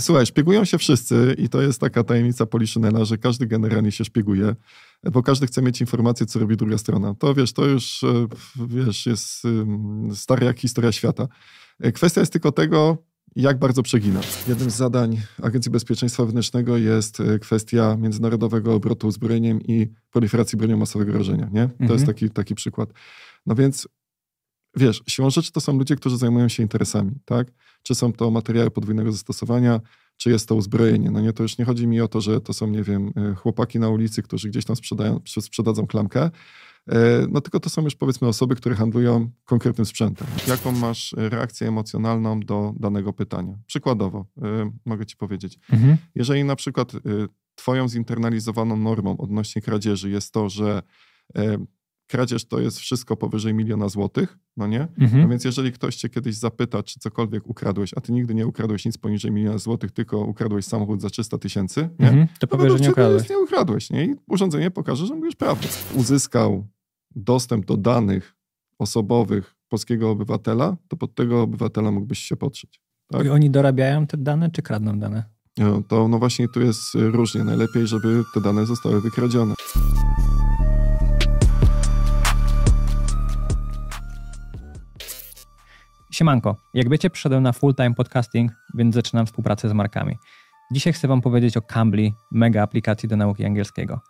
Słuchaj, szpiegują się wszyscy i to jest taka tajemnica Poliszynela, że każdy generalnie się szpieguje, bo każdy chce mieć informację, co robi druga strona. To wiesz, to już e, wiesz, jest stara jak historia świata. E, kwestia jest tylko tego, jak bardzo przegina. Jednym z zadań Agencji Bezpieczeństwa Wewnętrznego jest e, kwestia międzynarodowego obrotu uzbrojeniem i proliferacji bronią masowego rażenia. Nie? To mhm. jest taki, taki przykład. No więc wiesz, siłą rzeczy to są ludzie, którzy zajmują się interesami, tak? Czy są to materiały podwójnego zastosowania, czy jest to uzbrojenie. No nie, to już nie chodzi mi o to, że to są, nie wiem, e, chłopaki na ulicy, którzy gdzieś tam sprzedają, sprzedadzą klamkę, e, no tylko to są już powiedzmy osoby, które handlują konkretnym sprzętem. Jaką masz e, reakcję emocjonalną do danego pytania? Przykładowo, mogę ci powiedzieć. Mhm. Jeżeli na przykład twoją zinternalizowaną normą odnośnie kradzieży jest to, że kradzież to jest wszystko powyżej miliona złotych, no nie? Mhm. No więc jeżeli ktoś cię kiedyś zapyta, czy cokolwiek ukradłeś, a ty nigdy nie ukradłeś nic poniżej miliona złotych, tylko ukradłeś samochód za 300 tysięcy, mhm. to powie, no, że nie ukradłeś. nie ukradłeś. Nie? I urządzenie pokaże, że mówisz prawdę. Uzyskał dostęp do danych osobowych polskiego obywatela, to pod tego obywatela mógłbyś się podszyć. Tak? I oni dorabiają te dane, czy kradną dane? No, to no właśnie tu jest różnie. Najlepiej, żeby te dane zostały wykradzione. Siemanko, jak wiecie, przyszedłem na full-time podcasting, więc zaczynam współpracę z markami. Dzisiaj chcę Wam powiedzieć o Cambly, mega aplikacji do nauki angielskiego.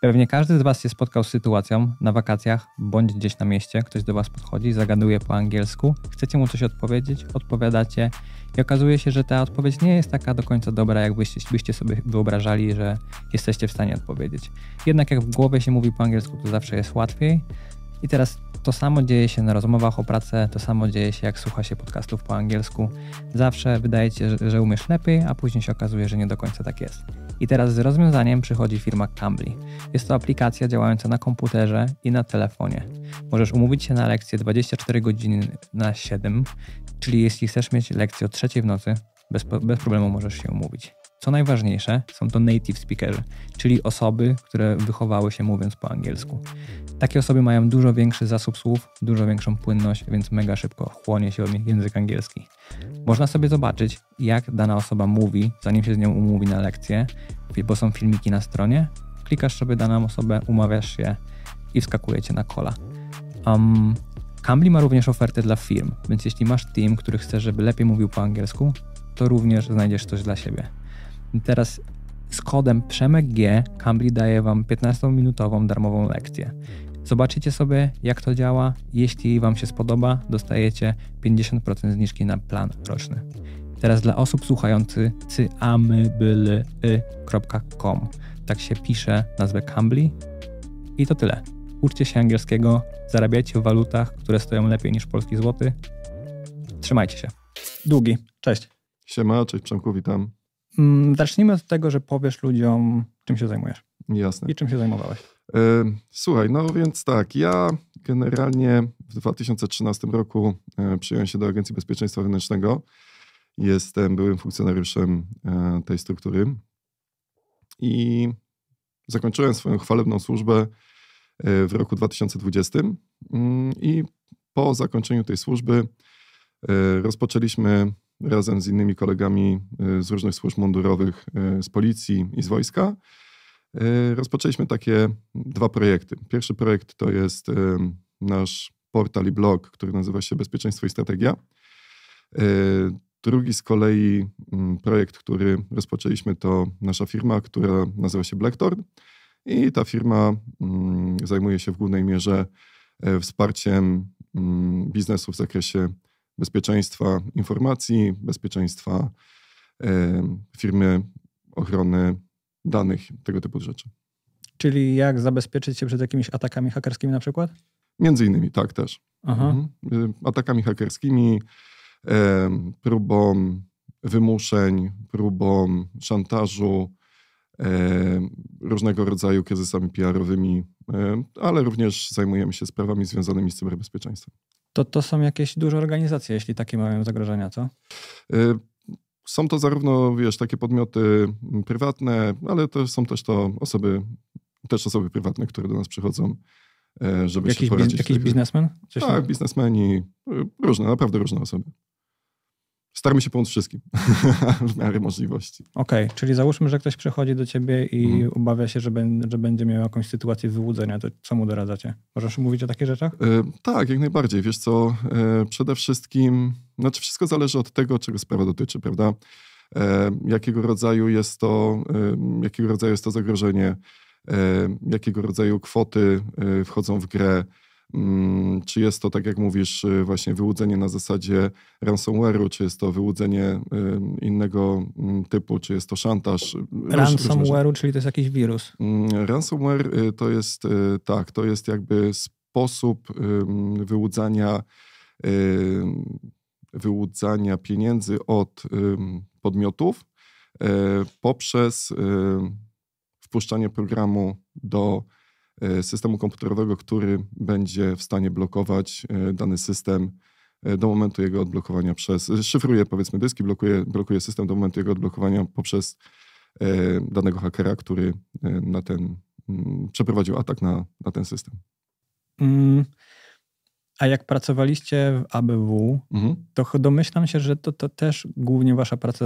Pewnie każdy z Was się spotkał z sytuacją na wakacjach bądź gdzieś na mieście, ktoś do Was podchodzi, zagaduje po angielsku, chcecie mu coś odpowiedzieć, odpowiadacie i okazuje się, że ta odpowiedź nie jest taka do końca dobra, jakbyście byście sobie wyobrażali, że jesteście w stanie odpowiedzieć. Jednak jak w głowie się mówi po angielsku, to zawsze jest łatwiej, i teraz to samo dzieje się na rozmowach o pracę, to samo dzieje się jak słucha się podcastów po angielsku. Zawsze wydaje się, że, że umiesz lepiej, a później się okazuje, że nie do końca tak jest. I teraz z rozwiązaniem przychodzi firma Cambly. Jest to aplikacja działająca na komputerze i na telefonie. Możesz umówić się na lekcję 24 godziny na 7, czyli jeśli chcesz mieć lekcję o 3 w nocy, bez, bez problemu możesz się umówić. Co najważniejsze, są to native speakers, czyli osoby, które wychowały się mówiąc po angielsku. Takie osoby mają dużo większy zasób słów, dużo większą płynność, więc mega szybko chłonie się język angielski. Można sobie zobaczyć, jak dana osoba mówi, zanim się z nią umówi na lekcję, bo są filmiki na stronie. Klikasz sobie daną osobę, umawiasz się i wskakujecie na kola. Um, Cambly ma również ofertę dla firm, więc jeśli masz team, który chce, żeby lepiej mówił po angielsku, to również znajdziesz coś dla siebie. I teraz z kodem PrzemekG Cambly daje Wam 15-minutową darmową lekcję. Zobaczycie sobie, jak to działa. Jeśli Wam się spodoba, dostajecie 50% zniżki na plan roczny. Teraz dla osób słuchających cyamybyly.com. Tak się pisze nazwę Cambly. I to tyle. Uczcie się angielskiego, zarabiajcie w walutach, które stoją lepiej niż polski złoty. Trzymajcie się. Długi, cześć. Siema, cześć Przemku, witam. Mm, zacznijmy od tego, że powiesz ludziom, czym się zajmujesz. Jasne. I czym się zajmowałeś. E, słuchaj, no więc tak, ja generalnie w 2013 roku e, przyjąłem się do Agencji Bezpieczeństwa Wewnętrznego. Jestem byłym funkcjonariuszem e, tej struktury i zakończyłem swoją chwalebną służbę w roku 2020 mm, i po zakończeniu tej służby rozpoczęliśmy razem z innymi kolegami z różnych służb mundurowych, z policji i z wojska, E, rozpoczęliśmy takie dwa projekty. Pierwszy projekt to jest e, nasz portal i blog, który nazywa się Bezpieczeństwo i Strategia. E, drugi z kolei mm, projekt, który rozpoczęliśmy, to nasza firma, która nazywa się Blackthorn. I ta firma mm, zajmuje się w głównej mierze wsparciem mm, biznesu w zakresie bezpieczeństwa informacji, bezpieczeństwa firmy ochrony danych, tego typu rzeczy. Czyli jak zabezpieczyć się przed jakimiś atakami hakerskimi na przykład? Między innymi, tak też. Aha. Mhm. Y, atakami hakerskimi, próbą wymuszeń, próbą szantażu, różnego rodzaju kryzysami PR-owymi, ale również zajmujemy się sprawami związanymi z cyberbezpieczeństwem. To, to są jakieś duże organizacje, jeśli takie mają zagrożenia, co? Y, są to zarówno, wiesz, takie podmioty mm, prywatne, ale też są też to osoby, też osoby prywatne, które do nas przychodzą, e, żeby jakiś się poradzić. Jakiś biznesmen? Tak, biznesmeni, y, różne, naprawdę różne osoby. Staramy się pomóc wszystkim w miarę możliwości. Okej, okay, czyli załóżmy, że ktoś przychodzi do ciebie i mm. obawia się, że, ben, że, będzie miał jakąś sytuację wyłudzenia. To co mu doradzacie? Możesz mówić o takich rzeczach? E, tak, jak najbardziej. Wiesz co, e, przede wszystkim, znaczy wszystko zależy od tego, czego sprawa dotyczy, prawda? E, jakiego rodzaju jest to, jakiego rodzaju jest to zagrożenie, jakiego rodzaju kwoty wchodzą w grę Mm, czy jest to, tak jak mówisz, y, właśnie wyłudzenie na zasadzie ransomware'u, czy jest to wyłudzenie y, innego mm, typu, czy jest to szantaż? Y, ransomware'u, czyli to jest jakiś wirus? Mm, ransomware to jest, tak, to jest jakby sposób wyłudzania, wyłudzania pieniędzy od podmiotów poprzez wpuszczanie programu do E, systemu komputerowego, który będzie w stanie blokować e, dany system e, do momentu jego odblokowania przez, szyfruje powiedzmy dyski, blokuje, blokuje system do momentu jego odblokowania poprzez danego hakera, który na ten, mm, przeprowadził atak na, na ten system. Mm. A jak pracowaliście w ABW, mhm. to domyślam się, że to, to też głównie wasza praca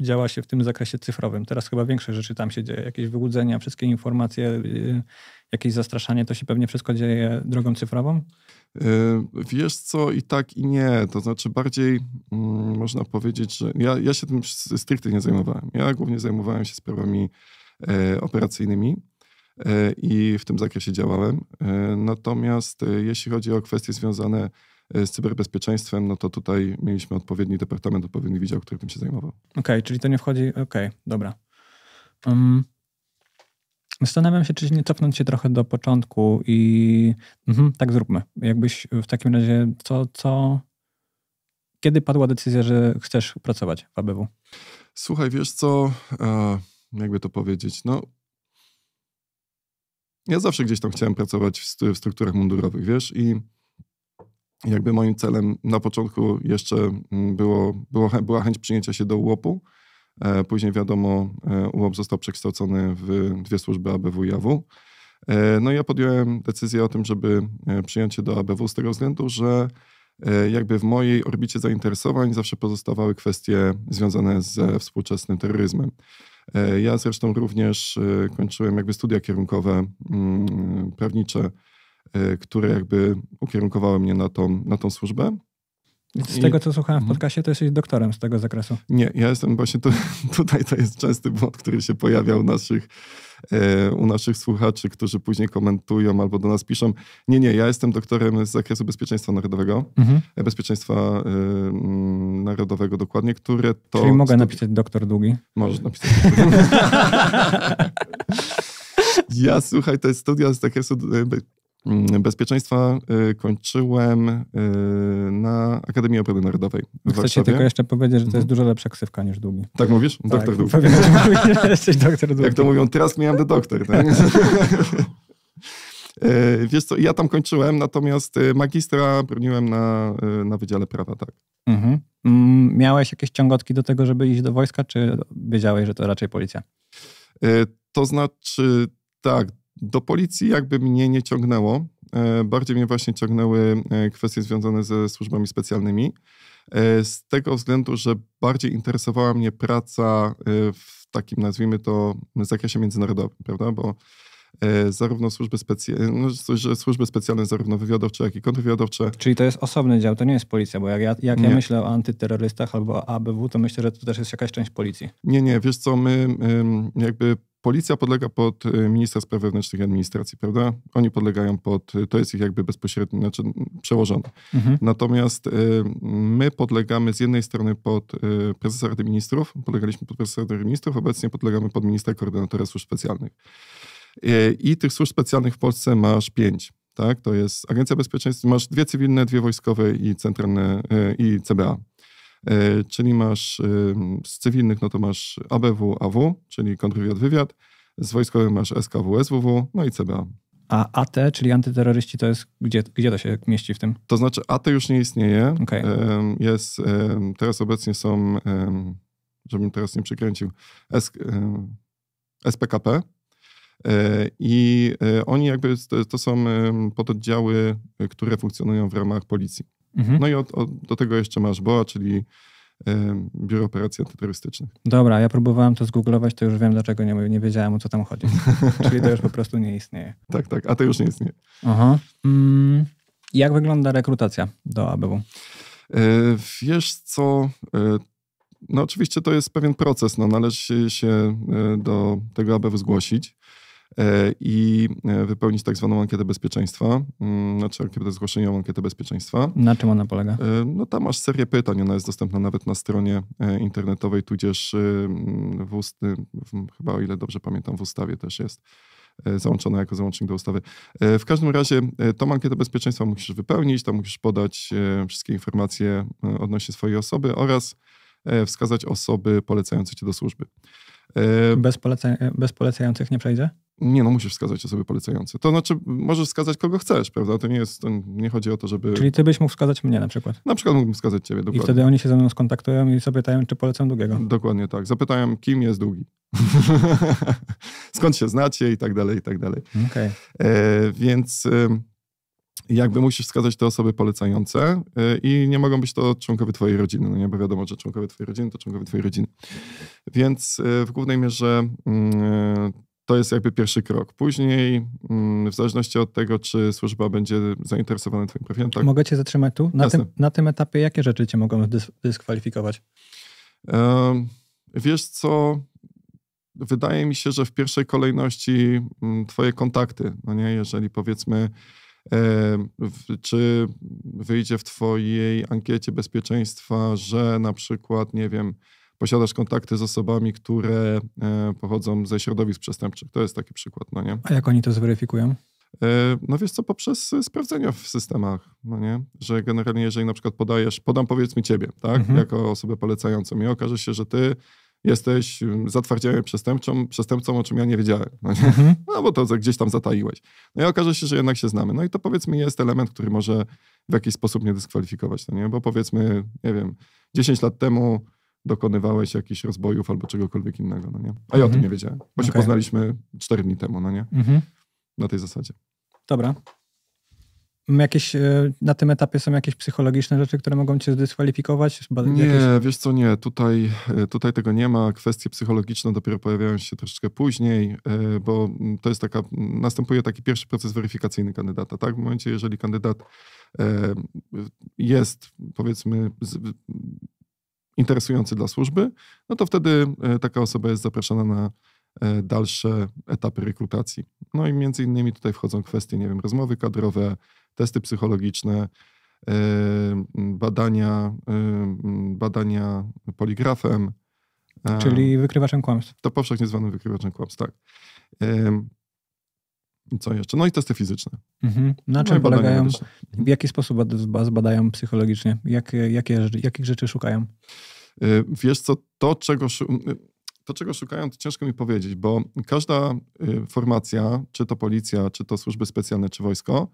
działa się w tym zakresie cyfrowym. Teraz chyba większe rzeczy tam się dzieje. Jakieś wyłudzenia, wszystkie informacje, y, jakieś zastraszanie, to się pewnie wszystko dzieje drogą cyfrową? Y, wiesz co, i tak, i nie. To znaczy bardziej mm, można powiedzieć, że ja, ja się tym stricte nie zajmowałem. Ja głównie zajmowałem się sprawami e, operacyjnymi e, i w tym zakresie działałem. E, natomiast e, jeśli chodzi o kwestie związane E, z cyberbezpieczeństwem, no to tutaj mieliśmy odpowiedni departament, odpowiedni widział, który tym się zajmował. Okej, okay, czyli to nie wchodzi, okej, okay, dobra. Um, zastanawiam się, czy nie cofnąć się trochę do początku i mhm, tak zróbmy. Jakbyś w takim razie, co, co, kiedy padła decyzja, że chcesz pracować w ABW? Słuchaj, wiesz co, e, jakby to powiedzieć, no ja zawsze gdzieś tam chciałem pracować w, w strukturach mundurowych, wiesz, i jakby moim celem na początku jeszcze mm, było, było, była chęć przyjęcia się do UOP-u. E, później wiadomo, e, UOP został przekształcony w dwie służby ABW i AW. E, no i ja podjąłem decyzję o tym, żeby przyjąć się do ABW z tego względu, że jakby w mojej orbicie zainteresowań zawsze pozostawały kwestie związane ze współczesnym terroryzmem. Ja zresztą również kończyłem jakby studia kierunkowe mm, prawnicze Y, które jakby ukierunkowały mnie na tą, na tą służbę. Z I... tego, co słuchałem w mhm. podcastie, to jesteś doktorem z tego zakresu. Nie, ja jestem właśnie, tutaj to jest częsty błąd, który się pojawia u naszych, y, u naszych słuchaczy, którzy później komentują albo do nas piszą. Nie, nie, ja jestem doktorem z zakresu bezpieczeństwa narodowego, mhm. bezpieczeństwa y, narodowego dokładnie, które to... Czyli mogę napisać doktor długi? Możesz napisać. ja, słuchaj, to jest studia z zakresu y, Mm, bezpieczeństwa y, kończyłem y, na Akademii Obrony Narodowej. W Chcę Warszawie. tylko jeszcze powiedzieć, że to jest mhm. dużo lepsza ksywka niż długi. Tak mówisz? Tak, doktor długi. Powiem, tak że jesteś doktor długi. Jak to mówią, teraz miałem do doktor. Tak? Y, wiesz co, ja tam kończyłem, natomiast magistra broniłem na, na Wydziale Prawa, tak. Mhm. Mm, miałeś jakieś ciągotki do tego, żeby iść do wojska, czy wiedziałeś, że to raczej policja? To znaczy, tak, do policji jakby mnie nie ciągnęło. E, bardziej mnie właśnie ciągnęły e, kwestie związane ze służbami specjalnymi. E, z tego względu, że bardziej interesowała mnie praca w takim, nazwijmy to, zakresie międzynarodowym, prawda? Bo zarówno służby specjalne, no, służby specjalne, zarówno wywiadowcze, jak i kontrwywiadowcze. Czyli to jest osobny dział, to nie jest policja, bo jak ja, jak ja myślę o antyterrorystach albo ABW, to myślę, że to też jest jakaś część policji. Nie, nie, wiesz co, my jakby policja podlega pod y, ministra spraw wewnętrznych i administracji, prawda? Oni podlegają pod, y, to jest ich jakby bezpośrednio, znaczy przełożone. Mhm. Natomiast y, my podlegamy z jednej strony pod prezesa Rady Ministrów, podlegaliśmy pod prezesa Rady Ministrów, obecnie podlegamy pod ministra koordynatora służb specjalnych. I tych służb specjalnych w Polsce masz pięć. Tak? To jest Agencja Bezpieczeństwa, masz dwie cywilne, dwie wojskowe i centralne, i CBA. E, czyli masz e, z cywilnych, no to masz ABW, AW, czyli kontrwywiad, wywiad, z wojskowych masz SKW, SWW, no i CBA. A AT, czyli antyterroryści, to jest, gdzie, gdzie to się mieści w tym? To znaczy AT już nie istnieje. Okay. Jest, teraz obecnie są, żebym teraz nie przekręcił, S, SPKP, e, i oni jakby to, są pododdziały, które funkcjonują w ramach policji. Mhm. No i od, od, do tego jeszcze masz BOA, czyli e, Biuro Operacji Antyterrorystycznych. Dobra, ja próbowałem to zgooglować, to już wiem, dlaczego nie, nie wiedziałem, o co tam chodzi. Czyli to już po prostu nie istnieje. Tak, tak, a to już nie istnieje. Aha. Mm, jak wygląda rekrutacja do ABW? E, wiesz co, e, no oczywiście to jest pewien proces, no należy się do tego ABW zgłosić. E, i e, wypełnić tak zwaną ankietę bezpieczeństwa, mm, znaczy ankietę zgłoszeniową, ankietę bezpieczeństwa. Na czym ona polega? E, no tam masz serię pytań, ona jest dostępna nawet na stronie internetowej, tudzież w ust, chyba o ile dobrze pamiętam w ustawie też jest załączona jako załącznik do ustawy. W każdym razie tą ankietę bezpieczeństwa musisz wypełnić, tam musisz podać wszystkie informacje odnośnie swojej osoby oraz wskazać osoby polecające cię do służby. Bez, poleca bez polecających nie przejdzie? Nie, no musisz wskazać osoby polecające. To znaczy, możesz wskazać kogo chcesz, prawda? To nie jest, to nie chodzi o to, żeby... Czyli ty byś mógł wskazać mnie na przykład? Na przykład mógłbym wskazać ciebie, dokładnie. I wtedy oni się ze mną skontaktują i zapytają, czy polecam Długiego. Dokładnie tak. Zapytają, kim jest Długi. Skąd się znacie i tak dalej, i tak dalej. Okay. E, więc e, jakby musisz wskazać te osoby polecające e, i nie mogą być to członkowie twojej rodziny, no nie, bo wiadomo, że członkowie twojej rodziny to członkowie twojej rodziny. Więc e, w głównej mierze mm, e, to jest jakby pierwszy krok. Później, mm, w zależności od tego, czy służba będzie zainteresowana Twoim profilem. Tak? Mogę Cię zatrzymać tu? Na tym, na tym, etapie, jakie rzeczy Cię mogą dyskwalifikować? Wiesz co, wydaje mi się, że w pierwszej kolejności mm, twoje kontakty, no nie, jeżeli powiedzmy, czy wyjdzie w twojej ankiecie bezpieczeństwa, że na przykład, nie wiem, posiadasz kontakty z osobami, które e, pochodzą ze środowisk przestępczych. To jest taki przykład, no nie? A jak oni to zweryfikują? E, no wiesz co, poprzez e, sprawdzenia w systemach, no nie? Że generalnie jeżeli na przykład podajesz, podam powiedzmy ciebie, tak? Mhm. Jako osobę polecającą i okaże się, że ty jesteś mm, zatwardziałym przestępcą, przestępcą, o czym ja nie wiedziałem. No, nie? Mhm. no bo to gdzieś tam zataiłeś. No i okaże się, że jednak się znamy. No i to powiedzmy jest element, który może w jakiś sposób mnie dyskwalifikować, no nie? Bo powiedzmy, nie wiem, 10 lat temu dokonywałeś jakichś rozbojów albo czegokolwiek innego, no nie? A ja mhm. o tym mhm. nie wiedziałem, bo okay. się poznaliśmy cztery dni temu, no nie? Mhm. Na tej zasadzie. Dobra. Jakieś, e, na tym etapie są jakieś psychologiczne rzeczy, które mogą cię zdyskwalifikować? Jakieś... Nie, wiesz co, nie. Tutaj, e, tutaj tego nie ma. Kwestie psychologiczne dopiero pojawiają się troszeczkę później, e, bo to jest taka, następuje taki pierwszy proces weryfikacyjny kandydata, tak? W momencie, jeżeli kandydat jest, powiedzmy, interesujący dla służby, no to wtedy e, taka osoba jest zapraszana na e, dalsze etapy rekrutacji. No i między innymi tutaj wchodzą kwestie, nie wiem, rozmowy kadrowe, testy psychologiczne, e, badania, badania poligrafem. Czyli wykrywaczem kłamstw. To powszechnie zwanym wykrywaczem kłamstw, tak. Co jeszcze? No i testy fizyczne. Mhm. Na no czym no polegają? W jaki sposób zbadają psychologicznie? Jak, jakie, jakich rzeczy szukają? Y, wiesz co, to czego, y, to czego szukają, to ciężko mi powiedzieć, bo każda y, formacja, czy to policja, czy to służby specjalne, czy wojsko,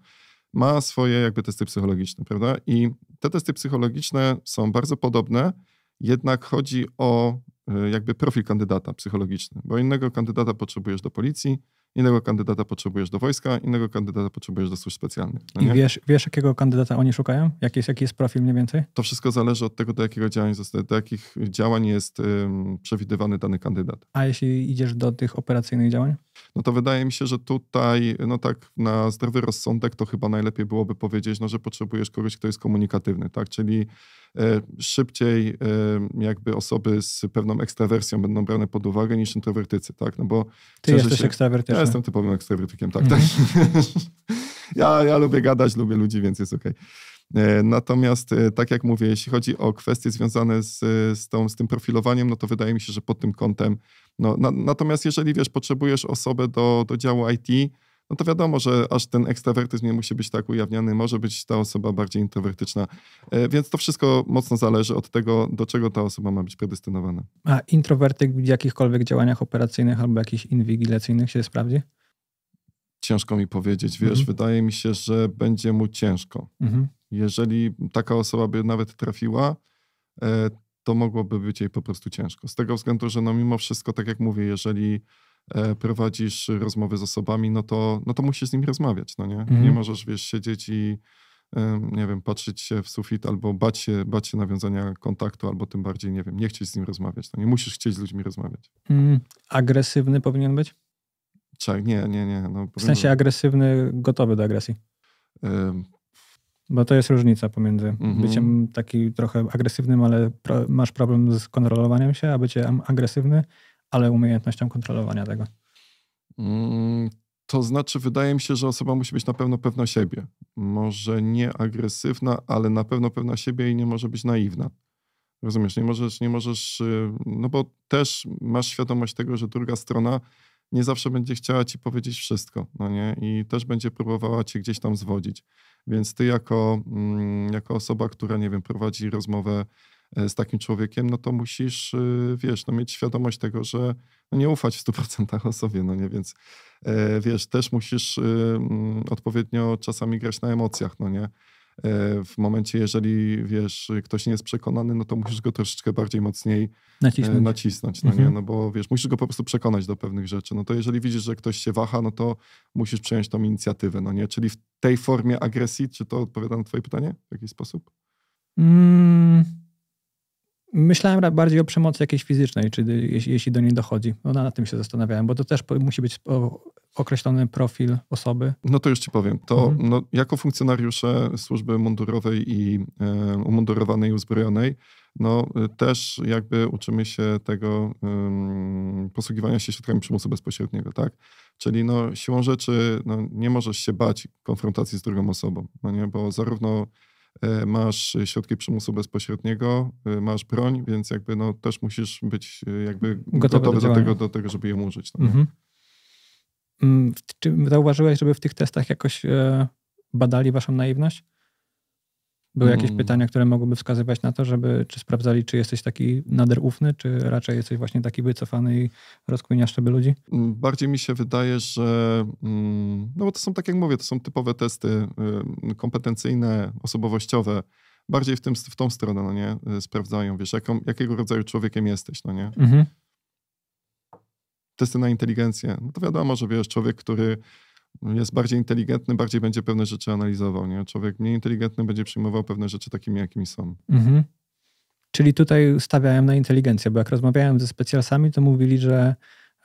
ma swoje jakby testy psychologiczne, prawda? I te testy psychologiczne są bardzo podobne, jednak chodzi o jakby profil kandydata psychologiczny, bo innego kandydata potrzebujesz do policji, innego kandydata potrzebujesz do wojska, innego kandydata potrzebujesz do służb specjalnych. No I wiesz, wiesz, jakiego kandydata oni szukają? Jaki jest, jaki jest profil mniej więcej? To wszystko zależy od tego, do, jakiego działań, do jakich działań jest przewidywany dany kandydat. A jeśli idziesz do tych operacyjnych działań? No to wydaje mi się, że tutaj, no tak na zdrowy rozsądek, to chyba najlepiej byłoby powiedzieć, no, że potrzebujesz kogoś, kto jest komunikatywny, tak? Czyli E, szybciej e, jakby osoby z pewną ekstrawersją będą brane pod uwagę niż introwertycy, tak? No bo Ty jesteś się... Ja jestem typowym ekstrawertykiem, tak. Mm. tak. ja, ja lubię gadać, lubię ludzi, więc jest okej. Okay. E, natomiast, tak jak mówię, jeśli chodzi o kwestie związane z, z, tą, z tym profilowaniem, no to wydaje mi się, że pod tym kątem. No, na, natomiast, jeżeli wiesz, potrzebujesz osobę do, do działu IT, no to wiadomo, że aż ten ekstrawertyzm nie musi być tak ujawniany, może być ta osoba bardziej introwertyczna. E, więc to wszystko mocno zależy od tego, do czego ta osoba ma być predestynowana. A introwertyk w jakichkolwiek działaniach operacyjnych albo jakichś inwigilacyjnych się sprawdzi? Ciężko mi powiedzieć, wiesz, mhm. wydaje mi się, że będzie mu ciężko. Mhm. Jeżeli taka osoba by nawet trafiła, e, to mogłoby być jej po prostu ciężko. Z tego względu, że no mimo wszystko, tak jak mówię, jeżeli E, prowadzisz rozmowy z osobami, no to, no to musisz z nimi rozmawiać, no nie? Mhm. Nie możesz, wiesz, siedzieć i e, nie wiem, patrzeć się w sufit albo bać się, bać się nawiązania kontaktu, albo tym bardziej, nie wiem, nie chcieć z nim rozmawiać. No nie musisz chcieć z ludźmi rozmawiać. Mm, agresywny powinien być? Czek, nie, nie, nie. No, w sensie agresywny, gotowy do agresji. Ym. Bo to jest różnica pomiędzy mm -hmm. byciem taki trochę agresywnym, ale pro, masz problem z kontrolowaniem się, a byciem agresywny, ale umiejętnością kontrolowania tego. Mm, to znaczy, wydaje mi się, że osoba musi być na pewno pewna siebie. Może nie agresywna, ale na pewno pewna siebie i nie może być naiwna. Rozumiesz, nie możesz, nie możesz, y, no bo też masz świadomość tego, że druga strona nie zawsze będzie chciała ci powiedzieć wszystko, no nie? I też będzie próbowała cię gdzieś tam zwodzić. Więc ty jako, mm, jako osoba, która, nie wiem, prowadzi rozmowę E, z takim człowiekiem, no to musisz, e, wiesz, no mieć świadomość tego, że no, nie ufać w 100% osobie, no nie, więc e, wiesz, też musisz mm, odpowiednio czasami grać na emocjach, no nie. W momencie, jeżeli wiesz, ktoś nie jest przekonany, no to musisz go troszeczkę bardziej mocniej nacisnąć, nacisnąć no, mhm. nie? no bo wiesz, musisz go po prostu przekonać do pewnych rzeczy. No to jeżeli widzisz, że ktoś się waha, no to musisz przejąć tą inicjatywę, no nie? Czyli w tej formie agresji, czy to odpowiada na twoje pytanie w jakiś sposób? Mm. Myślałem bardziej o przemocy jakiejś fizycznej, czy jeśli do niej dochodzi. No, na tym się zastanawiałem, bo to też musi być określony profil osoby. No to już ci powiem. To mhm. no, jako funkcjonariusze służby mundurowej i umundurowanej i uzbrojonej, no y, też jakby uczymy się tego y, posługiwania się środkami przymusu bezpośredniego, tak? Czyli no siłą rzeczy no, nie możesz się bać konfrontacji z drugą osobą, no nie? Bo zarówno E, masz e, środki przymusu bezpośredniego, e, masz broń, więc jakby no, też musisz być jakby gotowy, gotowy do, do, tego, do tego, żeby ją użyć. No mhm. Mm, czy zauważyłeś, żeby w tych testach jakoś badali waszą naiwność? Były jakieś mm. pytania, które mogłyby wskazywać na to, żeby czy sprawdzali, czy jesteś taki nader ufny, czy raczej jesteś właśnie taki wycofany i rozkminiasz sobie ludzi? Mm, bardziej mi się wydaje, że mm, no bo to są tak jak mówię, to są typowe testy y, kompetencyjne, osobowościowe. Bardziej w, tym, w tą stronę, no nie? Y, sprawdzają, wiesz, jaką, jakiego rodzaju człowiekiem jesteś, no nie? Mhm. Testy na inteligencję. No to wiadomo, że wiesz, człowiek, który jest bardziej inteligentny, bardziej będzie pewne rzeczy analizował. Nie? Człowiek mniej inteligentny będzie przyjmował pewne rzeczy takimi, jakimi są. Mhm. Czyli tutaj stawiałem na inteligencję, bo jak rozmawiałem ze specjalistami, to mówili, że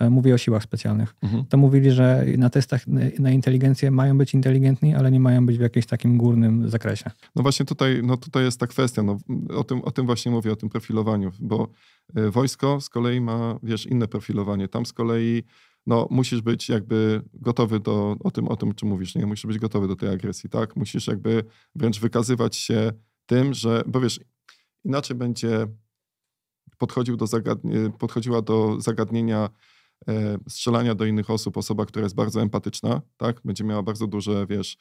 e, mówię o siłach specjalnych, mhm. to mówili, że na testach na inteligencję mają być inteligentni, ale nie mają być w jakimś takim górnym zakresie. No właśnie tutaj, no tutaj jest ta kwestia, no, o, tym, o tym właśnie mówię, o tym profilowaniu, bo e, wojsko z kolei ma, wiesz, inne profilowanie. Tam z kolei no musisz być jakby gotowy do, o tym, o tym, czym mówisz, nie? Musisz być gotowy do tej agresji, tak? Musisz jakby wręcz wykazywać się tym, że, bo wiesz, inaczej będzie podchodził do zagadnie, y, podchodziła do zagadnienia e, strzelania do innych osób osoba, która jest bardzo empatyczna, tak? Będzie miała bardzo duże, wiesz,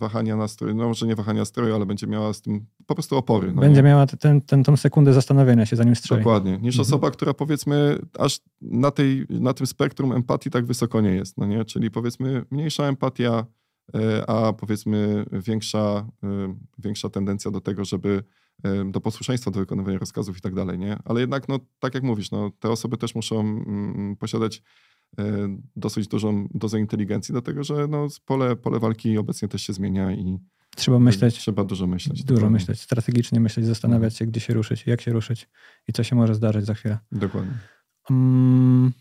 wahania nastroju, no może nie wahania stroju, ale będzie miała z tym po prostu opory. No będzie nie? miała ten, ten, tą sekundę zastanowienia się, zanim strzeli. Dokładnie. Niż mhm. osoba, która powiedzmy aż na, tej, na tym spektrum empatii tak wysoko nie jest, no nie? Czyli powiedzmy mniejsza empatia, e, a powiedzmy większa, e, większa tendencja do tego, żeby e, do posłuszeństwa, do wykonywania rozkazów i tak dalej, nie? Ale jednak, no tak jak mówisz, no te osoby też muszą mm, mm, posiadać Y, dosyć dużą dozę inteligencji, dlatego że no, pole, pole walki obecnie też się zmienia i trzeba myśleć. Trzeba dużo myśleć. Dużo dokładnie. myśleć, strategicznie myśleć, zastanawiać mhm. się, gdzie się ruszyć, jak się ruszyć i co się może zdarzyć za chwilę. Dokładnie. Um,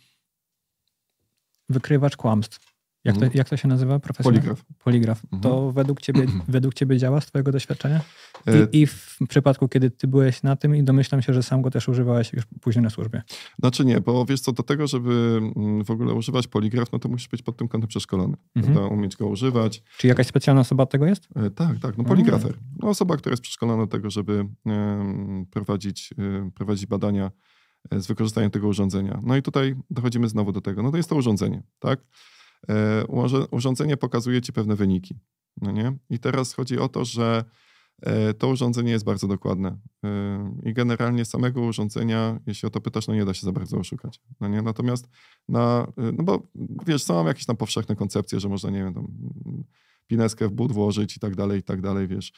wykrywacz kłamstw. Jak to, mhm. jak to się nazywa? Poligraf. Poligraf. Mhm. To według, ciebie, mhm. według ciebie działa z twojego doświadczenia? E, I, I, w przypadku, kiedy ty byłeś na tym i domyślam się, że sam go też używałeś już później na służbie. Znaczy nie, bo wiesz co, do tego, żeby mm, w ogóle używać poligraf, no to musisz być pod tym kątem przeszkolony. Mhm. Umieć go używać. Czy jakaś specjalna osoba tego jest? E, tak, tak. No poligrafer. No, osoba, która jest przeszkolona do tego, żeby prowadzić, e, prowadzić badania z wykorzystaniem tego urządzenia. No i tutaj dochodzimy znowu do tego. No to jest to urządzenie, tak? E, urządzenie pokazuje ci pewne wyniki. No nie? I teraz chodzi o to, że e, to urządzenie jest bardzo dokładne. E, I generalnie samego urządzenia, jeśli o to pytasz, no nie da się za bardzo oszukać. No nie? Natomiast na, no bo wiesz, są jakieś tam powszechne koncepcje, że można, nie wiem, tam pineskę w but włożyć i tak dalej, i tak dalej, wiesz,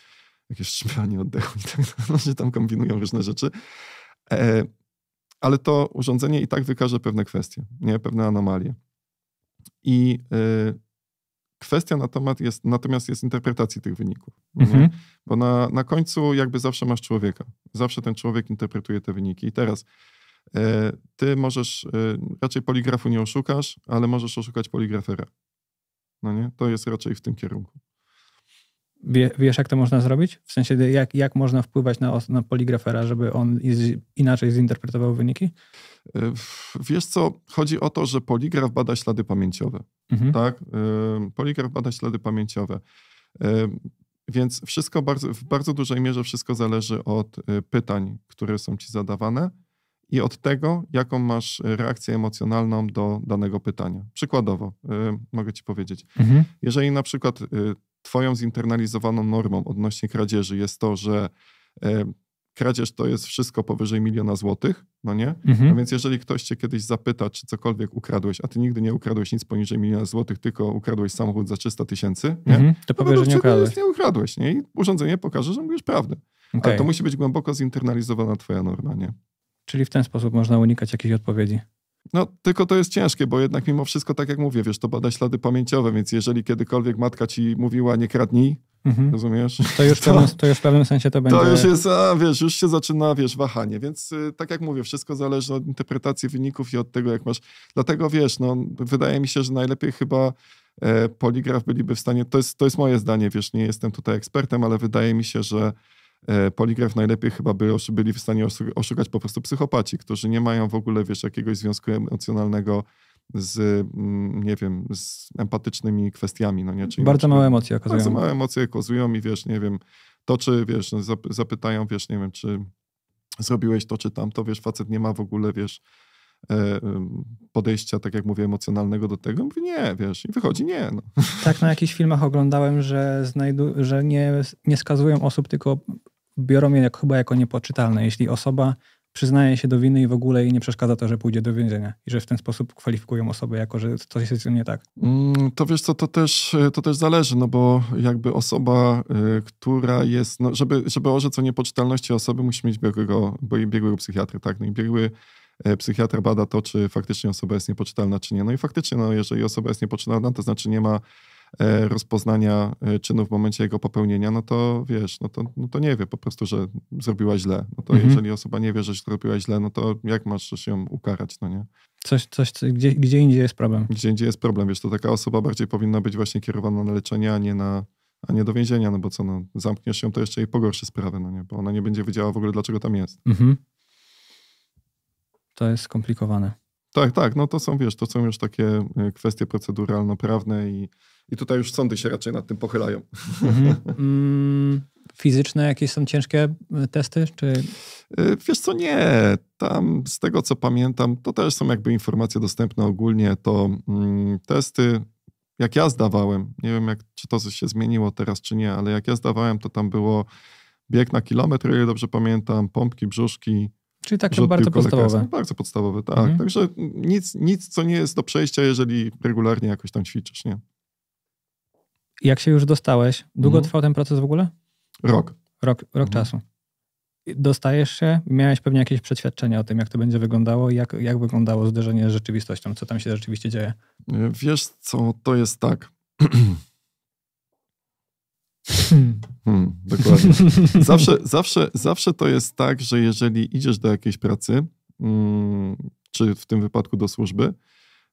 jakieś szpanie oddechu i tak dalej, no, że tam kombinują różne rzeczy. ale to urządzenie i tak wykaże pewne kwestie, nie? Pewne anomalie. I y, kwestia na temat jest, natomiast jest interpretacji tych wyników. No mhm. Bo na, na końcu jakby zawsze masz człowieka. Zawsze ten człowiek interpretuje te wyniki. I teraz y, ty możesz, y, raczej poligrafu nie oszukasz, ale możesz oszukać poligrafera. No nie? To jest raczej w tym kierunku wiesz, jak to można zrobić? W sensie, jak, jak można wpływać na, na poligrafera, żeby on inaczej zinterpretował wyniki? Yy, wiesz co, chodzi o to, że poligraf bada ślady pamięciowe. Mhm. Tak? Yy, poligraf bada ślady pamięciowe. Yy, więc wszystko bardzo, w bardzo dużej mierze wszystko zależy od y, pytań, które są ci zadawane i od tego, jaką masz reakcję emocjonalną do danego pytania. Przykładowo, mogę ci powiedzieć, mhm. jeżeli na przykład y, Twoją zinternalizowaną normą odnośnie kradzieży jest to, że e, kradzież to jest wszystko powyżej miliona złotych, no nie? Mhm. No więc jeżeli ktoś cię kiedyś zapyta, czy cokolwiek ukradłeś, a ty nigdy nie ukradłeś nic poniżej miliona złotych, tylko ukradłeś samochód za 300 tysięcy, mhm. to no powiesz, że nie ukradłeś. nie ukradłeś, nie? I urządzenie pokaże, że mówisz prawdę. Okay. Ale to musi być głęboko zinternalizowana twoja norma, nie? Czyli w ten sposób można unikać jakichś odpowiedzi. No, tylko to jest ciężkie, bo jednak mimo wszystko, tak jak mówię, wiesz, to bada ślady pamięciowe, więc jeżeli kiedykolwiek matka ci mówiła nie kradnij, mhm. rozumiesz? To już, to, to już w pewnym sensie to będzie... To już jest, a wiesz, już się zaczyna, wiesz, wahanie, więc y, tak jak mówię, wszystko zależy od interpretacji wyników i od tego, jak masz... Dlatego, wiesz, no, wydaje mi się, że najlepiej chyba e, poligraf byliby w stanie... To jest, to jest moje zdanie, wiesz, nie jestem tutaj ekspertem, ale wydaje mi się, że E, Poligraf najlepiej chyba by byli w stanie oszukać po prostu psychopaci, którzy nie mają w ogóle, wiesz, jakiegoś związku emocjonalnego z, mm, nie wiem, z empatycznymi kwestiami, no nie? Czyli bardzo małe emocje okazują. Bardzo małe emocje okazują i wiesz, nie wiem, to czy, wiesz, zapytają, wiesz, nie wiem, czy zrobiłeś to czy tamto, wiesz, facet nie ma w ogóle, wiesz, e, podejścia, tak jak mówię, emocjonalnego do tego. Mówi, nie, wiesz, i wychodzi, nie. No. Tak na jakichś filmach oglądałem, że, znajdu, że nie, nie skazują osób, tylko biorą je jak, chyba jako niepoczytalne, jeśli osoba przyznaje się do winy i w ogóle jej nie przeszkadza to, że pójdzie do więzienia i że w ten sposób kwalifikują osobę jako, że coś jest nie tak. Mm, to wiesz co, to też, to też zależy, no bo jakby osoba, y, która jest, no żeby, żeby orzec o niepoczytalności osoby, musi mieć biegłego, biegłego psychiatry, tak, no i biegły e, psychiatra bada to, czy faktycznie osoba jest niepoczytalna, czy nie. No i faktycznie, no jeżeli osoba jest niepoczytalna, to znaczy nie ma E, rozpoznania e, czynu w momencie jego popełnienia, no to wiesz, no to, no to nie wie po prostu, że zrobiła źle. No to mhm. jeżeli osoba nie wie, że zrobiła źle, no to jak masz ją ukarać, no nie? Coś, coś co, gdzie, gdzie indziej jest problem. Gdzie indziej jest problem, wiesz, to taka osoba bardziej powinna być właśnie kierowana na leczenie, a nie na a nie do więzienia, no bo co, no, zamkniesz ją, to jeszcze jej pogorszy sprawę, no nie, bo ona nie będzie wiedziała w ogóle, dlaczego tam jest. Mhm. To jest skomplikowane. Tak, tak, no to są, wiesz, to są już takie e, kwestie proceduralno-prawne i i tutaj już sądy się raczej nad tym pochylają. Mhm. Mm, fizyczne jakieś są ciężkie e, testy? Czy... E, wiesz co, nie. Tam z tego co pamiętam, to też są jakby informacje dostępne ogólnie, to mm, testy jak ja zdawałem, nie wiem jak, czy to się zmieniło teraz, czy nie, ale jak ja zdawałem, to tam było bieg na kilometr, ile dobrze pamiętam, pompki, brzuszki. Czyli takie bardzo podstawowe. Bardzo podstawowe, tak. Mhm. Także nic, nic, co nie jest do przejścia, jeżeli regularnie jakoś tam ćwiczysz, nie? Jak się już dostałeś, długo mhm. trwał ten proces w ogóle? Rok. Rok, rok mhm. czasu. Dostajesz się, miałeś pewnie jakieś przeświadczenia o tym, jak to będzie wyglądało, jak, jak wyglądało zderzenie z rzeczywistością, co tam się rzeczywiście dzieje. Y, wiesz co, to jest tak. Hmm, dokładnie. Zawsze, zawsze, zawsze to jest tak, że jeżeli idziesz do jakiejś pracy, mm, czy w tym wypadku do służby,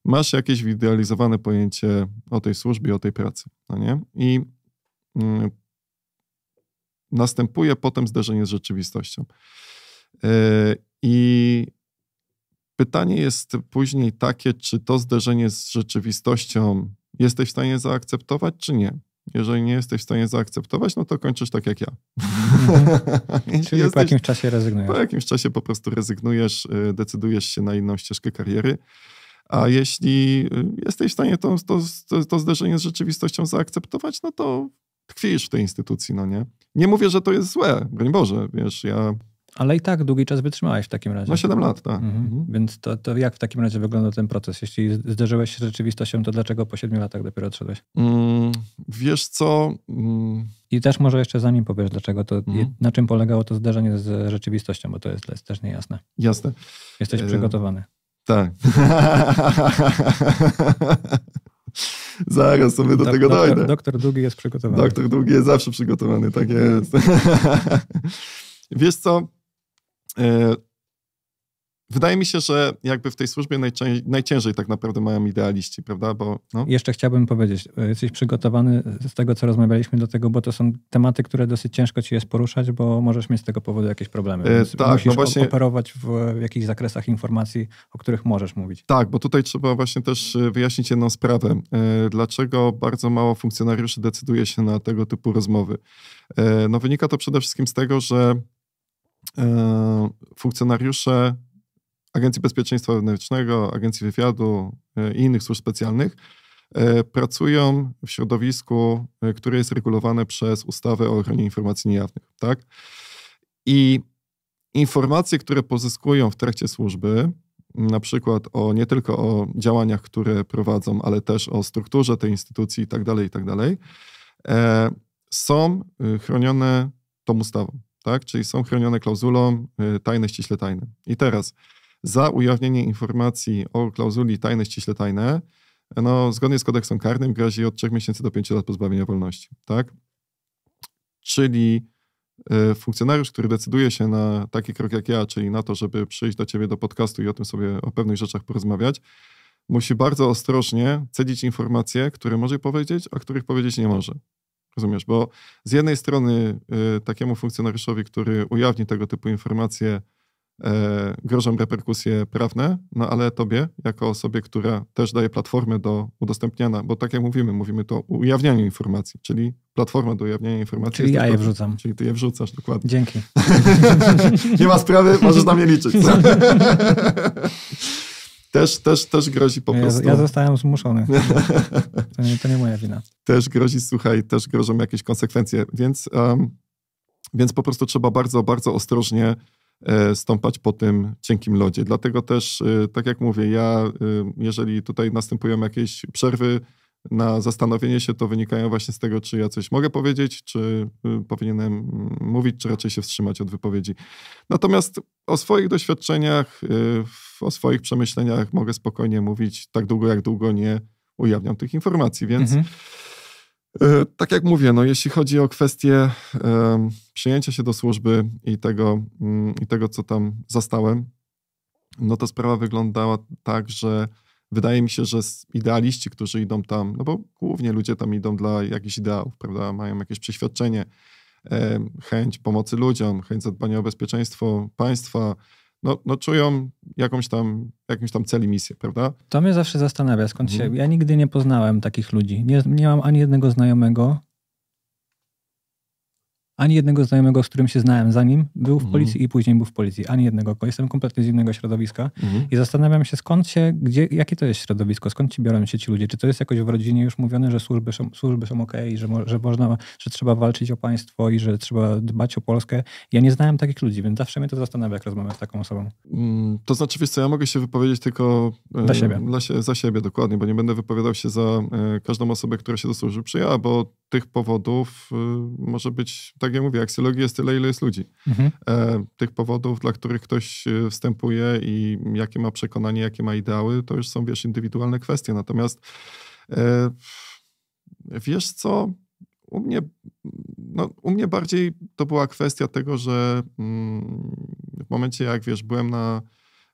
masz jakieś wyidealizowane pojęcie o tej służbie, o tej pracy, no nie? I y, następuje potem zderzenie z rzeczywistością. E, I pytanie jest później takie, czy to zderzenie z rzeczywistością jesteś w stanie zaakceptować, czy nie? Jeżeli nie jesteś w stanie zaakceptować, no to kończysz tak jak ja. Mhm. Czyli jesteś, po jakimś czasie rezygnujesz. Po jakimś czasie po prostu rezygnujesz, e, decydujesz się na inną ścieżkę kariery. A jeśli y, jesteś w stanie to, to, to zderzenie z rzeczywistością zaakceptować, no to tkwisz w tej instytucji, no nie? Nie mówię, że to jest złe, broń Boże, wiesz, ja... Ale i tak długi czas wytrzymałeś w takim razie. No 7 lat, tak. Mhm. Mhm. Więc to, to, jak w takim razie wygląda ten proces? Jeśli zderzyłeś się z rzeczywistością, to dlaczego po 7 latach dopiero odszedłeś? Mm, wiesz co... Mm. I też może jeszcze zanim powiesz, dlaczego to, mhm. na czym polegało to zderzenie z rzeczywistością, bo to jest, jest też niejasne. Jasne. Jesteś e, przygotowany. Tak. Zaraz sobie do, do tego doktor, dojdę. Doktor Długi jest przygotowany. Doktor Długi jest zawsze przygotowany, tak jest. Wiesz co? E, Wydaje mi się, że jakby w tej służbie najciężej, najciężej tak naprawdę mają idealiści, prawda? Bo, no. Jeszcze chciałbym powiedzieć, e, jesteś przygotowany z tego, co rozmawialiśmy do tego, bo to są tematy, które dosyć ciężko ci jest poruszać, bo możesz mieć z tego powodu jakieś problemy. E, tak, musisz no właśnie... operować w jakichś zakresach informacji, o których możesz mówić. Tak, bo tutaj trzeba właśnie też e, wyjaśnić jedną sprawę. Dlaczego bardzo mało funkcjonariuszy decyduje się na tego typu rozmowy? No wynika to przede wszystkim z tego, że funkcjonariusze Agencji Bezpieczeństwa Wewnętrznego, Agencji Wywiadu e, i innych służb specjalnych, e, pracują w środowisku, e, które jest regulowane przez ustawę o ochronie informacji niejawnych. Tak? I informacje, które pozyskują w trakcie służby, na przykład o, nie tylko o działaniach, które prowadzą, ale też o strukturze tej instytucji i tak i tak dalej tak dalej, są chronione tą ustawą, tak? czyli są chronione klauzulą tajne, ściśle tajne. I teraz za ujawnienie informacji o klauzuli tajne, ściśle tajne, no, zgodnie z kodeksem karnym grozi od 3 miesięcy do 5 lat pozbawienia wolności, tak? Czyli y, funkcjonariusz, który decyduje się na taki krok jak ja, czyli na to, żeby przyjść do ciebie do podcastu i o tym sobie, o pewnych rzeczach porozmawiać, musi bardzo ostrożnie cedzić informacje, które może powiedzieć, a których powiedzieć nie może. Rozumiesz? Bo z jednej strony y, takiemu funkcjonariuszowi, który ujawni tego typu informacje, E, grożą reperkusje prawne, no ale tobie, jako osobie, która też daje platformę do udostępniania, bo tak jak mówimy, mówimy to o ujawnianiu informacji, czyli platforma do ujawniania informacji. Czyli ja je wrzucam. Czyli ty je wrzucasz, dokładnie. Dzięki. Nie ma sprawy, możesz na mnie liczyć. Też, też, też grozi po ja, prostu. Ja zostałem zmuszony. To nie, to nie, moja wina. Też grozi, słuchaj, też grożą jakieś konsekwencje, więc, um, więc po prostu trzeba bardzo, bardzo ostrożnie E, stąpać po tym cienkim lodzie. Dlatego też, e, tak jak mówię, ja, e, jeżeli tutaj następują jakieś przerwy na zastanowienie się, to wynikają właśnie z tego, czy ja coś mogę powiedzieć, czy powinienem mówić, czy raczej się wstrzymać od wypowiedzi. Natomiast o swoich doświadczeniach, o swoich przemyśleniach mogę spokojnie mówić tak długo, jak długo nie ujawniam tych informacji, więc. Mhm. E, tak jak mówię, no jeśli chodzi o kwestię przyjęcia się do służby i tego, mm, i tego, co tam zastałem, no to sprawa wyglądała tak, że wydaje mi się, że idealiści, którzy idą tam, no bo głównie ludzie tam idą dla jakichś ideałów, prawda? Mają jakieś przeświadczenie, chęć pomocy ludziom, chęć zadbania o bezpieczeństwo państwa, no, no czują jakąś tam, jakąś tam cel i misję, prawda? To mnie zawsze zastanawia, skąd się... Mhm. Ja nigdy nie poznałem takich ludzi. Nie, nie mam ani jednego znajomego, ani jednego znajomego, z którym się znałem, zanim był w mhm. policji i później był w policji. Ani jednego. Jestem kompletnie z innego środowiska mhm. i zastanawiam się, skąd się, gdzie, jakie to jest środowisko, skąd ci biorą się ci ludzie? Czy to jest jakoś w rodzinie już mówione, że służby są, służby są okej, okay, że, że można, że trzeba walczyć o państwo i że trzeba dbać o Polskę? Ja nie znałem takich ludzi, więc zawsze mnie to zastanawia, jak rozmawiam z taką osobą. Mm, to znaczy, wiesz co, ja mogę się wypowiedzieć tylko e, dla siebie. Dla się, za siebie, dokładnie, bo nie będę wypowiadał się za e, każdą osobę, która się do służby przyjęła, bo tych powodów y, może być, tak jak mówię, aksjologii jest tyle, ile jest ludzi. Mhm. E, tych powodów, dla których ktoś y, wstępuje i jakie ma przekonanie, jakie ma ideały, to już są, wiesz, indywidualne kwestie. Natomiast e, wiesz co, u mnie, no, u mnie bardziej to była kwestia tego, że mm, w momencie jak, wiesz, byłem na,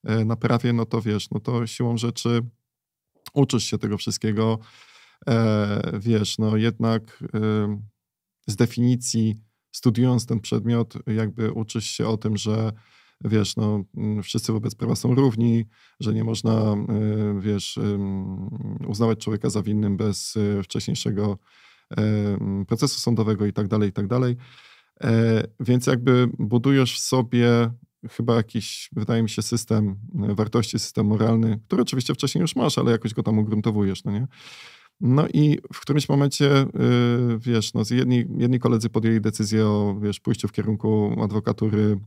e, na prawie, no to wiesz, no to siłą rzeczy uczysz się tego wszystkiego, E, wiesz, no jednak y, z definicji studiując ten przedmiot, jakby uczysz się o tym, że wiesz, no, mm, wszyscy wobec prawa są równi, że nie można, y, wiesz, uznawać człowieka za winnym bez y, wcześniejszego e, mm, procesu sądowego i tak dalej, i tak dalej. E, więc jakby budujesz w sobie chyba jakiś, wydaje mi się, system wartości, system moralny, który oczywiście wcześniej już masz, ale jakoś go tam ugruntowujesz, no nie? No i w którymś momencie, y, wiesz, no, jedni, jedni koledzy podjęli decyzję o wiesz, pójściu w kierunku adwokatury,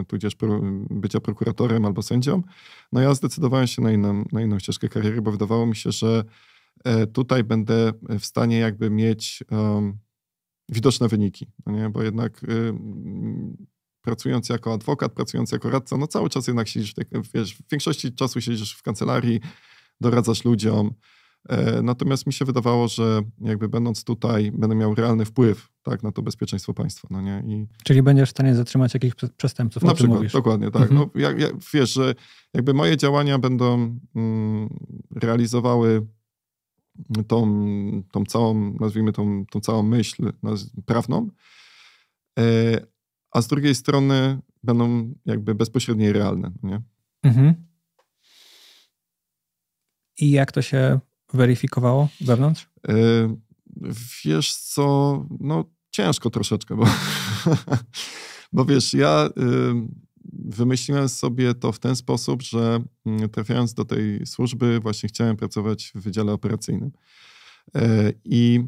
y, tudzież pro, bycia prokuratorem albo sędzią. No ja zdecydowałem się na inną, na inną ścieżkę kariery, bo wydawało mi się, że e, tutaj będę w stanie jakby mieć um, widoczne wyniki, no nie? bo jednak y, pracując jako adwokat, pracując jako radca, no cały czas jednak siedzisz, w, tej, wiesz, w większości czasu siedzisz w kancelarii, doradzasz ludziom, E, natomiast mi się wydawało, że jakby będąc tutaj, będę miał realny wpływ tak, na to bezpieczeństwo państwa. No nie? I... Czyli będziesz w stanie zatrzymać jakichś przestępców, na przykład, mówisz. dokładnie, tak. Mhm. No, ja, ja, wiesz, że jakby moje działania będą mm, realizowały tą, tą całą, nazwijmy tą, tą całą myśl prawną, e, a z drugiej strony będą jakby bezpośrednio realne. No nie? Mhm. I jak to się weryfikowało wewnątrz? Yy, wiesz co, no ciężko troszeczkę, bo, bo wiesz, ja y, wymyśliłem sobie to w ten sposób, że mm, trafiając do tej służby, właśnie chciałem pracować w Wydziale Operacyjnym. E, I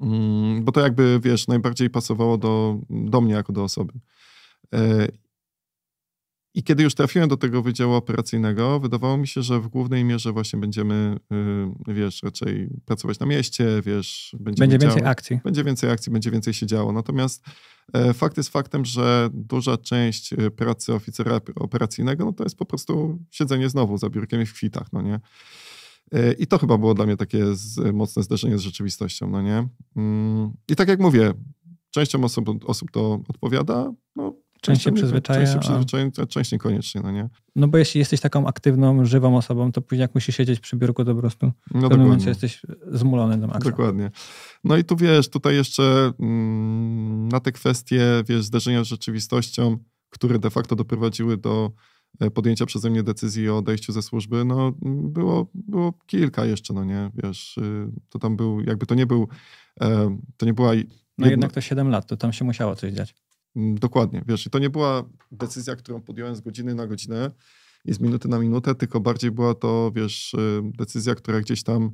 mm, bo to jakby, wiesz, najbardziej pasowało do, do mnie jako do osoby. E, i kiedy już trafiłem do tego wydziału operacyjnego, wydawało mi się, że w głównej mierze właśnie będziemy, y, wiesz, raczej pracować na mieście, wiesz, będzie, będzie więcej akcji. Będzie więcej akcji, będzie więcej się działo. Natomiast e, fakt jest faktem, że duża część e, pracy oficera operacyjnego no to jest po prostu siedzenie znowu za biurkiem w kwitach, no nie? E, I to chyba było dla mnie takie z, mocne zderzenie z rzeczywistością, no nie? Mm, I tak jak mówię, częścią osób, osób to odpowiada, no część się przyzwyczaja. Część się przyzwyczaja, a część niekoniecznie, no nie? No bo jeśli jesteś taką aktywną, żywą osobą, to później jak musisz siedzieć przy biurku, to po prostu no w no pewnym momencie jesteś zmulony do maksa. Dokładnie. No i tu wiesz, tutaj jeszcze mm, na te kwestie, wiesz, zderzenia z rzeczywistością, które de facto doprowadziły do e, podjęcia przeze mnie decyzji o odejściu ze służby, no było, było kilka jeszcze, no nie, wiesz, y, to tam był, jakby to nie był, e, to nie była... No jedna... No jednak to 7 lat, to tam się musiało coś dziać. Mm, dokładnie, wiesz, i to nie była decyzja, którą podjąłem z godziny na godzinę i z minuty na minutę, tylko bardziej była to, wiesz, y, decyzja, która gdzieś tam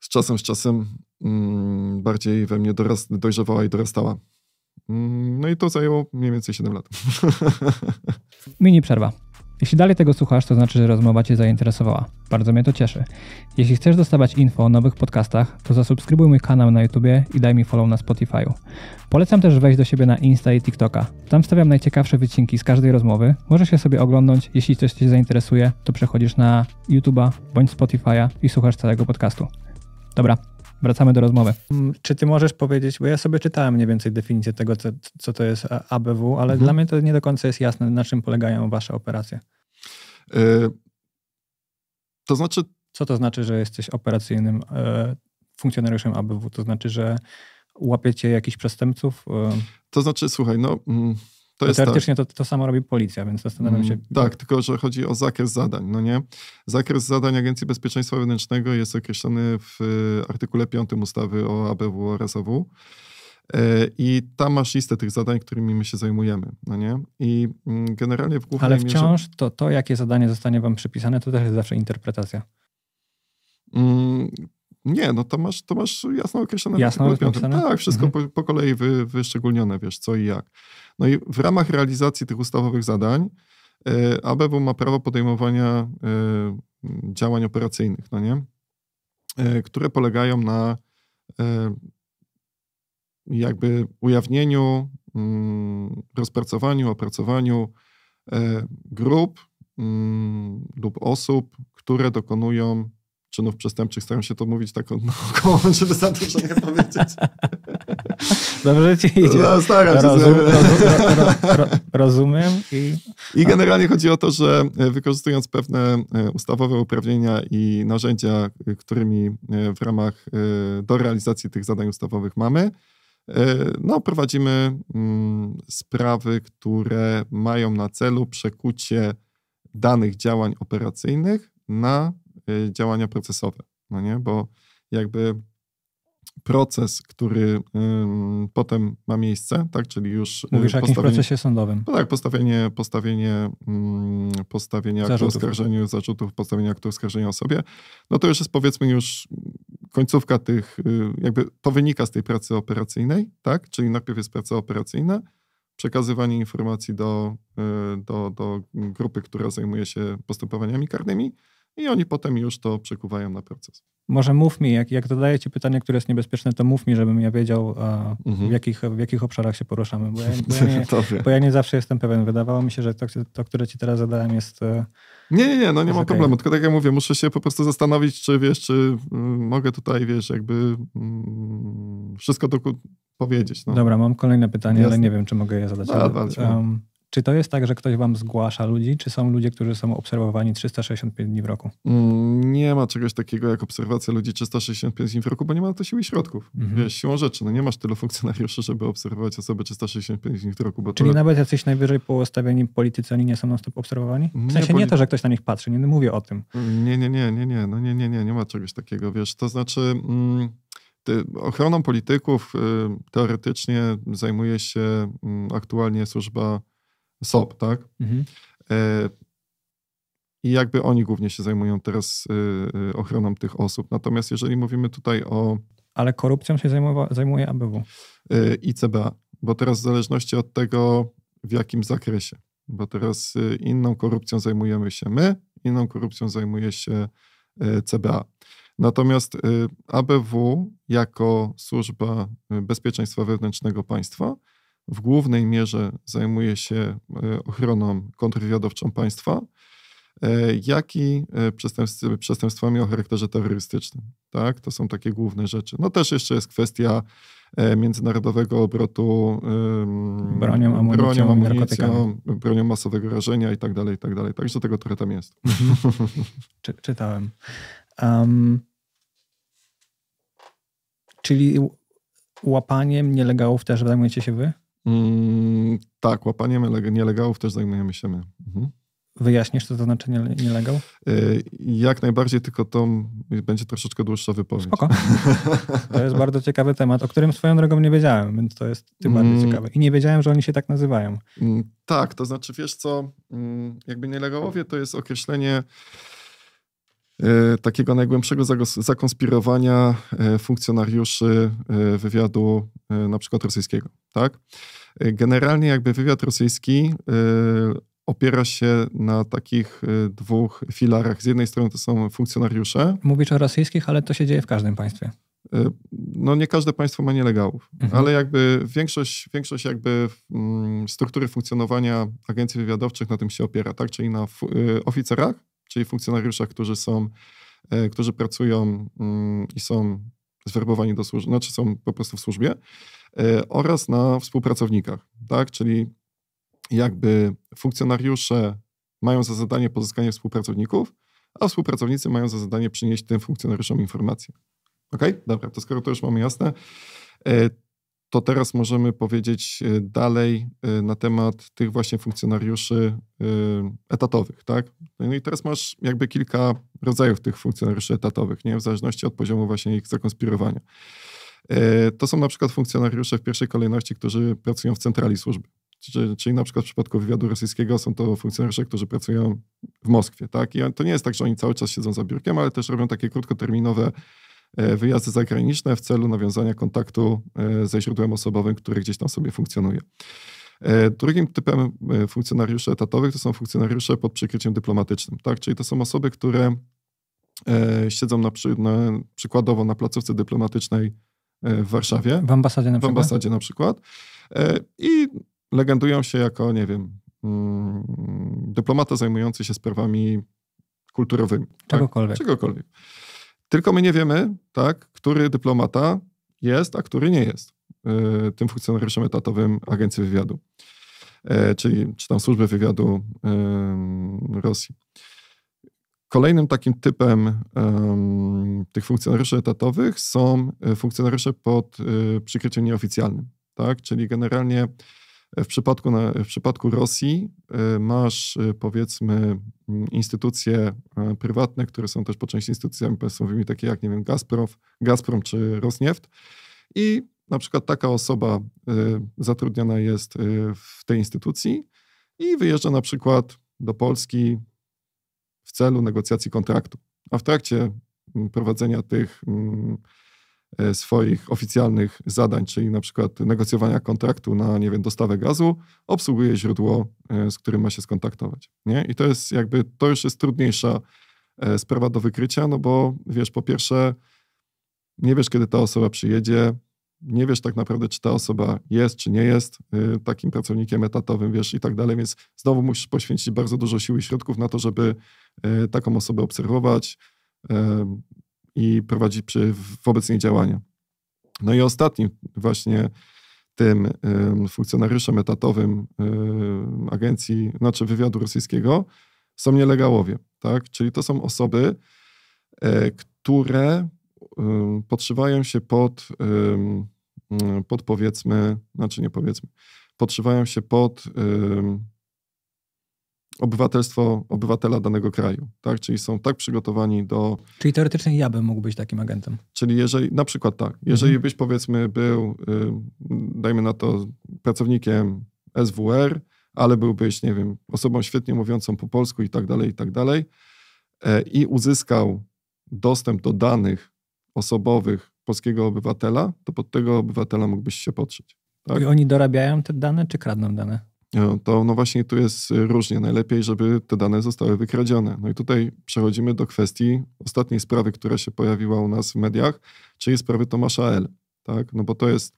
z czasem, z czasem mm, bardziej we mnie dojrzewała i dorastała. Mm, no i to zajęło mniej więcej 7 lat. Mini przerwa. Jeśli dalej tego słuchasz, to znaczy, że rozmowa Cię zainteresowała. Bardzo mnie to cieszy. Jeśli chcesz dostawać info o nowych podcastach, to zasubskrybuj mój kanał na YouTubie i daj mi follow na Spotify'u. Polecam też wejść do siebie na Insta i TikToka. Tam wstawiam najciekawsze wycinki z każdej rozmowy. Możesz je sobie oglądnąć. Jeśli coś Cię zainteresuje, to przechodzisz na YouTube'a bądź Spotify'a i słuchasz całego podcastu. Dobra, wracamy do rozmowy. Mm, czy ty możesz powiedzieć, bo ja sobie czytałem mniej więcej definicję tego, co, co to jest ABW, ale mhm. dla mnie to nie do końca jest jasne, na czym polegają wasze operacje. E, to znaczy... Co to znaczy, że jesteś operacyjnym e, funkcjonariuszem ABW? To znaczy, że łapiecie jakichś przestępców? E, to znaczy, słuchaj, no... Mm to jest teoretycznie tak. to, to samo robi policja, więc zastanawiam się. Mm, tak, tylko że chodzi o zakres zadań, no nie? Zakres zadań Agencji Bezpieczeństwa Wewnętrznego jest określony w y, artykule 5 ustawy o ABW oraz AW. Y, I tam masz listę tych zadań, którymi my się zajmujemy, no nie? I mm, generalnie w głównej Ale wciąż mierze... to, to, jakie zadanie zostanie wam przypisane, to też jest zawsze interpretacja. Mm, nie, no to masz, to masz jasno określone. Jasno określone? Tak, wszystko mhm. po, po, kolei wy, wyszczególnione, wiesz, co i jak. No i w ramach realizacji tych ustawowych zadań e, ABW ma prawo podejmowania e, działań operacyjnych, no nie? E, które polegają na e, jakby ujawnieniu, mm, rozpracowaniu, opracowaniu e, grup mm, lub osób, które dokonują czynów przestępczych. Staram się to mówić tak naokoło, żeby za dużo nie powiedzieć. Dobrze ci idzie. No, staram się. Rozum, rozum, ro, ro, rozumiem. I... I generalnie chodzi o to, że e, wykorzystując pewne e, ustawowe uprawnienia i narzędzia, e, którymi w ramach do realizacji tych zadań ustawowych mamy, no, prowadzimy mm, sprawy, które mają na celu przekucie danych działań operacyjnych na Y, działania procesowe, no nie? Bo jakby proces, który potem ma miejsce, tak, czyli już... Y, Mówisz o jakimś procesie sądowym. No tak, postawienie, postawienie, postawienie zarzutów. aktu oskarżenia, zarzutów, postawienie aktu oskarżenia o sobie, no to już jest powiedzmy już końcówka tych, y, jakby to wynika z tej pracy operacyjnej, tak, czyli najpierw jest praca operacyjna, przekazywanie informacji do, do, do grupy, która zajmuje się postępowaniami karnymi, i oni potem już to przekuwają na proces. Może mów mi, jak, jak zadaję ci pytanie, które jest niebezpieczne, to mów mi, żebym ja wiedział, a, mhm. w, jakich, w jakich obszarach się poruszamy, bo ja, bo, ja nie, bo ja, nie, zawsze jestem pewien. Wydawało mi się, że to, to które ci teraz zadałem jest... E, nie, nie, nie, no nie ma okay. problemu. Tylko tak jak mówię, muszę się po prostu zastanowić, czy wiesz, czy mm, mogę tutaj, wiesz, jakby mm, wszystko to powiedzieć. No. Dobra, mam kolejne pytanie, Jasne. ale nie wiem, czy mogę je zadać. Da, ale, um, czy to jest tak, że ktoś wam zgłasza ludzi, czy są ludzie, którzy są obserwowani 365 dni w roku? Mm, nie ma czegoś takiego jak obserwacja ludzi 365 dni w roku, bo nie ma na to siły środków. Mhm. Wiesz, siłą rzeczy, no nie masz tylu funkcjonariuszy, żeby obserwować osoby 365 dni w roku. Bo Czyli to... nawet jacyś najwyżej postawieni politycy, oni nie są na stop obserwowani? W sensie nie, nie to, że ktoś na nich patrzy, nie no mówię o tym. Nie, nie, nie, nie, nie, no nie, nie, nie, nie ma czegoś takiego, wiesz, to znaczy... Mm ochroną polityków y, teoretycznie zajmuje się mm, aktualnie służba SOP, tak? Mhm. E, I jakby oni głównie się zajmują teraz e, e, ochroną tych osób. Natomiast jeżeli mówimy tutaj o. Ale korupcją się zajmowa, zajmuje ABW. I CBA, bo teraz w zależności od tego, w jakim zakresie. Bo teraz inną korupcją zajmujemy się my, inną korupcją zajmuje się CBA. Natomiast ABW, jako służba bezpieczeństwa wewnętrznego państwa, w głównej mierze zajmuje się e, ochroną kontrwywiadowczą państwa, e, jak i e, przestępstwami o charakterze terrorystycznym. Tak? To są takie główne rzeczy. No też jeszcze jest kwestia międzynarodowego obrotu bronią, amunicją, bronią, amunicją bronią masowego rażenia i tak dalej, i tak dalej. Także tego trochę tam jest. Mhm. Czy, czytałem. Um, czyli łapaniem nielegalów też zajmujecie się wy? Mm, tak, łapaniem nielegałów też zajmujemy się my. Mhm. Wyjaśnisz, co to znaczy nielegał? E, jak najbardziej, tylko to będzie troszeczkę dłuższa wypowiedź. Spoko. To jest bardzo ciekawy temat, o którym swoją drogą nie wiedziałem, więc to jest tym bardziej mm. ciekawe. I nie wiedziałem, że oni się tak nazywają. Mm, tak, to znaczy, wiesz co, mm, jakby nielegałowie to jest określenie E, takiego najgłębszego zakonspirowania e, funkcjonariuszy e, wywiadu na przykład rosyjskiego. Tak? Generalnie jakby wywiad rosyjski opiera się na takich dwóch filarach. Z jednej strony to są funkcjonariusze. Mówisz o rosyjskich, ale to się dzieje w każdym państwie. No nie każde państwo ma nielegałów, mhm. ale jakby większość, większość jakby mm, struktury funkcjonowania agencji wywiadowczych na tym się opiera, tak? Czyli na oficerach, czyli funkcjonariuszach, którzy są, e, którzy pracują mm, i są zwerbowani do służby, znaczy są po prostu w służbie, e, oraz na współpracownikach, tak? Czyli jakby funkcjonariusze mają za zadanie pozyskanie współpracowników, a współpracownicy mają za zadanie przynieść tym funkcjonariuszom informacje. OK? Dobra, to skoro to już mamy jasne, e, to teraz możemy powiedzieć e, dalej e, na temat tych właśnie funkcjonariuszy e, etatowych, tak? No i teraz masz jakby kilka rodzajów tych funkcjonariuszy etatowych, nie? W zależności od poziomu właśnie ich zakonspirowania. To są na przykład funkcjonariusze w pierwszej kolejności, którzy pracują w centrali służby. Czyli na przykład w przypadku wywiadu rosyjskiego są to funkcjonariusze, którzy pracują w Moskwie, tak? I to nie jest tak, że oni cały czas siedzą za biurkiem, ale też robią takie krótkoterminowe E, wyjazdy zagraniczne w celu nawiązania kontaktu e, ze źródłem osobowym, które gdzieś tam sobie funkcjonuje. E, drugim typem funkcjonariuszy etatowych to są funkcjonariusze pod przykryciem dyplomatycznym, tak? czyli to są osoby, które siedzą na, na przykładowo na placówce dyplomatycznej w Warszawie. W ambasadzie na przykład. W ambasadzie na przykład. I legendują się jako, nie wiem, mm, dyplomata zajmujący się sprawami kulturowymi. Czegokolwiek. Tak? Czegokolwiek. Tylko my nie wiemy, tak, który dyplomata jest, a który nie jest y, tym funkcjonariuszem etatowym Agencji Wywiadu, y, czyli czy tam służby wywiadu y, Rosji. Kolejnym takim typem um, tych funkcjonariuszy etatowych są funkcjonariusze pod y, przykryciem nieoficjalnym, tak? czyli generalnie w przypadku, w przypadku Rosji e, masz e, powiedzmy mm, instytucje e, prywatne, które są też po części instytucjami państwowymi, takie jak, nie wiem, Gazprom, Gazprom czy Rosnieft. I na przykład taka osoba zatrudniona jest w tej instytucji i wyjeżdża na przykład do Polski w celu negocjacji kontraktu. A w trakcie mm, prowadzenia tych mm, E, swoich oficjalnych zadań, czyli na przykład negocjowania kontraktu na, nie wiem, dostawę gazu, obsługuje źródło, e, z którym ma się skontaktować. Nie? I to jest jakby, to już jest trudniejsza e, sprawa do wykrycia, no bo wiesz, po pierwsze, nie wiesz, kiedy ta osoba przyjedzie, nie wiesz tak naprawdę, czy ta osoba jest, czy nie jest takim pracownikiem etatowym, wiesz, i tak dalej, więc znowu musisz poświęcić bardzo dużo sił i środków na to, żeby taką osobę obserwować, i prowadzić przy, wobec niej działania. No i ostatnim właśnie tym funkcjonariuszem etatowym agencji, znaczy wywiadu rosyjskiego, są nielegałowie, tak? Czyli to są osoby, e, które podszywają się pod, pod powiedzmy, znaczy nie powiedzmy, podszywają się pod obywatelstwo obywatela danego kraju, tak? Czyli są tak przygotowani do... Czyli teoretycznie ja bym mógł być takim agentem. Czyli jeżeli, na przykład tak, jeżeli mhm. byś powiedzmy był, y, dajmy na to, pracownikiem SWR, ale byłbyś, nie wiem, osobą świetnie mówiącą po polsku i tak dalej, i tak dalej e, i uzyskał dostęp do danych osobowych polskiego obywatela, to pod tego obywatela mógłbyś się podszyć. Tak? I oni dorabiają te dane, czy kradną dane? E, to no właśnie tu jest różnie. Najlepiej, żeby te dane zostały wykradzione. No i tutaj przechodzimy do kwestii ostatniej sprawy, która się pojawiła u nas w mediach, czyli sprawy Tomasza L. Tak? No bo to jest,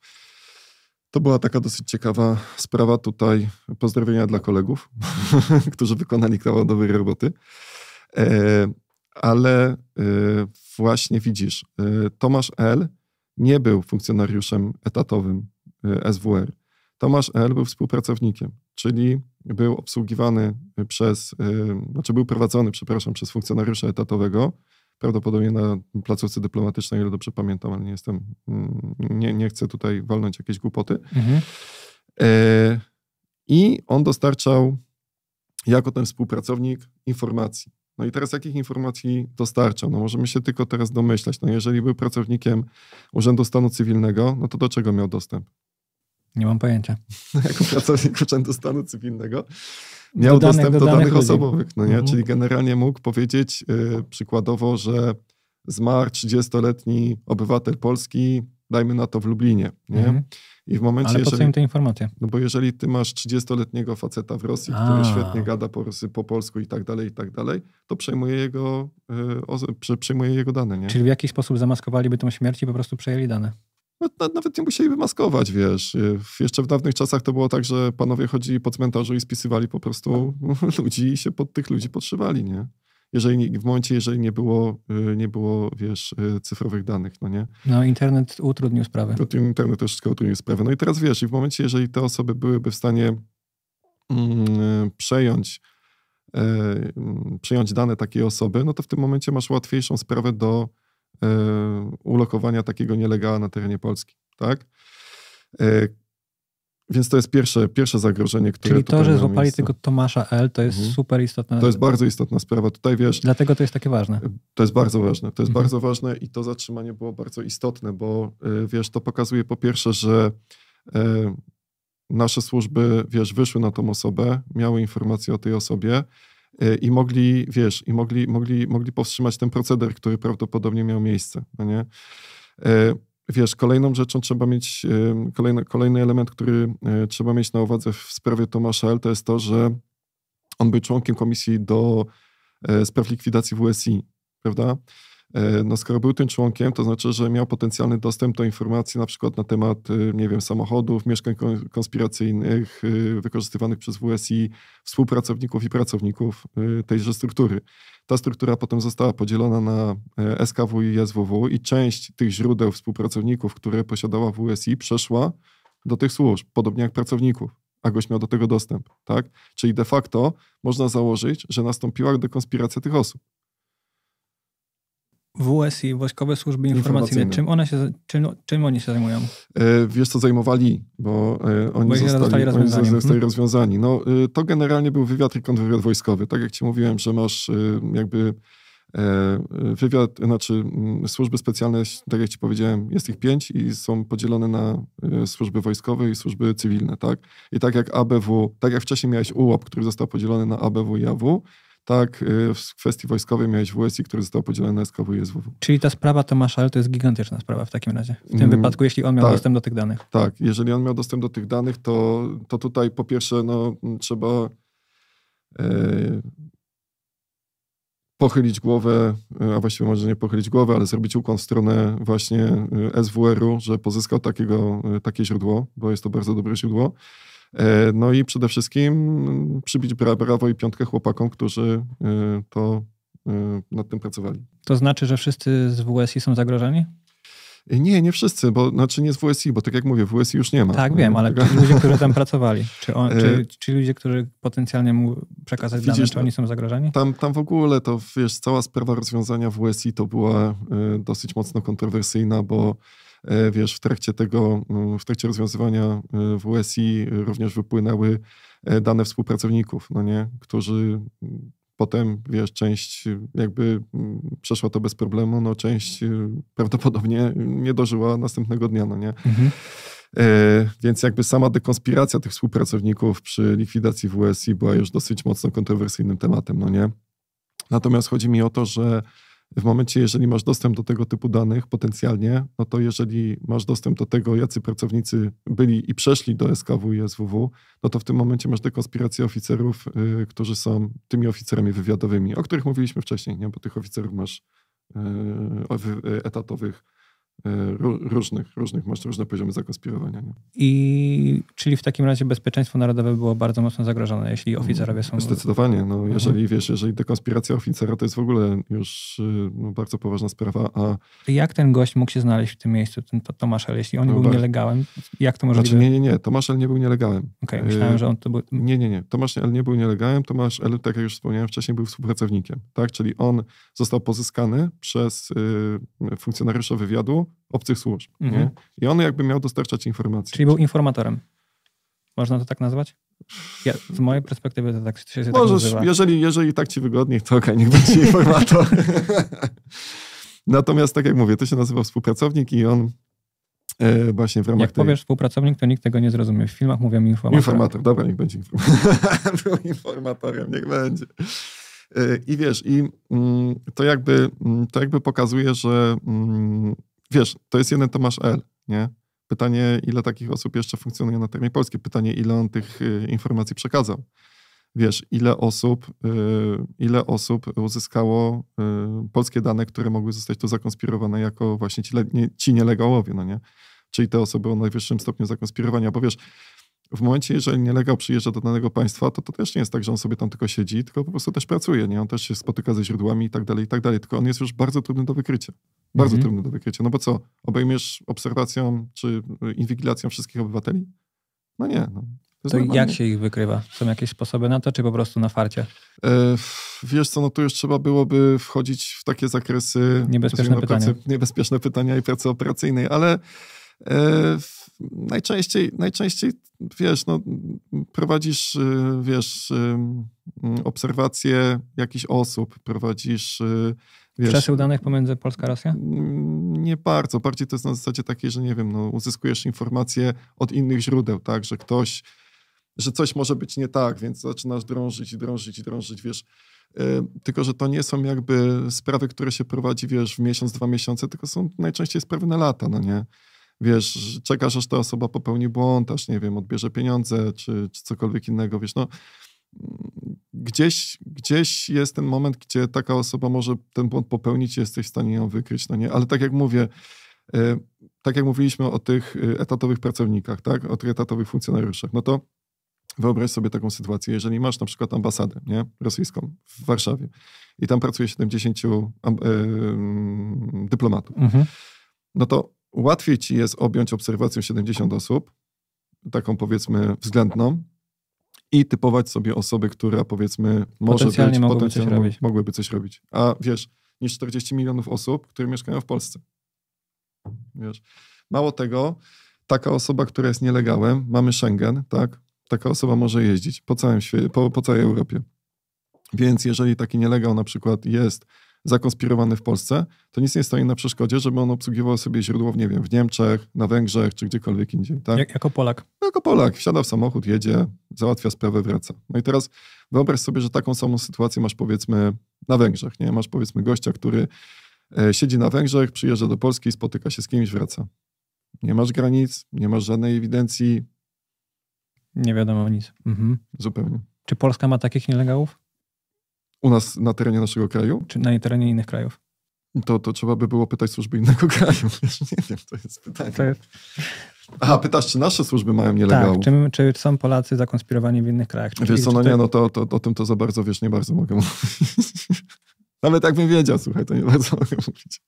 to była taka dosyć ciekawa sprawa tutaj. Pozdrowienia dla kolegów, którzy wykonali kawał dobrej roboty. E, ale e, właśnie widzisz, e, Tomasz L. nie był funkcjonariuszem etatowym e, SWR. Tomasz L. był współpracownikiem czyli był obsługiwany przez, y, znaczy był prowadzony, przepraszam, przez funkcjonariusza etatowego, prawdopodobnie na placówce dyplomatycznej, ile dobrze pamiętam, ale nie jestem, mm, nie, nie chcę tutaj walnąć jakiejś głupoty. Mhm. E, I on dostarczał jako ten współpracownik informacji. No i teraz jakich informacji dostarczał? No możemy się tylko teraz domyślać. No jeżeli był pracownikiem Urzędu Stanu Cywilnego, no to do czego miał dostęp? Nie mam pojęcia. jako pracownik Urzędu Stanu Cywilnego miał do dostęp do, do, danych, danych osobowych, no nie? Mhm. czyli generalnie mógł powiedzieć y, przykładowo, że zmarł 30-letni obywatel Polski, dajmy na to w Lublinie. Nie? Mhm. I w momencie, Ale po jeżeli, co im te informacje? No bo jeżeli ty masz 30-letniego faceta w Rosji, A. który świetnie gada po, po polsku i tak dalej, i tak dalej, to przejmuje jego, yy, przejmuje jego dane. Nie? Czyli w jaki sposób zamaskowaliby tą śmierć i po prostu przejęli dane? no, nawet nie musieliby maskować, wiesz. Y, jeszcze w dawnych czasach to było tak, że panowie chodzili po cmentarzu i spisywali po prostu ludzi i się pod tych ludzi podszywali, nie? Jeżeli nie, w momencie, jeżeli nie było, y, nie było, wiesz, y, cyfrowych danych, no nie? No, internet utrudnił sprawę. Internet wszystko utrudnił sprawę. No i teraz wiesz, i w momencie, jeżeli te osoby byłyby w stanie mm, przejąć, e, mm, przejąć dane takiej osoby, no to w tym momencie masz łatwiejszą sprawę do Y, ulokowania takiego nielegala na terenie Polski. Tak? Y, więc to jest pierwsze, pierwsze zagrożenie, które Czyli to, że złapali tylko Tomasza L, to jest mhm. super istotne. To jest bardzo istotna sprawa. Tutaj wiesz. Dlatego to jest takie ważne. Y, to jest bardzo ważne. To jest mhm. bardzo ważne i to zatrzymanie było bardzo istotne, bo wiesz, to pokazuje po pierwsze, że nasze służby, wiesz, wyszły na tą osobę, miały informacje o tej osobie E, i mogli, wiesz, i mogli, mogli, mogli powstrzymać ten proceder, który prawdopodobnie miał miejsce, no nie? E, wiesz, kolejną rzeczą trzeba mieć, kolejny, kolejny element, który e, trzeba mieć na uwadze w sprawie Tomasza L., to jest to, że on był członkiem komisji do spraw likwidacji WSI, prawda? E, no skoro był tym członkiem, to znaczy, że miał potencjalny dostęp do informacji na przykład na temat, e, nie wiem, samochodów, mieszkań konspiracyjnych e, wykorzystywanych przez WSI, współpracowników i pracowników tejże struktury. Ta struktura potem została podzielona na SKW i SWW i część tych źródeł współpracowników, które posiadała WSI, przeszła do tych służb, podobnie jak pracowników, a goś miał do tego dostęp, tak? Czyli de facto można założyć, że nastąpiła dekonspiracja tych osób. WS i Wojskowe Służby Informacyjne, czym, one się, czym, czym oni się zajmują? E, wiesz co, zajmowali, bo e, oni bo zostali, zostali, oni zostali hmm. rozwiązani. No, e, to generalnie był wywiad i kontrwywiad wojskowy. Tak jak ci mówiłem, że masz jakby wywiad, znaczy mm, służby specjalne, tak jak ci powiedziałem, jest ich pięć i są podzielone na służby wojskowe i służby cywilne, tak? I tak jak ABW, tak jak wcześniej miałeś UOP, który został podzielony na ABW i AW, tak, y, w kwestii wojskowej miałeś WSI, który został podzielony na SKW i SWW. Czyli ta sprawa Tomasza ale to jest gigantyczna sprawa w takim razie. W tym mm, wypadku, jeśli on miał tak, dostęp do tych danych. Tak, jeżeli on miał dostęp do tych danych, to, to tutaj po pierwsze no, mm, trzeba e, pochylić głowę, y, a właściwie może nie pochylić głowę, ale zrobić ukłon w stronę właśnie SWR-u, że pozyskał takiego, takie źródło, bo jest to bardzo dobre źródło. E, no i przede wszystkim mm, przybić brawo i piątkę chłopakom, którzy e, to e, nad tym pracowali. To znaczy, że wszyscy z WSI są zagrożeni? Nie, nie wszyscy, bo znaczy nie z WSI, bo tak jak mówię, WSI już nie ma. Tak, wiem, ale ludzie, którzy tam pracowali, czy, on, czy, czy ludzie, którzy potencjalnie mu przekazać Widzisz, dane, czy oni są zagrożeni? Tam, tam w ogóle to, wiesz, cała sprawa rozwiązania WSI to była dosyć mocno kontrowersyjna, bo E, wiesz, w trakcie tego, mm, w trakcie rozwiązywania e, WSI również wypłynęły e, dane współpracowników, no nie, którzy mm, potem, wiesz, część jakby mm, przeszła to bez problemu, no część prawdopodobnie nie dożyła następnego dnia, no nie. Mhm. E, więc jakby sama dekonspiracja tych współpracowników przy likwidacji WSI była już dosyć mocno kontrowersyjnym tematem, no nie? Natomiast chodzi mi o to, że w momencie, jeżeli masz dostęp do tego typu danych potencjalnie, no to jeżeli masz dostęp do tego, jacy pracownicy byli i przeszli do SKW i SWW, no to w tym momencie masz dekonspirację oficerów, y, którzy są tymi oficerami wywiadowymi, o których mówiliśmy wcześniej, nie? bo tych oficerów masz y, y, etatowych E, różnych, różnych, masz różne poziomy zakonspirowania. Nie? I czyli w takim razie bezpieczeństwo narodowe było bardzo mocno zagrożone, jeśli oficerowie są... Zdecydowanie. No, mhm. jeżeli, mhm. wiesz, jeżeli dekonspiracja oficera to jest w ogóle już y, no, bardzo poważna sprawa, a... Jak ten gość mógł się znaleźć w tym miejscu, ten Tomasz Tomaszel, jeśli on no, był bardzo... nielegałem? Jak to możliwe? Znaczy, nie, nie, nie. Tomaszel nie był nielegałem. Okej, okay, e, myślałem, że on to był... Nie, nie, nie. Tomasz L nie był nielegałem. Tomasz L, tak jak już wspomniałem wcześniej, był współpracownikiem, tak? Czyli on został pozyskany przez y, funkcjonariusza wywiadu, obcych służb. Mhm. I on jakby miał dostarczać informacji. Czyli był informatorem. Można to tak nazwać? Ja, z mojej perspektywy to tak się tak Możesz, tak jeżeli, jeżeli tak ci wygodniej, to okej, okay, niech będzie informator. Natomiast tak jak mówię, to się nazywa współpracownik i on e, właśnie w ramach Jak tej... powiesz współpracownik, to nikt tego nie zrozumie. W filmach mówią informator. Informator, dobra, niech będzie informator. Był informatorem, niech będzie. E, I wiesz, i mm, to, jakby, mm, to jakby pokazuje, że mm, wiesz, to jest jeden Tomasz L., nie? Pytanie, ile takich osób jeszcze funkcjonuje na terenie Polski? Pytanie, ile on tych y, informacji przekazał? Wiesz, ile osób, y, ile osób uzyskało y, polskie dane, które mogły zostać tu zakonspirowane jako właśnie ci, nie, ci nielegałowie, no nie? Czyli te osoby o najwyższym stopniu zakonspirowania, bo wiesz, w momencie, jeżeli nielegal przyjeżdża do danego państwa, to to też nie jest tak, że on sobie tam tylko siedzi, tylko po prostu też pracuje, nie? On też się spotyka ze źródłami i tak dalej, i tak dalej. Tylko on jest już bardzo trudny do wykrycia. Bardzo mhm. trudny do wykrycia. No bo co, obejmiesz obserwacją czy y, inwigilacją wszystkich obywateli? No nie. No. To, to jak się ich wykrywa? Są jakieś sposoby na to, czy po prostu na farcie? E, wiesz co, no tu już trzeba byłoby wchodzić w takie zakresy... Niebezpieczne pytania. Pracy, niebezpieczne pytania i pracy operacyjnej, ale e, najczęściej, najczęściej, wiesz, no, prowadzisz, y, wiesz, obserwacje jakichś osób, prowadzisz y, Wiesz, Przesył danych pomiędzy Polską a Rosją? Nie bardzo. Bardziej to jest na zasadzie takiej, że nie wiem, no, uzyskujesz informacje od innych źródeł, tak, że ktoś, że coś może być nie tak, więc zaczynasz drążyć i drążyć i drążyć, wiesz. E, tylko, że to nie są jakby sprawy, które się prowadzi, wiesz, w miesiąc, dwa miesiące, tylko są najczęściej sprawy na lata, no nie? Wiesz, czekasz, aż ta osoba popełni błąd, aż, nie wiem, odbierze pieniądze, czy, czy cokolwiek innego, wiesz, no gdzieś, gdzieś jest ten moment, gdzie taka osoba może ten błąd popełnić i jesteś w stanie ją wykryć. No nie? Ale tak jak mówię, e, tak jak mówiliśmy o tych e, etatowych pracownikach, tak? o tych etatowych funkcjonariuszach, no to Wyobraź sobie taką sytuację, jeżeli masz na przykład ambasadę nie? rosyjską w Warszawie i tam pracuje 70 am, y, dyplomatów, mhm. no to łatwiej ci jest objąć obserwacją 70 osób, taką powiedzmy względną, i typować sobie osoby, które, powiedzmy może być, mogłyby potencjalnie coś mogłyby coś robić. A wiesz, niż 40 milionów osób, które mieszkają w Polsce. Wiesz. Mało tego, taka osoba, która jest nielegalem, mamy Schengen, tak? Taka osoba może jeździć po całym świecie, po, po całej Europie. Więc jeżeli taki nielegał na przykład jest Zakonspirowany w Polsce, to nic nie stoi na przeszkodzie, żeby on obsługiwał sobie źródło, nie wiem, w Niemczech, na Węgrzech czy gdziekolwiek indziej. Tak? Jak, jako Polak. No, jako Polak. Wsiada w samochód, jedzie, załatwia sprawę, wraca. No i teraz wyobraź sobie, że taką samą sytuację masz powiedzmy na Węgrzech. Nie? Masz powiedzmy gościa, który e, siedzi na Węgrzech, przyjeżdża do Polski, spotyka się z kimś, wraca. Nie masz granic, nie masz żadnej ewidencji. Nie wiadomo nic. Mhm. Zupełnie. Czy Polska ma takich nielegalów? u nas na terenie naszego kraju. Czy na terenie innych krajów? To, to trzeba by było pytać służby innego kraju. nie wiem, to jest pytanie. To jest... Aha, pytasz, czy nasze służby mają nielegalów? Tak, czy, czy, są Polacy zakonspirowani w innych krajach? Czy, wiesz co, no nie, no to, to, o tym to za bardzo, wiesz, nie bardzo mogę mówić. Nawet jakbym wiedział, słuchaj, to nie bardzo mogę mówić.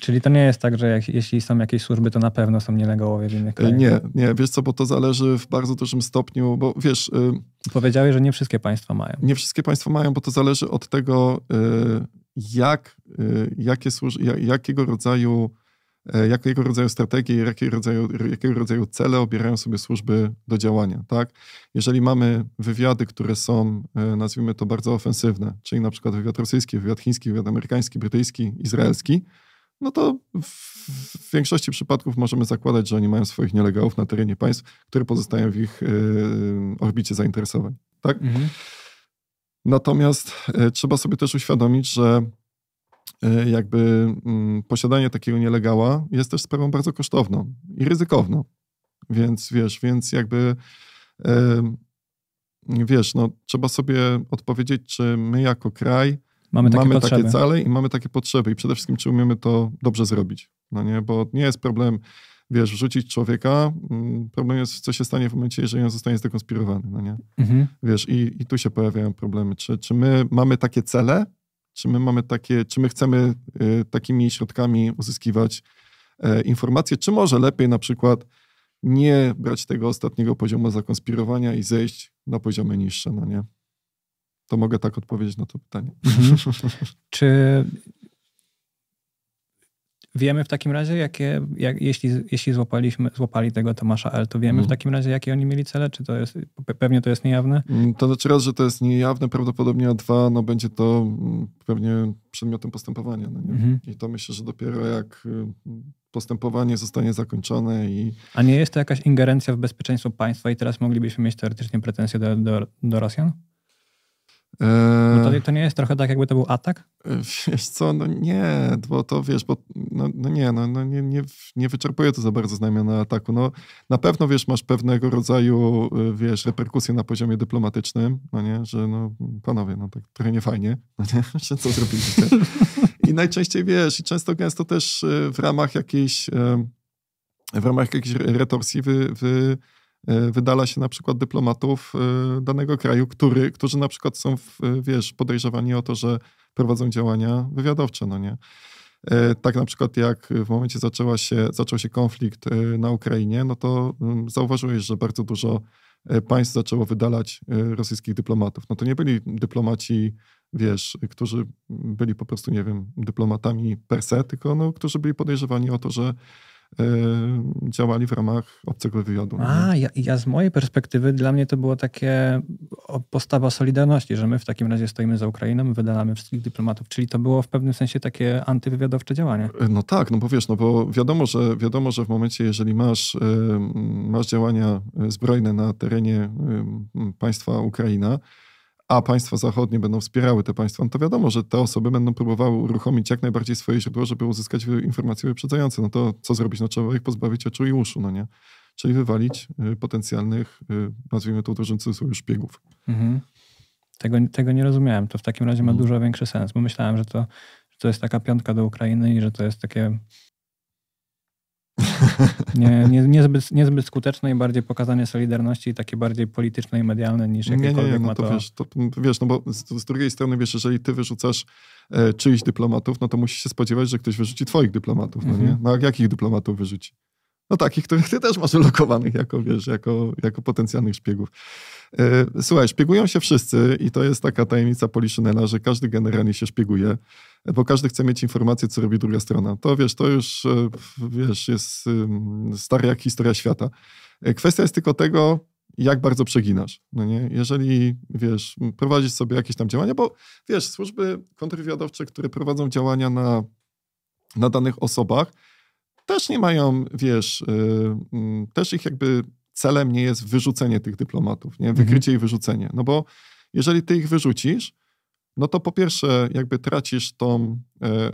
Czyli to nie jest tak, że jak, jeśli są jakieś służby, to na pewno są nielegałowie w innych e, krajach? Nie, nie. Wiesz co, bo to zależy w bardzo dużym stopniu, bo wiesz... Y, Powiedziałeś, że nie wszystkie państwa mają. Nie wszystkie państwa mają, bo to zależy od tego, y, jak, y, jakie służ, jakiego rodzaju e, jakiego rodzaju strategie, jakiego rodzaju, jakiego rodzaju cele obierają sobie służby do działania. Tak? Jeżeli mamy wywiady, które są, e, nazwijmy to, bardzo ofensywne, czyli na przykład wywiad rosyjski, wywiad chiński, wywiad amerykański, brytyjski, izraelski, no to w większości przypadków możemy zakładać, że oni mają swoich nielegalów na terenie państw, które pozostają w ich e, orbicie zainteresowań. Tak? Mhm. Natomiast e, trzeba sobie też uświadomić, że e, jakby mm, posiadanie takiego nielegała jest też sprawą bardzo kosztowną i ryzykowną. Więc wiesz, więc jakby wiesz, no trzeba sobie odpowiedzieć, czy my jako kraj Mamy takie, mamy takie cele i mamy takie potrzeby. I przede wszystkim, czy umiemy to dobrze zrobić. No nie, bo nie jest problem, wiesz, wrzucić człowieka. Mm, problem jest, co się stanie w momencie, jeżeli on zostanie zdekonspirowany. No nie? Mhm. Wiesz, i, i tu się pojawiają problemy. Czy, czy my mamy takie cele, czy my mamy takie, czy my chcemy y, takimi środkami uzyskiwać y, informacje, czy może lepiej na przykład nie brać tego ostatniego poziomu zakonspirowania i zejść na poziomy niższe, no nie? To mogę tak odpowiedzieć na to pytanie. Mhm. Czy wiemy w takim razie, jakie, jak, jeśli, jeśli złapaliśmy, złapali tego Tomasza L, to wiemy mm. w mhm. takim razie, jakie oni mieli cele? Czy to jest, pewnie to jest niejawne? Mm, to znaczy raz, że to jest niejawne, prawdopodobnie, a dwa, no będzie to mm, pewnie przedmiotem postępowania. No mm I to myślę, że dopiero jak y, postępowanie zostanie zakończone i... A nie jest to jakaś ingerencja w bezpieczeństwo państwa i teraz moglibyśmy mieć teoretycznie pretensje do, do, do Rosjan? No to, e, to, nie jest trochę tak, jakby to był atak? E, wiesz co, no nie, bo to wiesz, bo no, no nie, no, no nie, nie, nie wyczerpuje to za bardzo znamiona ataku. No, na pewno wiesz, masz pewnego rodzaju, e, wiesz, reperkusje na poziomie dyplomatycznym, no nie, że no panowie, no tak trochę niefajnie, no nie, że co zrobiliście. I najczęściej wiesz, i często gęsto też w ramach jakiejś, w ramach jakiejś retorsji wy, wy E, wydala się na przykład dyplomatów e, danego kraju, który, którzy na przykład są, w, e, wiesz, podejrzewani o to, że prowadzą działania wywiadowcze, no nie? Tak na przykład jak w momencie zaczęła się, zaczął się konflikt na Ukrainie, no to mm, zauważyłeś, że bardzo dużo państw zaczęło wydalać rosyjskich dyplomatów. No to nie byli dyplomaci, wiesz, którzy byli po prostu, nie wiem, dyplomatami per se, tylko no, którzy byli podejrzewani o to, że Y, działali w ramach obcego wywiadu. A, ja, ja, z mojej perspektywy, dla mnie to było takie postawa solidarności, że my w takim razie stoimy za Ukrainą, wydalamy wszystkich dyplomatów, czyli to było w pewnym sensie takie antywywiadowcze działanie. E, no tak, no bo wiesz, no bo wiadomo, że, wiadomo, że w momencie, jeżeli masz, e, masz działania e, zbrojne na terenie państwa Ukraina, a państwa zachodnie będą wspierały te państwa, no to wiadomo, że te osoby będą próbowały uruchomić jak najbardziej swoje źródło, żeby uzyskać informacje wyprzedzające. No to co zrobić? No trzeba ich pozbawić oczu i uszu, no nie? Czyli wywalić y, potencjalnych, y, nazwijmy to w dużym cudzysłowie, szpiegów. Mhm. Tego, tego nie rozumiałem. To w takim razie ma mhm. dużo większy sens, bo myślałem, że to, że to jest taka piątka do Ukrainy i że to jest takie nie, nie, niezbyt, niezbyt skuteczne i bardziej pokazanie solidarności takie bardziej polityczne i medialne niż jakiekolwiek nie, nie, no ma to... Wiesz, to wiesz, no bo z, z drugiej strony wiesz, jeżeli ty wyrzucasz e, czyichś dyplomatów, no to musisz się spodziewać, że ktoś wyrzuci twoich dyplomatów, no mhm. nie? No jakich dyplomatów wyrzuci? No takich, których ty też masz ulokowanych jako, wiesz, jako, jako potencjalnych szpiegów. E, słuchaj, szpiegują się wszyscy i to jest taka tajemnica Poliszynela, że każdy generalnie się szpieguje bo każdy chce mieć informację, co robi druga strona. To wiesz, to już e, wiesz, jest stare jak historia świata. E, kwestia jest tylko tego, jak bardzo przeginasz. No nie? Jeżeli, wiesz, prowadzisz sobie jakieś tam działania, bo wiesz, służby kontrwywiadowcze, które prowadzą działania na, na danych osobach, też nie mają, wiesz, yy, też ich jakby celem nie jest wyrzucenie tych dyplomatów, nie? Wykrycie mhm. i wyrzucenie. No bo jeżeli ty ich wyrzucisz, no to po pierwsze jakby tracisz tą e, e,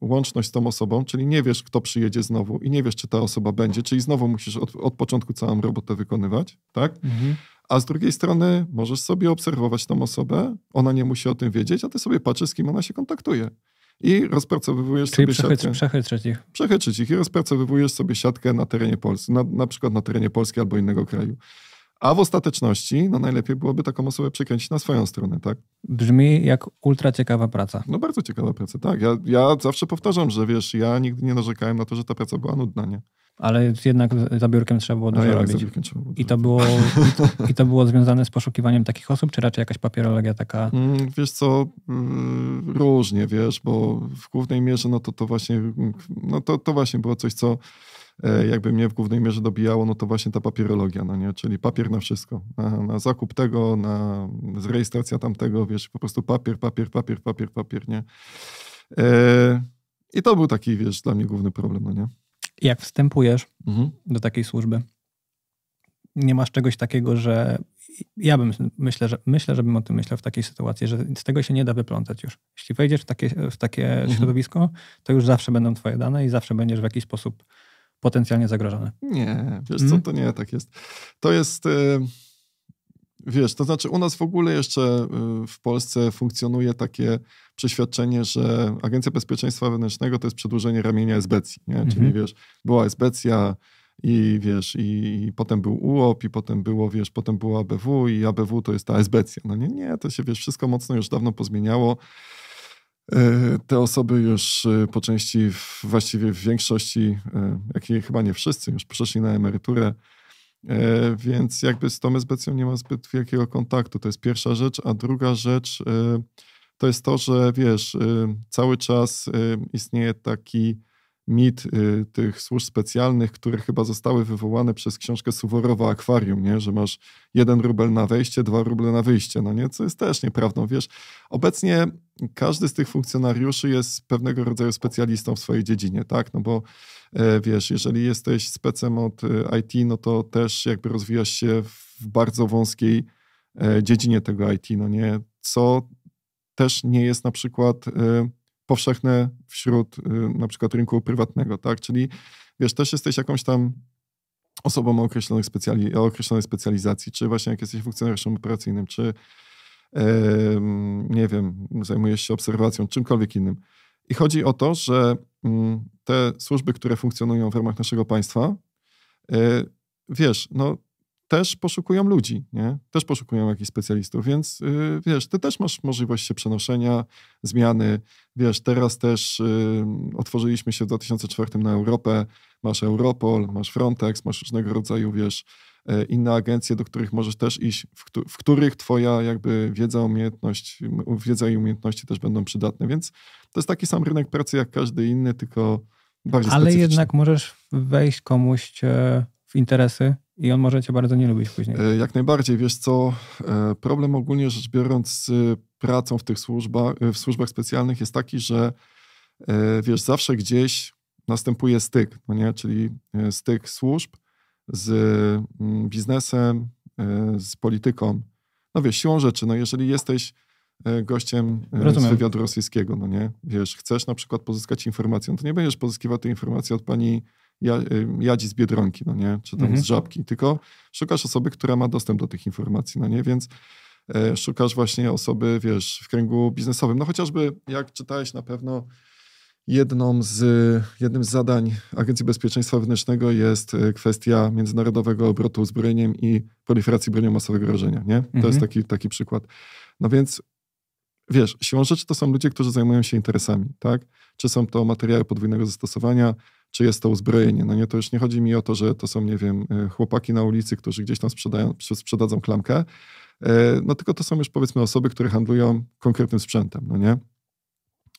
łączność z tą osobą, czyli nie wiesz, kto przyjedzie znowu i nie wiesz, czy ta osoba będzie, czyli znowu musisz od, od początku całą robotę wykonywać, tak? Mhm. A z drugiej strony możesz sobie obserwować tą osobę, ona nie musi o tym wiedzieć, a ty sobie patrzysz, z kim ona się kontaktuje. I rozpracowywujesz Czyli sobie przechytr, siatkę. Przechytrzyć ich. Przechytrzyć ich i rozpracowywujesz sobie siatkę na terenie Polski, na, na przykład na terenie Polski albo innego kraju. A w ostateczności, no najlepiej byłoby taką osobę przekręcić na swoją stronę, tak? Brzmi jak ultra ciekawa praca. No bardzo ciekawa praca, tak. Ja, ja zawsze powtarzam, że wiesz, ja nigdy nie narzekałem na to, że ta praca była nudna, nie? Ale jednak za biurkiem trzeba było no dużo ja robić. Trzeba było I, to było, i, to, I to było związane z poszukiwaniem takich osób, czy raczej jakaś papierologia taka? Mm, wiesz co, mm, różnie, wiesz, bo w głównej mierze no to, to właśnie mm, no to, to właśnie było coś, co E, jakby mnie w głównej mierze dobijało, no to właśnie ta papierologia, no nie? czyli papier na wszystko. Na, na zakup tego, na zrejestrację tamtego, wiesz, po prostu papier, papier, papier, papier, papier, nie? E, I to był taki, wiesz, dla mnie główny problem, no nie? Jak wstępujesz mhm. do takiej służby, nie masz czegoś takiego, że ja bym myślę, że myślę, żebym o tym myślał w takiej sytuacji, że z tego się nie da wyplątać już. Jeśli wejdziesz w takie, w takie mhm. środowisko, to już zawsze będą twoje dane i zawsze będziesz w jakiś sposób potencjalnie zagrożone. Nie, wiesz co, mhm. to nie tak jest. To jest... Y, wiesz, to znaczy u nas w ogóle jeszcze y, w Polsce funkcjonuje takie przeświadczenie, że Agencja Bezpieczeństwa Wewnętrznego to jest przedłużenie ramienia SBC, nie? Czyli mhm. wiesz, była SBC i wiesz, i, i, potem był UOP i potem było, wiesz, potem było ABW i ABW to jest ta SBC. No nie, nie, to się wiesz, wszystko mocno już dawno pozmieniało. E, te osoby już e, po części, właściwie w większości, e, jak i chyba nie wszyscy, już przeszli na emeryturę, więc jakby z tą SBC nie ma zbyt wielkiego kontaktu. To jest pierwsza rzecz. A druga rzecz to jest to, że wiesz, cały czas istnieje taki mit y, tych służb specjalnych, które chyba zostały wywołane przez książkę Suworowa Akwarium, nie? że masz jeden rubel na wejście, dwa ruble na wyjście, no nie? co jest też nieprawdą. Wiesz, obecnie każdy z tych funkcjonariuszy jest pewnego rodzaju specjalistą w swojej dziedzinie, tak? No bo y, wiesz, jeżeli jesteś specem od e, IT, no to też jakby rozwijasz się w bardzo wąskiej y, dziedzinie tego IT, no nie? Co też nie jest na przykład powszechne wśród y, na przykład rynku prywatnego, tak? Czyli wiesz, też jesteś jakąś tam osobą o określonej, specjali określonej specjalizacji, czy właśnie jak jesteś funkcjonariuszem operacyjnym, czy nie wiem, zajmujesz się obserwacją, czymkolwiek innym. I chodzi o to, że mm, te służby, które funkcjonują w ramach naszego państwa, y, wiesz, no też poszukują ludzi, nie? też poszukują jakichś specjalistów, więc y, wiesz, ty też masz możliwość się przenoszenia, zmiany. Wiesz, teraz też y, otworzyliśmy się w 2004 na Europę, masz Europol, masz Frontex, masz różnego rodzaju, wiesz, yy, inne agencje, do których możesz też iść, w, w, których twoja jakby wiedza, umiejętność, wiedza i umiejętności też będą przydatne, więc to jest taki sam rynek pracy jak każdy inny, tylko bardziej Ale jednak możesz wejść komuś e, w interesy, i on może cię bardzo nie lubić później. E, jak najbardziej, wiesz co, e, problem ogólnie rzecz biorąc z pracą w tych służbach, e, w służbach specjalnych jest taki, że wiesz, zawsze gdzieś następuje styk, no nie? czyli styk służb z mm, biznesem, z polityką. No wiesz, siłą rzeczy, no jeżeli jesteś gościem Rozumiem. z wywiadu rosyjskiego, no nie, wiesz, chcesz na przykład pozyskać informację, no to nie będziesz pozyskiwał tej informacji od pani Y, jadzi z Biedronki, no nie? Czy tam mhm. z Żabki, tylko szukasz osoby, która ma dostęp do tych informacji, no nie? Więc e, szukasz właśnie osoby, wiesz, w kręgu biznesowym. No chociażby, jak czytałeś na pewno, jedną z, jednym z zadań Agencji Bezpieczeństwa Wewnętrznego jest e, kwestia międzynarodowego obrotu uzbrojeniem i proliferacji bronią masowego rażenia, nie? Mhm. To jest mhm. taki, taki przykład. No więc, wiesz, siłą rzeczy to są ludzie, którzy zajmują się interesami, tak? Czy są to materiały podwójnego zastosowania, czy jest to uzbrojenie. No nie, to już nie chodzi mi o to, że to są, nie wiem, e, chłopaki na ulicy, którzy gdzieś tam sprzedają, sprzedadzą klamkę, e, no tylko to są już powiedzmy osoby, które handlują konkretnym sprzętem, no nie?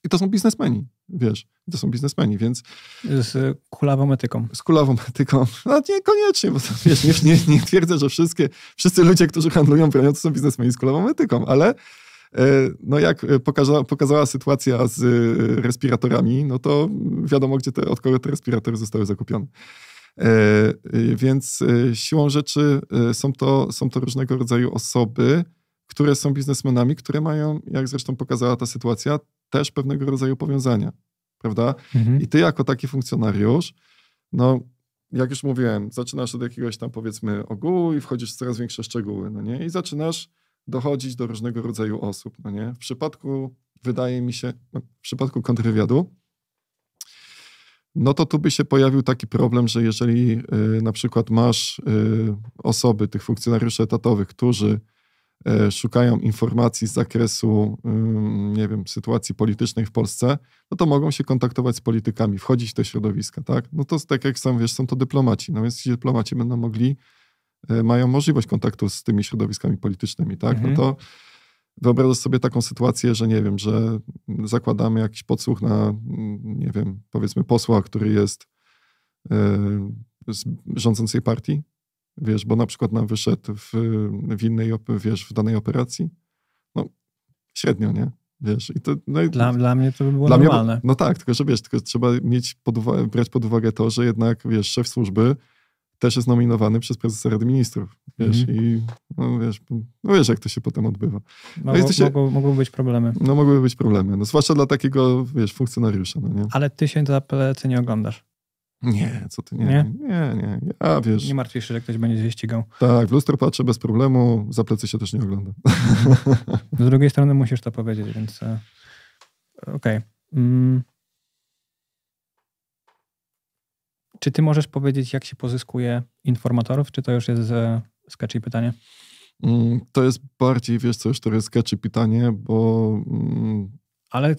I to są biznesmeni, wiesz, to są biznesmeni, więc... Z e, kulawą metyką. Z kulawą metyką. No niekoniecznie, bo to, wiesz, nie, nie, nie twierdzę, że wszystkie, wszyscy ludzie, którzy handlują bronią, to są biznesmeni z kulawą metyką, ale E, no jak e, pokazała, pokazała sytuacja z e, respiratorami, no to wiadomo, gdzie te, od kogo te respiratory zostały zakupione. Więc siłą rzeczy są to, są to różnego rodzaju osoby, które są biznesmenami, które mają, jak zresztą pokazała ta sytuacja, też pewnego rodzaju powiązania, prawda? Mhm. I ty jako taki funkcjonariusz, no jak już mówiłem, zaczynasz od jakiegoś tam powiedzmy ogółu i wchodzisz w coraz większe szczegóły, no nie? I zaczynasz dochodzić do różnego rodzaju osób. No nie? W przypadku, wydaje mi się, no, w przypadku kontrwywiadu, no to tu by się pojawił taki problem, że jeżeli y, na przykład masz y, osoby, tych funkcjonariuszy etatowych, którzy y, szukają informacji z zakresu, y, nie wiem, sytuacji politycznej w Polsce, no to mogą się kontaktować z politykami, wchodzić w te środowiska, tak? No to tak jak sam wiesz, są to dyplomaci, no więc ci dyplomaci będą mogli Y, mają możliwość kontaktu z tymi środowiskami politycznymi, tak? No mhm. No to wyobrażasz sobie taką sytuację, że nie wiem, że zakładamy jakiś podsłuch na, mm, nie wiem, powiedzmy posła, który jest y, z rządzącej partii, wiesz, bo na przykład nam wyszedł w, w innej, wiesz, w danej operacji. No, średnio, nie? Wiesz, i to, no i, dla, dla mnie to by było normalne. Mnie, no tak, tylko że wiesz, tylko trzeba mieć pod uwagę, brać pod uwagę to, że jednak, wiesz, szef służby też jest nominowany przez prezesa Rady Ministrów. Wiesz, mhm. i no wiesz, no wiesz, jak to się potem odbywa. No Mogą, się, mogły, być problemy. No mogły być problemy, no, zwłaszcza dla takiego, wiesz, funkcjonariusza. No, nie? Ale ty się za plecy nie oglądasz. Nie, co ty, nie, nie, nie, nie. ja wiesz. Nie martwisz się, że ktoś będzie się ścigał. Tak, w lustro patrzę bez problemu, za plecy się też nie ogląda. Z drugiej strony musisz to powiedzieć, więc e, okej. Okay. Mm. Czy ty możesz powiedzieć, jak się pozyskuje informatorów, czy to już jest e, sketchy pytanie? Mm, to jest bardziej, wiesz co, już to jest sketchy pytanie, bo... Mm, ale e,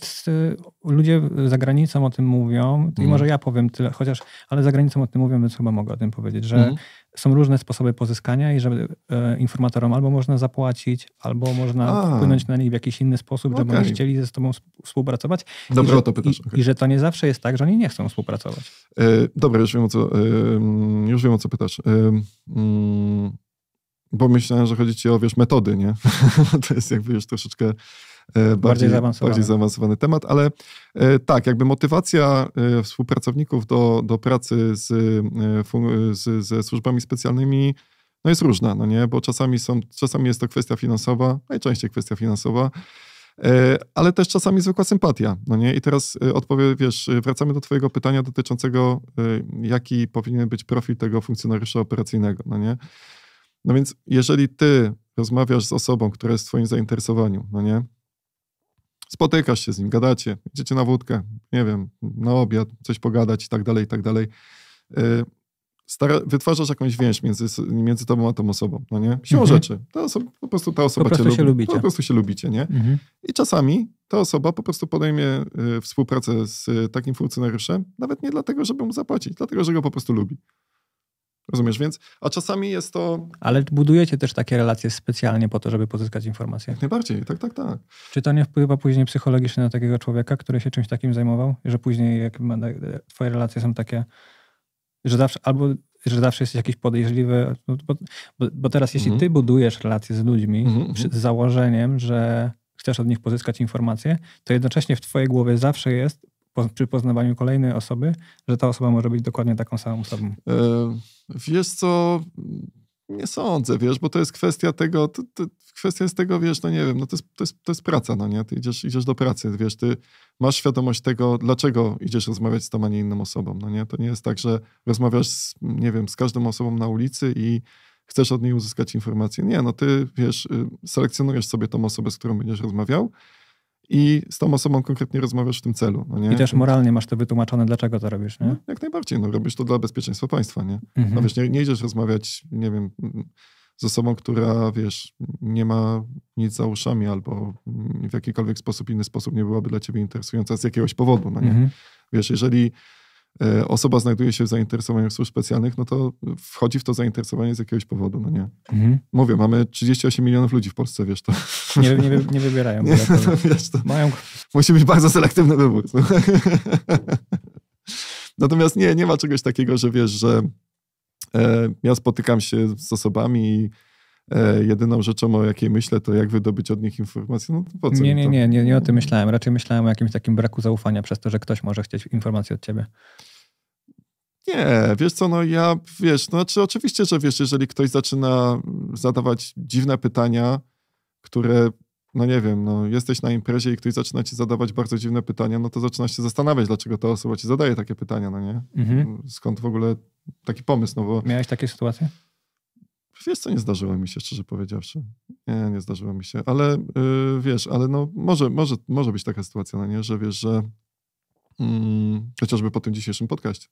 ludzie za granicą o tym mówią, i mhm. może ja powiem tyle, chociaż, ale za granicą o tym mówią, więc chyba mogę o tym powiedzieć, że mhm są różne sposoby pozyskania i żeby e, informatorom albo można zapłacić, albo można A. wpłynąć na nich w jakiś inny sposób, okay. żeby oni chcieli ze sobą współpracować. Dobrze o to pytasz. I, okay. I, że to nie zawsze jest tak, że oni nie chcą współpracować. E, dobra, już wiem o co, e, mm, już wiem, o co pytasz. E, mm, bo myślałem, że chodzi ci o wiesz, metody, nie? to jest jakby już troszeczkę E, bardziej, bardziej, zaawansowany. bardziej zaawansowany temat, ale e, tak, jakby motywacja e, współpracowników do, do pracy z, z, ze służbami specjalnymi no jest różna, no nie? Bo czasami, są, czasami jest to kwestia finansowa, najczęściej kwestia finansowa, ale też czasami zwykła sympatia, no nie? I teraz odpowiem, wiesz, wracamy do twojego pytania dotyczącego, jaki powinien być profil tego funkcjonariusza operacyjnego, no nie? No więc jeżeli ty rozmawiasz z osobą, która jest w twoim zainteresowaniu, no nie? Spotykasz się z nim, gadacie, idziecie na wódkę, nie wiem, na obiad, coś pogadać i tak dalej, i tak dalej. Y, stara, wytwarzasz jakąś więź między, między tobą a tą osobą, no nie? Siłą mhm. rzeczy. Ta osoba, po prostu ta osoba po prostu cię się lubi. Po prostu się lubicie, nie? Mhm. I czasami ta osoba po prostu podejmie y, współpracę z takim funkcjonariuszem, nawet nie dlatego, żeby mu zapłacić, dlatego, że go po prostu lubi. Rozumiesz, więc, a czasami jest to... Ale budujecie też takie relacje specjalnie po to, żeby pozyskać informacje. Jak najbardziej, tak, tak, tak. Czy to nie wpływa później psychologicznie na takiego człowieka, który się czymś takim zajmował? Że później jak e, twoje relacje są takie, że zawsze, albo że zawsze jesteś jakiś podejrzliwy, bo, bo, bo teraz jeśli mhm. ty budujesz relacje z ludźmi mhm, mhm, z założeniem, że chcesz od nich pozyskać informacje, to jednocześnie w twojej głowie zawsze jest po, przy poznawaniu kolejnej osoby, że ta osoba może być dokładnie taką samą osobą. Y Wiesz co, nie sądzę, wiesz, bo to jest kwestia tego, to, to, kwestia jest tego, wiesz, no nie wiem, no to jest, to jest, to jest praca, no nie? Ty idziesz, idziesz do pracy, wiesz, ty masz świadomość tego, dlaczego idziesz rozmawiać z tą, a nie inną osobą, no nie? To nie jest tak, że rozmawiasz, z, nie wiem, z każdą osobą na ulicy i chcesz od niej uzyskać informacje. Nie, no ty, wiesz, y, selekcjonujesz sobie tą osobę, z którą będziesz rozmawiał, i z tą osobą konkretnie rozmawiasz w tym celu. No nie? I też moralnie masz to wytłumaczone, dlaczego to robisz, nie? No, jak najbardziej, no robisz to dla bezpieczeństwa państwa, nie? Mhm. No wiesz, nie, nie idziesz rozmawiać, nie wiem, z osobą, która, wiesz, nie ma nic za uszami albo w jakikolwiek sposób, inny sposób nie byłaby dla ciebie interesująca z jakiegoś powodu, no nie? Mhm. Wiesz, jeżeli E, osoba znajduje się w zainteresowaniu służb specjalnych, no to wchodzi w to zainteresowanie z jakiegoś powodu, no nie. Mhm. Mówię, mamy 38 milionów ludzi w Polsce, wiesz to. Nie, nie, nie wybierają. Nie, to, no wiesz to. Mają... Musi być bardzo selektywny wybór. Natomiast nie, nie ma czegoś takiego, że wiesz, że e, ja spotykam się z osobami i e, jedyną rzeczą, o jakiej myślę, to jak wydobyć od nich informację. No to po co nie, nie, nie, nie, nie o tym myślałem. Raczej myślałem o jakimś takim braku zaufania przez to, że ktoś może chcieć informacji od ciebie. Nie, wiesz co, no ja, wiesz, no znaczy oczywiście, że wiesz, jeżeli ktoś zaczyna zadawać dziwne pytania, które, no nie wiem, no jesteś na imprezie i ktoś zaczyna ci zadawać bardzo dziwne pytania, no to zaczyna się zastanawiać, dlaczego ta osoba ci zadaje takie pytania, no nie? Mhm. Skąd w ogóle taki pomysł, no bo... Miałeś takie sytuacje? Wiesz co, nie zdarzyło mi się, szczerze powiedziawszy. Nie, nie zdarzyło mi się, ale yy, wiesz, ale no może, może, może być taka sytuacja, no nie, że wiesz, że Hmm, chociażby po tym dzisiejszym podcaście.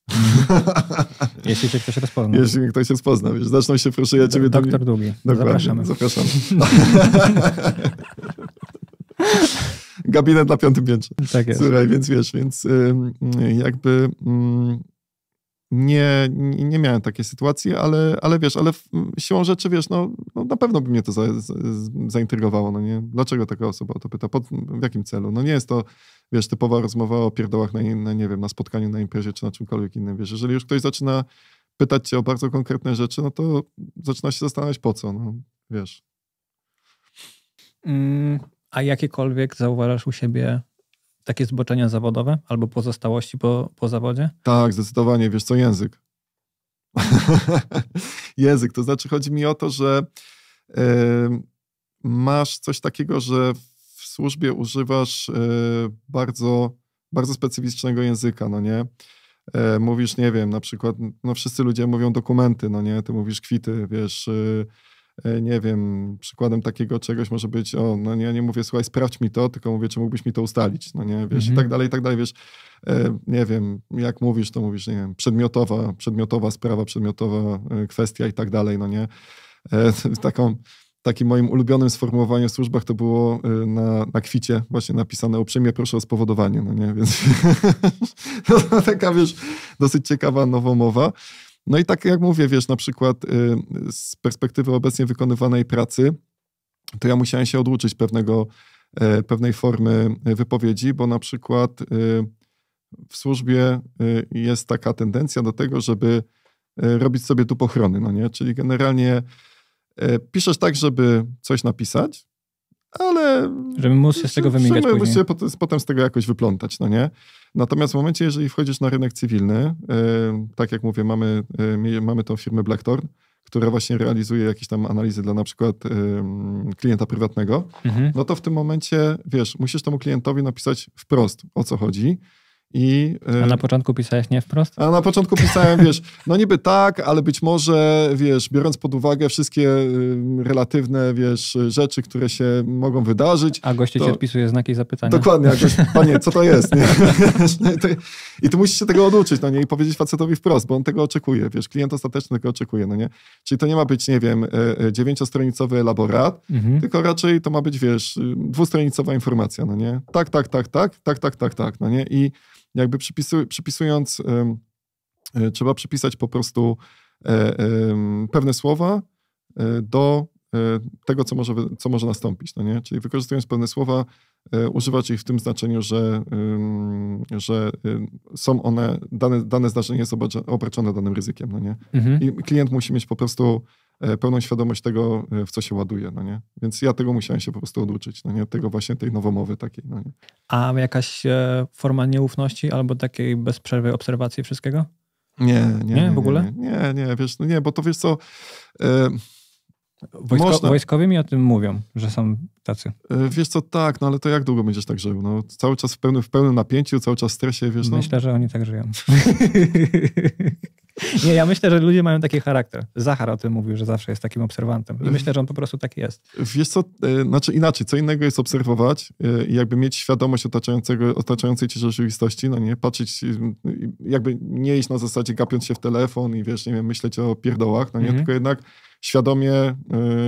Jeśli się ktoś rozpozna. Jeśli ktoś ktoś rozpozna, wiesz, zaczną się, proszę, ja ciebie... Do, doktor do... Długi, zapraszamy. zapraszamy. Gabinet na piątym piętrze. Tak jest. Słuchaj, więc wiesz, więc jakby nie, nie miałem takiej sytuacji, ale, ale wiesz, ale siłą rzeczy, wiesz, no, no na pewno by mnie to za, za, zaintrygowało, no nie? Dlaczego taka osoba o to pyta? Pod, w jakim celu? No nie jest to wiesz, typowa rozmowa o pierdołach na, na, nie wiem, na spotkaniu, na imprezie czy na czymkolwiek innym, wiesz, jeżeli już ktoś zaczyna pytać cię o bardzo konkretne rzeczy, no to zaczyna się zastanawiać po co, no, wiesz. Mm, a jakiekolwiek zauważasz u siebie takie zboczenia zawodowe albo pozostałości po, po zawodzie? Tak, zdecydowanie, wiesz co, język. język, to znaczy chodzi mi o to, że yy, masz coś takiego, że służbie używasz e, bardzo, bardzo specyficznego języka, no nie? E, mówisz, nie wiem, na przykład, no wszyscy ludzie mówią dokumenty, no nie? Ty mówisz kwity, wiesz, y, e, nie wiem, przykładem takiego czegoś może być, o, no nie, ja nie mówię, słuchaj, sprawdź mi to, tylko mówię, czy mógłbyś mi to ustalić, no nie, wiesz, mhm. i tak mhm. dalej, i tak dalej, wiesz, nie wiem, jak mówisz, to mówisz, nie wiem, przedmiotowa, przedmiotowa sprawa, przedmiotowa kwestia i tak dalej, no nie, taką takim moim ulubionym sformułowaniem w służbach to było y, na, na kwicie właśnie napisane uprzejmie proszę o spowodowanie, no nie, więc no taka wiesz, dosyć ciekawa nowomowa. No i tak jak mówię, wiesz, na przykład y, z perspektywy obecnie wykonywanej pracy, to ja musiałem się oduczyć pewnego, y, pewnej formy wypowiedzi, bo na przykład w służbie jest taka tendencja do tego, żeby robić sobie tu pochrony, no nie? Czyli generalnie E, piszesz tak, żeby coś napisać, ale... Żeby móc się z tego wymigać później. Żeby się potem z tego jakoś wyplątać, no nie? Natomiast w momencie, jeżeli wchodzisz na rynek cywilny, e, tak jak mówię, mamy, e, mamy tą firmę Blackthorn, która właśnie realizuje jakieś tam analizy dla na przykład klienta prywatnego, mhm. no to w tym momencie, wiesz, musisz temu klientowi napisać wprost, o co chodzi, i, a y, na początku pisałeś nie wprost? A na początku pisałem, wiesz, no niby tak, ale być może, wiesz, biorąc pod uwagę wszystkie y, relatywne, wiesz, rzeczy, które się mogą wydarzyć. A goście to... ci odpisuje znaki zapytania. Dokładnie, a panie, co to jest? Nie? No I ty musisz się tego oduczyć, no nie, i powiedzieć facetowi wprost, bo on tego oczekuje, wiesz, klient ostateczny tego oczekuje, no nie. Czyli to nie ma być, nie wiem, e, e, dziewięciostronicowy elaborat, mhm. tylko raczej to ma być, wiesz, dwustronicowa informacja, no nie. Tak, tak, tak, tak, tak, tak, tak, tak, tak no nie. I jakby przypisuj, przypisując, e, trzeba przypisać po prostu e, pewne słowa e, do tego, co może, co może nastąpić. No nie? Czyli wykorzystując pewne słowa, używać ich w tym znaczeniu, że, że są one, dane, dane zdarzenie jest obarczone danym ryzykiem. No nie? Mhm. I klient musi mieć po prostu E, pełną świadomość tego, e, w co się ładuje, no nie? Więc ja tego musiałem się po prostu oduczyć, no nie? Tego właśnie, tej nowomowy takiej, no nie? A jakaś e, forma nieufności albo takiej bez przerwy obserwacji wszystkiego? Nie, nie. Nie, nie w ogóle? Nie, nie, nie wiesz, no nie, bo to wiesz co... Wojsko Wojskowymi o tym mówią, że są tacy. E, wiesz co, tak, no ale to jak długo będziesz tak żył? No, cały czas w pełnym, w pełnym napięciu, cały czas w stresie, wiesz? No? Myślę, że oni tak żyją. Nie, ja myślę, że ludzie mają taki charakter. Zachar o tym mówił, że zawsze jest takim obserwantem. I e, myślę, że on po prostu taki jest. Wiesz co, e, znaczy inaczej, co innego jest obserwować i jakby mieć świadomość otaczającego, otaczającej ci rzeczywistości, no nie, patrzeć, jakby nie iść na zasadzie gapiąc się w telefon i wiesz, nie wiem, myśleć o pierdołach, no nie, mhm. tylko jednak świadomie, e,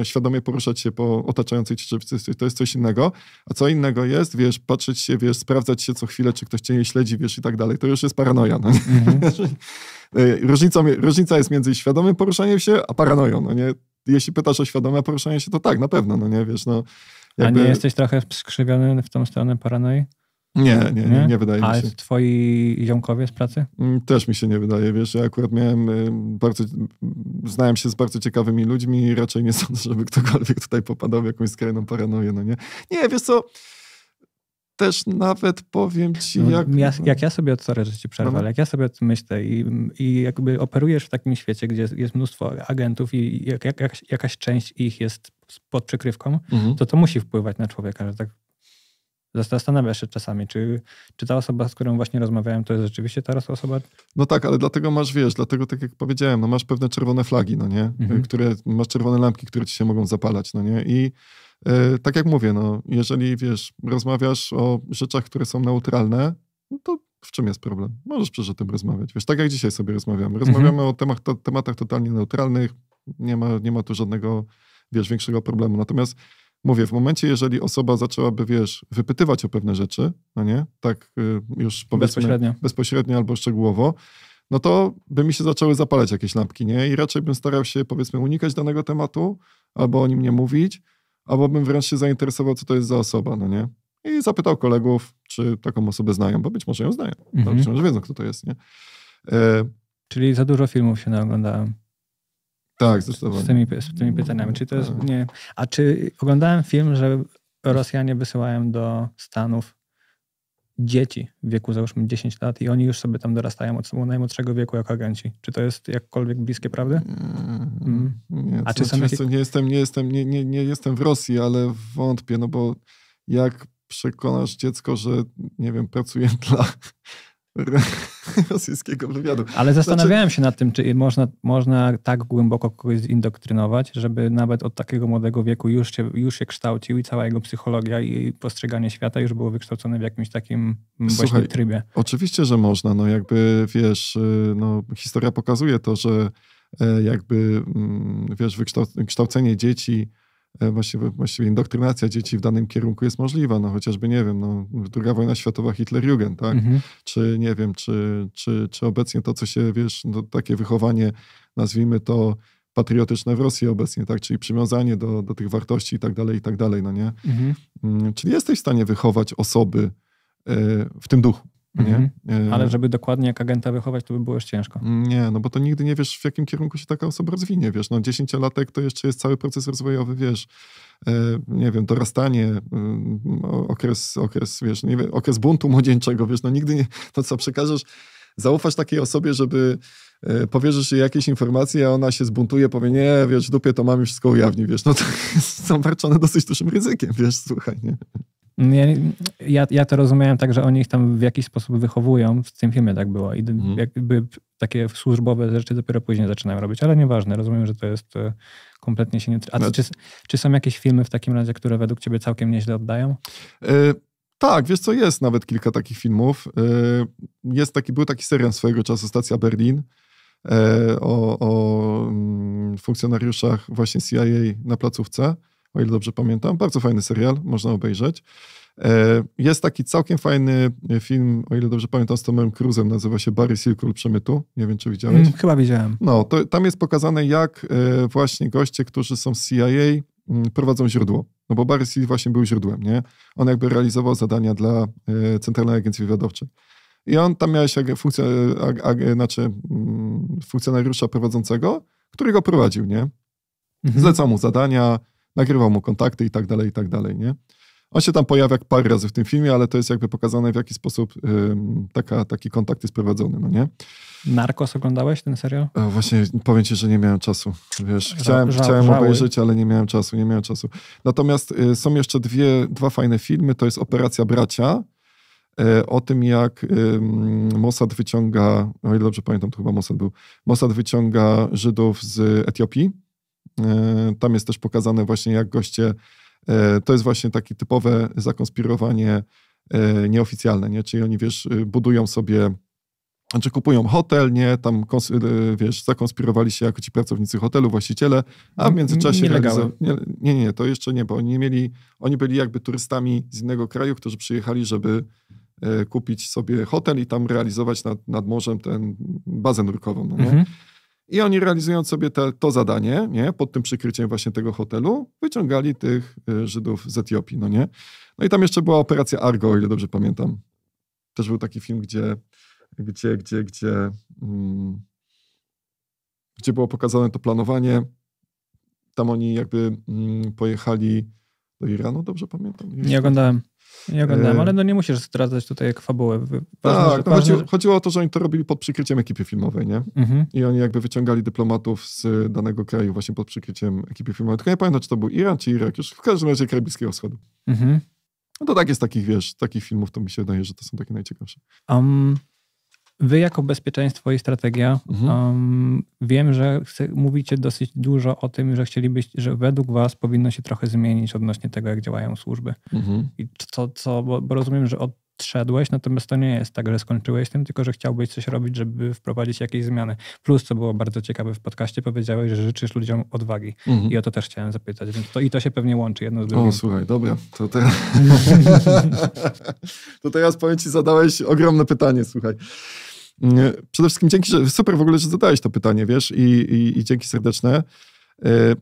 świadomie poruszać się po otaczającej rzeczywistości. To jest coś innego. A co innego jest, wiesz, patrzeć się, wiesz, sprawdzać się co chwilę, czy ktoś cię nie śledzi, wiesz, i tak dalej. To już jest paranoja. No mhm. e, różnica, różnica jest między świadomym poruszaniem się, a paranoją, no nie? Jeśli pytasz o świadome poruszanie się, to tak, na pewno, no nie, wiesz, no. Jakby... A nie jesteś trochę skrzywiony w tą stronę paranoi? Nie, nie, nie, nie wydaje A mi się. A twoi ziomkowie z pracy? Mm, też mi się nie wydaje, wiesz, ja akurat miałem y, bardzo, znałem się z bardzo ciekawymi ludźmi i raczej nie sądzę, żeby ktokolwiek tutaj popadał w jakąś skrajną paranoję, no nie? Nie, wiesz co, też nawet powiem ci, no, jak... Ja, jak ja sobie, sorry, że ci przerwę, no. ale jak ja sobie o tym myślę i, i jakby operujesz w takim świecie, gdzie jest mnóstwo agentów i jak, jak, jakaś, część ich jest pod przykrywką, mhm. to to musi wpływać na człowieka, że tak Zastanawiam się czasami, czy, czy ta osoba, z którą właśnie rozmawiałem, to jest rzeczywiście ta osoba? No tak, ale dlatego masz, wiesz, dlatego tak jak powiedziałem, no masz pewne czerwone flagi, no nie? Mhm. Y, które, masz czerwone lampki, które ci się mogą zapalać, no nie? I y, tak jak mówię, no, jeżeli, wiesz, rozmawiasz o rzeczach, które są neutralne, no to w czym jest problem? Możesz przecież o tym rozmawiać. Wiesz, tak jak dzisiaj sobie rozmawiamy. Mhm. Rozmawiamy mhm. o temach, to, tematach totalnie neutralnych, nie ma, nie ma tu żadnego, wiesz, większego problemu. Natomiast mówię, w momencie, jeżeli osoba zaczęłaby, wiesz, wypytywać o pewne rzeczy, no nie, tak y, już powiedzmy bezpośrednio, bezpośrednio albo szczegółowo, no to by mi się zaczęły zapalać jakieś lampki, nie? I raczej bym starał się, powiedzmy, unikać danego tematu, albo o nim nie mówić, albo bym wręcz się zainteresował, co to jest za osoba, no nie? I zapytał kolegów, czy taką osobę znają, bo być może ją znają, mhm. być może wiedzą, kto to jest, nie? E... Czyli za dużo filmów się naoglądałem. Tak, zdecydowanie. Z tymi, z tymi pytaniami. to jest tak. nie. A czy oglądałem film, że Rosjanie wysyłają do Stanów dzieci w wieku załóżmy 10 lat i oni już sobie tam dorastają od najmłodszego wieku jako agenci. Czy to jest jakkolwiek bliskie prawdy? Mm, mm. Nie, A czy znaczy, nie, jestem, nie, jestem, nie, nie, nie jestem w Rosji, ale wątpię, no bo jak przekonasz dziecko, że nie wiem, pracuje dla rosyjskiego wywiadu. Ale znaczy- zastanawiałem znaczy... się nad tym, czy można, można tak głęboko kogoś zindoktrynować, żeby nawet od takiego młodego wieku już się, już się kształcił i cała jego psychologia i postrzeganie świata już było wykształcone w jakimś takim Słuchaj, właśnie trybie. Oczywiście, że można. No jakby, wiesz, y, no, historia pokazuje to, że e, jakby, mm, wiesz, wykształcenie dzieci E, właściwie, właściwie indoktrynacja dzieci w danym kierunku jest możliwa, no chociażby, nie wiem, no, II wojna światowa, Hitler Jugend tak? Mhm. Czy, nie wiem, czy, czy, czy obecnie to, co się, wiesz, no, takie wychowanie, nazwijmy to patriotyczne w Rosji obecnie, tak? Czyli przywiązanie do, do tych wartości i tak dalej, i tak dalej, no nie? Mhm. Mm, Czyli jesteś w stanie wychować osoby e, w tym duchu. Mhm. E, Ale żeby dokładnie jak agenta wychować, to by było już ciężko. Nie, no bo to nigdy nie wiesz, w jakim kierunku się taka osoba rozwinie, wiesz. No dziesięciolatek to jeszcze jest cały proces rozwojowy, wiesz e, nie wiem, dorastanie, e, no, okres, okres, wiesz, nie wiem, okres buntu młodzieńczego, wiesz, no nigdy nie, to co przekażesz, zaufasz takiej osobie, żeby powierzysz jej jakieś informacje, a ona się zbuntuje, powie, nie, wiesz, w dupie to mam już wszystko ujawni, wiesz, no to jest zamwarczone dosyć dużym ryzykiem, wiesz, słuchaj, nie? Ja, ja, ja, to rozumiałem tak, że oni ich tam w jakiś sposób wychowują. W tym filmie tak było. I mhm. jakby takie służbowe rzeczy dopiero później zaczynają robić, ale nieważne. Rozumiem, że to jest e, kompletnie się nie... A no czy, czy są jakieś filmy w takim razie, które według ciebie całkiem nieźle oddają? Y tak, wiesz co, jest nawet kilka takich filmów. E, jest taki, był taki serial swojego czasu, Stacja Berlin, o, o mm, funkcjonariuszach właśnie CIA na placówce o ile dobrze pamiętam. Bardzo fajny serial, można obejrzeć. E, jest taki całkiem fajny e, film, o ile dobrze pamiętam, z Tomem Cruzem, nazywa się Barry Seal, Przemytu. Nie wiem, czy widziałeś. Mm, chyba widziałem. No, to, tam jest pokazane, jak e, właśnie goście, którzy są z CIA, mm, prowadzą źródło. No bo Barry Seal właśnie był źródłem, nie? On jakby realizował zadania dla Centralnej Agencji Wywiadowczej. I on tam się funkcja, ag, ag, znaczy, mm, funkcjonariusza prowadzącego, który go prowadził, nie? Mhm. Zlecał mu zadania, nagrywał mu kontakty i tak dalej, i tak dalej, nie? On się tam pojawia jak parę razy w tym filmie, ale to jest jakby pokazane, w jaki sposób taka, taki kontakt jest prowadzony, no nie? Narkos oglądałeś ten serial? O, e, właśnie, powiem ci, że nie miałem czasu, wiesz. Chciałem, ża chciałem obejrzeć, ale nie miałem czasu, nie miałem czasu. Natomiast y, są jeszcze dwie, dwa fajne filmy, to jest Operacja Bracia, e, o tym jak Mossad wyciąga, o ile dobrze pamiętam, to chyba Mossad był, Mossad wyciąga Żydów z Etiopii, E, tam jest też pokazane właśnie jak goście, e, to jest właśnie takie typowe zakonspirowanie e, nieoficjalne, nie? Czyli oni, wiesz, y, budują sobie znaczy kupują hotel, nie, tam y, wiesz, zakonspirowali się jako ci pracownicy hotelu, właściciele, a w mm, międzyczasie... Realizo- nie, nie, nie, to jeszcze nie, bo oni nie mieli, oni byli jakby turystami z innego kraju, którzy przyjechali, żeby kupić sobie hotel i tam realizować nad, nad morzem tę bazę nurkową, no nie? Mhm. I oni realizując sobie te, to zadanie, nie, pod tym przykryciem właśnie tego hotelu, wyciągali tych y, Żydów z Etiopii, no nie? No i tam jeszcze była operacja Argo, o ile dobrze pamiętam. Też był taki film, gdzie, gdzie, gdzie, gdzie, mm, gdzie było pokazane to planowanie. Tam oni jakby mm, pojechali do Iranu, dobrze pamiętam? Nie oglądałem. Nie oglądałem, y. ale no nie musisz zdradzać tutaj jak fabuły. tak, no ważne, chodziło, chodziło, o to, że oni to robili pod przykryciem ekipy filmowej, nie? Mhm. I oni jakby wyciągali dyplomatów z danego kraju właśnie pod przykryciem ekipy filmowej. Tylko nie pamiętam, czy to był Iran, czy Irak, już w każdym razie kraj Bliskiego Wschodu. Mhm. No to tak jest takich, wiesz, takich filmów, to mi się wydaje, że to są takie najciekawsze. Um, Wy jako bezpieczeństwo i strategia, mhm. um, wiem, że mówicie dosyć dużo o tym, że chcielibyście, że według was powinno się trochę zmienić odnośnie tego, jak działają służby. Mhm. I co, co bo, bo rozumiem, że od odszedłeś, natomiast to nie jest tak, że skończyłeś tym, tylko że chciałbyś coś robić, żeby wprowadzić jakieś zmiany. Plus, co było bardzo ciekawe w podcaście, powiedziałeś, że życzysz ludziom odwagi. Mhm. I o to też chciałem zapytać. Więc to, I to się pewnie łączy jedno z drugim. O, słuchaj, dobra. To teraz, to teraz powiem ci, zadałeś ogromne pytanie, słuchaj. Przede wszystkim dzięki, że super w ogóle, że zadałeś to pytanie, wiesz, i, i, i dzięki serdeczne. E,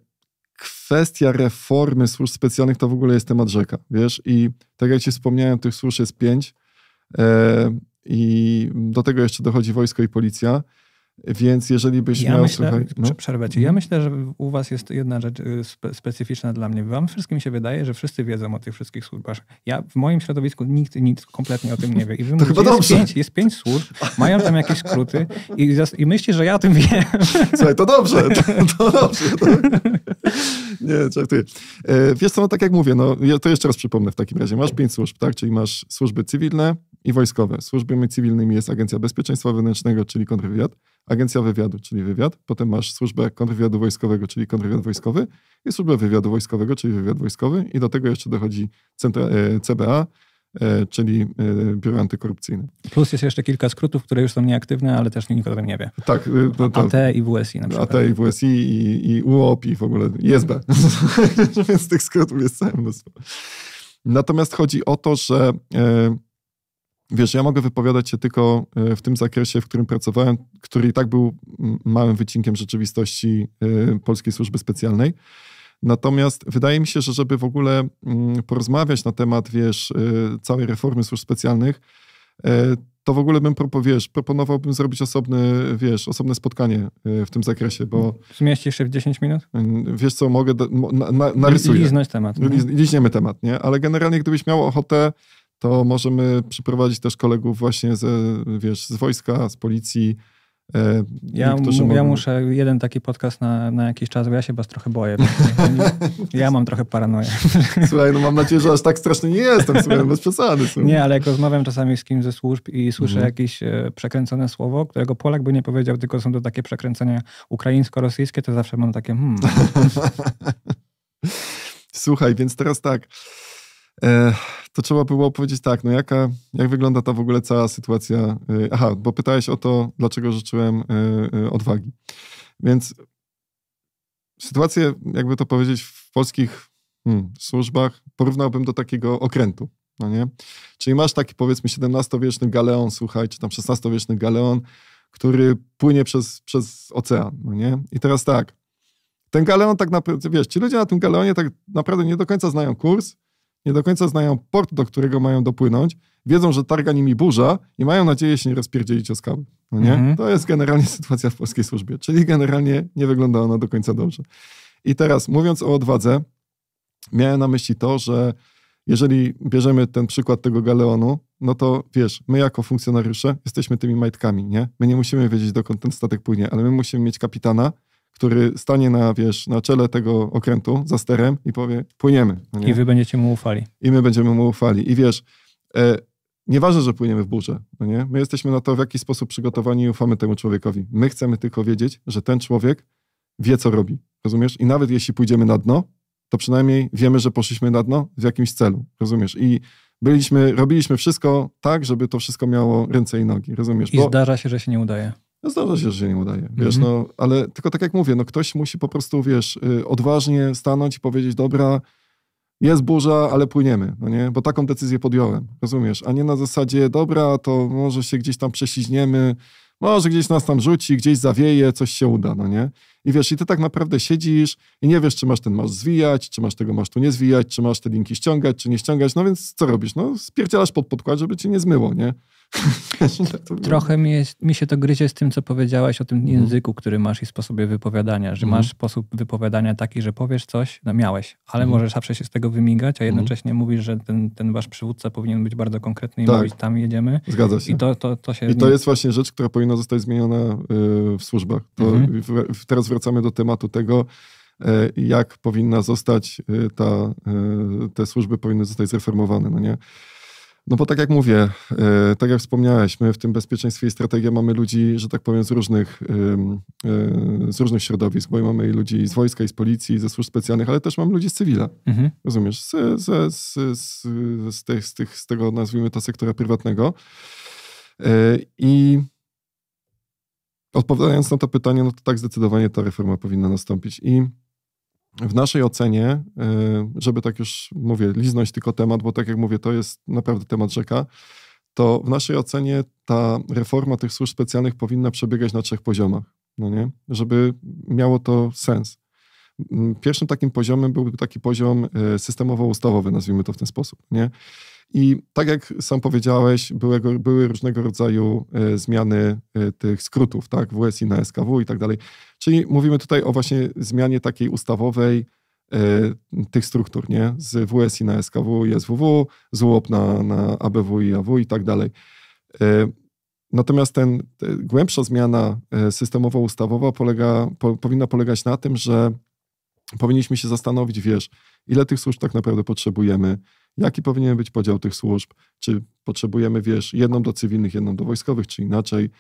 kwestia reformy służb specjalnych to w ogóle jest temat rzeka, wiesz, i tak jak ci wspomniałem, tych służb jest pięć e, i do tego jeszcze dochodzi wojsko i policja. Więc jeżeli byś ja miał... Myślę, słuchaj, no. Przerwę ci. Ja mhm. myślę, że u was jest jedna rzecz y, spe specyficzna dla mnie. Wam wszystkim się wydaje, że wszyscy wiedzą o tych wszystkich służbach. Ja w moim środowisku nikt nic kompletnie o tym nie wie. I wy to mówicie, jest, pięć, jest pięć służb, mają tam jakieś skróty i, i myślicie, że ja o tym wiem. Słuchaj, to dobrze, to, to dobrze. To... Nie, żartuję. E, wiesz co, no tak jak mówię, no ja to jeszcze raz przypomnę w takim razie. Masz pięć służb, tak? Czyli masz służby cywilne i wojskowe. Służbami cywilnymi jest Agencja Bezpieczeństwa Wewnętrznego, czyli kontrwywiad. Agencja Wywiadu, czyli wywiad, potem masz służbę kontrwywiadu wojskowego, czyli kontrwywiad wojskowy i służbę wywiadu wojskowego, czyli wywiad wojskowy i do tego jeszcze dochodzi centra, e, CBA, e, czyli e, biuro antykorupcyjne. Plus jest jeszcze kilka skrótów, które już są nieaktywne, ale też nikt o tym nie wie. Tak. Y, to, AT i WSI na przykład. AT i WSI i, i UOP i w ogóle ISB. Więc tych skrótów jest całe mnóstwo. Natomiast chodzi o to, że Wiesz, ja mogę wypowiadać się tylko e, w tym zakresie, w którym pracowałem, który i tak był małym wycinkiem rzeczywistości e, Polskiej Służby Specjalnej. Natomiast wydaje mi się, że żeby w ogóle mm, porozmawiać na temat, wiesz, e, całej reformy służb specjalnych, to w ogóle bym wiesz, proponowałbym zrobić osobny, wiesz, osobne spotkanie w tym zakresie, bo... Zmieścisz się w 10 minut? Mm, wiesz co, mogę, na, na, narysuję. Liznąć temat. Liz, no. liźniemy temat, nie? Ale generalnie gdybyś miał ochotę to możemy przyprowadzić też kolegów właśnie ze, wiesz, z wojska, z policji, e, ja, ja, muszę jeden taki podcast na, na jakiś czas, bo ja się was trochę boję. ja mam trochę paranoję. Słuchaj, no mam nadzieję, że aż tak straszny nie jestem, słuchaj, bez przesady. Słuchaj. Nie, ale jak rozmawiam czasami z kimś ze służb i słyszę mhm. jakieś e, przekręcone słowo, którego Polak by nie powiedział, tylko są to takie przekręcenia ukraińsko-rosyjskie, to zawsze mam takie hmm. Słuchaj, więc teraz tak. E, to trzeba było powiedzieć tak, no jaka, jak wygląda ta w ogóle cała sytuacja? E, aha, bo pytałeś o to, dlaczego życzyłem e, odwagi. Więc sytuację, jakby to powiedzieć, w polskich hmm, służbach porównałbym do takiego okrętu. No nie? Czyli masz taki powiedzmy XVII-wieczny galeon, słuchaj, czy tam XVI-wieczny galeon, który płynie przez, przez ocean. No nie? I teraz tak, ten galeon tak naprawdę, wiesz, ci ludzie na tym galeonie tak naprawdę nie do końca znają kurs, nie do końca znają port, do którego mają dopłynąć, wiedzą, że targa nimi burza i mają nadzieję się nie rozpierdzielić o skały. No nie? Mhm. To jest generalnie sytuacja w polskiej służbie, czyli generalnie nie wygląda ona do końca dobrze. I teraz, mówiąc o odwadze, miałem na myśli to, że jeżeli bierzemy ten przykład tego galeonu, no to wiesz, my jako funkcjonariusze jesteśmy tymi majtkami, nie? My nie musimy wiedzieć, dokąd ten statek płynie, ale my musimy mieć kapitana, który stanie na, wiesz, na czele tego okrętu za sterem i powie, płyniemy. No I wy będziecie mu ufali. I my będziemy mu ufali. I wiesz, e, nieważne, że płyniemy w burzę, no nie? My jesteśmy na to, w jaki sposób przygotowani i ufamy temu człowiekowi. My chcemy tylko wiedzieć, że ten człowiek wie, co robi. Rozumiesz? I nawet jeśli pójdziemy na dno, to przynajmniej wiemy, że poszliśmy na dno w jakimś celu. Rozumiesz? I byliśmy, robiliśmy wszystko tak, żeby to wszystko miało ręce i nogi. Rozumiesz? I Bo... zdarza się, że się nie udaje. No zdarza się, że się nie udaje, wiesz, mhm. no, ale tylko tak jak mówię, no ktoś musi po prostu, wiesz, y, odważnie stanąć i powiedzieć, dobra, jest burza, ale płyniemy, no nie? Bo taką decyzję podjąłem, rozumiesz? A nie na zasadzie, dobra, to może się gdzieś tam prześliźniemy, może gdzieś nas tam rzuci, gdzieś zawieje, coś się uda, no nie? I wiesz, i ty tak naprawdę siedzisz i nie wiesz, czy masz ten masz zwijać, czy masz tego masz tu nie zwijać, czy masz te linki ściągać, czy nie ściągać, no więc co robisz? No spierdzielasz pod podkład, żeby cię nie zmyło, nie? Trochę mi, jest, mi się to gryzie z tym, co powiedziałaś o tym mhm. języku, który masz i sposobie wypowiadania, że mhm. masz sposób wypowiadania taki, że powiesz coś, no miałeś, ale mhm. możesz zawsze się z tego wymigać, a jednocześnie mówisz, że ten, ten wasz przywódca powinien być bardzo konkretny i tak. mówić tam jedziemy. Zgadza się. I to, to, to, się... I to jest właśnie rzecz, która powinna zostać zmieniona y, w służbach. Mhm. W, teraz wracamy do tematu tego, e, jak powinna zostać y, ta, e, te służby powinny zostać zreformowane, no nie? No bo tak jak mówię, e, tak jak wspomniałeś, my w tym bezpieczeństwie i strategii mamy ludzi, że tak powiem, z różnych, e, z różnych środowisk, bo mamy ludzi z wojska i z policji, ze służb specjalnych, ale też mamy ludzi z cywila, mhm. rozumiesz, z, z, z, z, z, tych, z, tych, z tego nazwijmy to sektora prywatnego. E, I odpowiadając na to pytanie, no to tak zdecydowanie ta reforma powinna nastąpić. I w naszej ocenie, e, żeby tak już mówię, liznąć tylko temat, bo tak jak mówię, to jest naprawdę temat rzeka, to w naszej ocenie ta reforma tych służb specjalnych powinna przebiegać na trzech poziomach, no nie? żeby miało to sens. Mm, pierwszym takim poziomem byłby taki poziom e, systemowo-ustawowy, nazwijmy to w ten sposób. Nie? I tak jak sam powiedziałeś, były, były różnego rodzaju e, zmiany e, tych skrótów, tak, WSI na SKW i tak dalej. Czyli mówimy tutaj o właśnie zmianie takiej ustawowej e, tych struktur, nie? Z WSI na SKW i SWW, z UOP na, na ABW i AW i tak dalej. Natomiast ten, głębsza zmiana systemowo-ustawowa polega, po, powinna polegać na tym, że powinniśmy się zastanowić, wiesz, ile tych służb tak naprawdę potrzebujemy, Jaki powinien być podział tych służb? Czy potrzebujemy, wiesz, jedną do cywilnych, jedną do wojskowych, czy inaczej?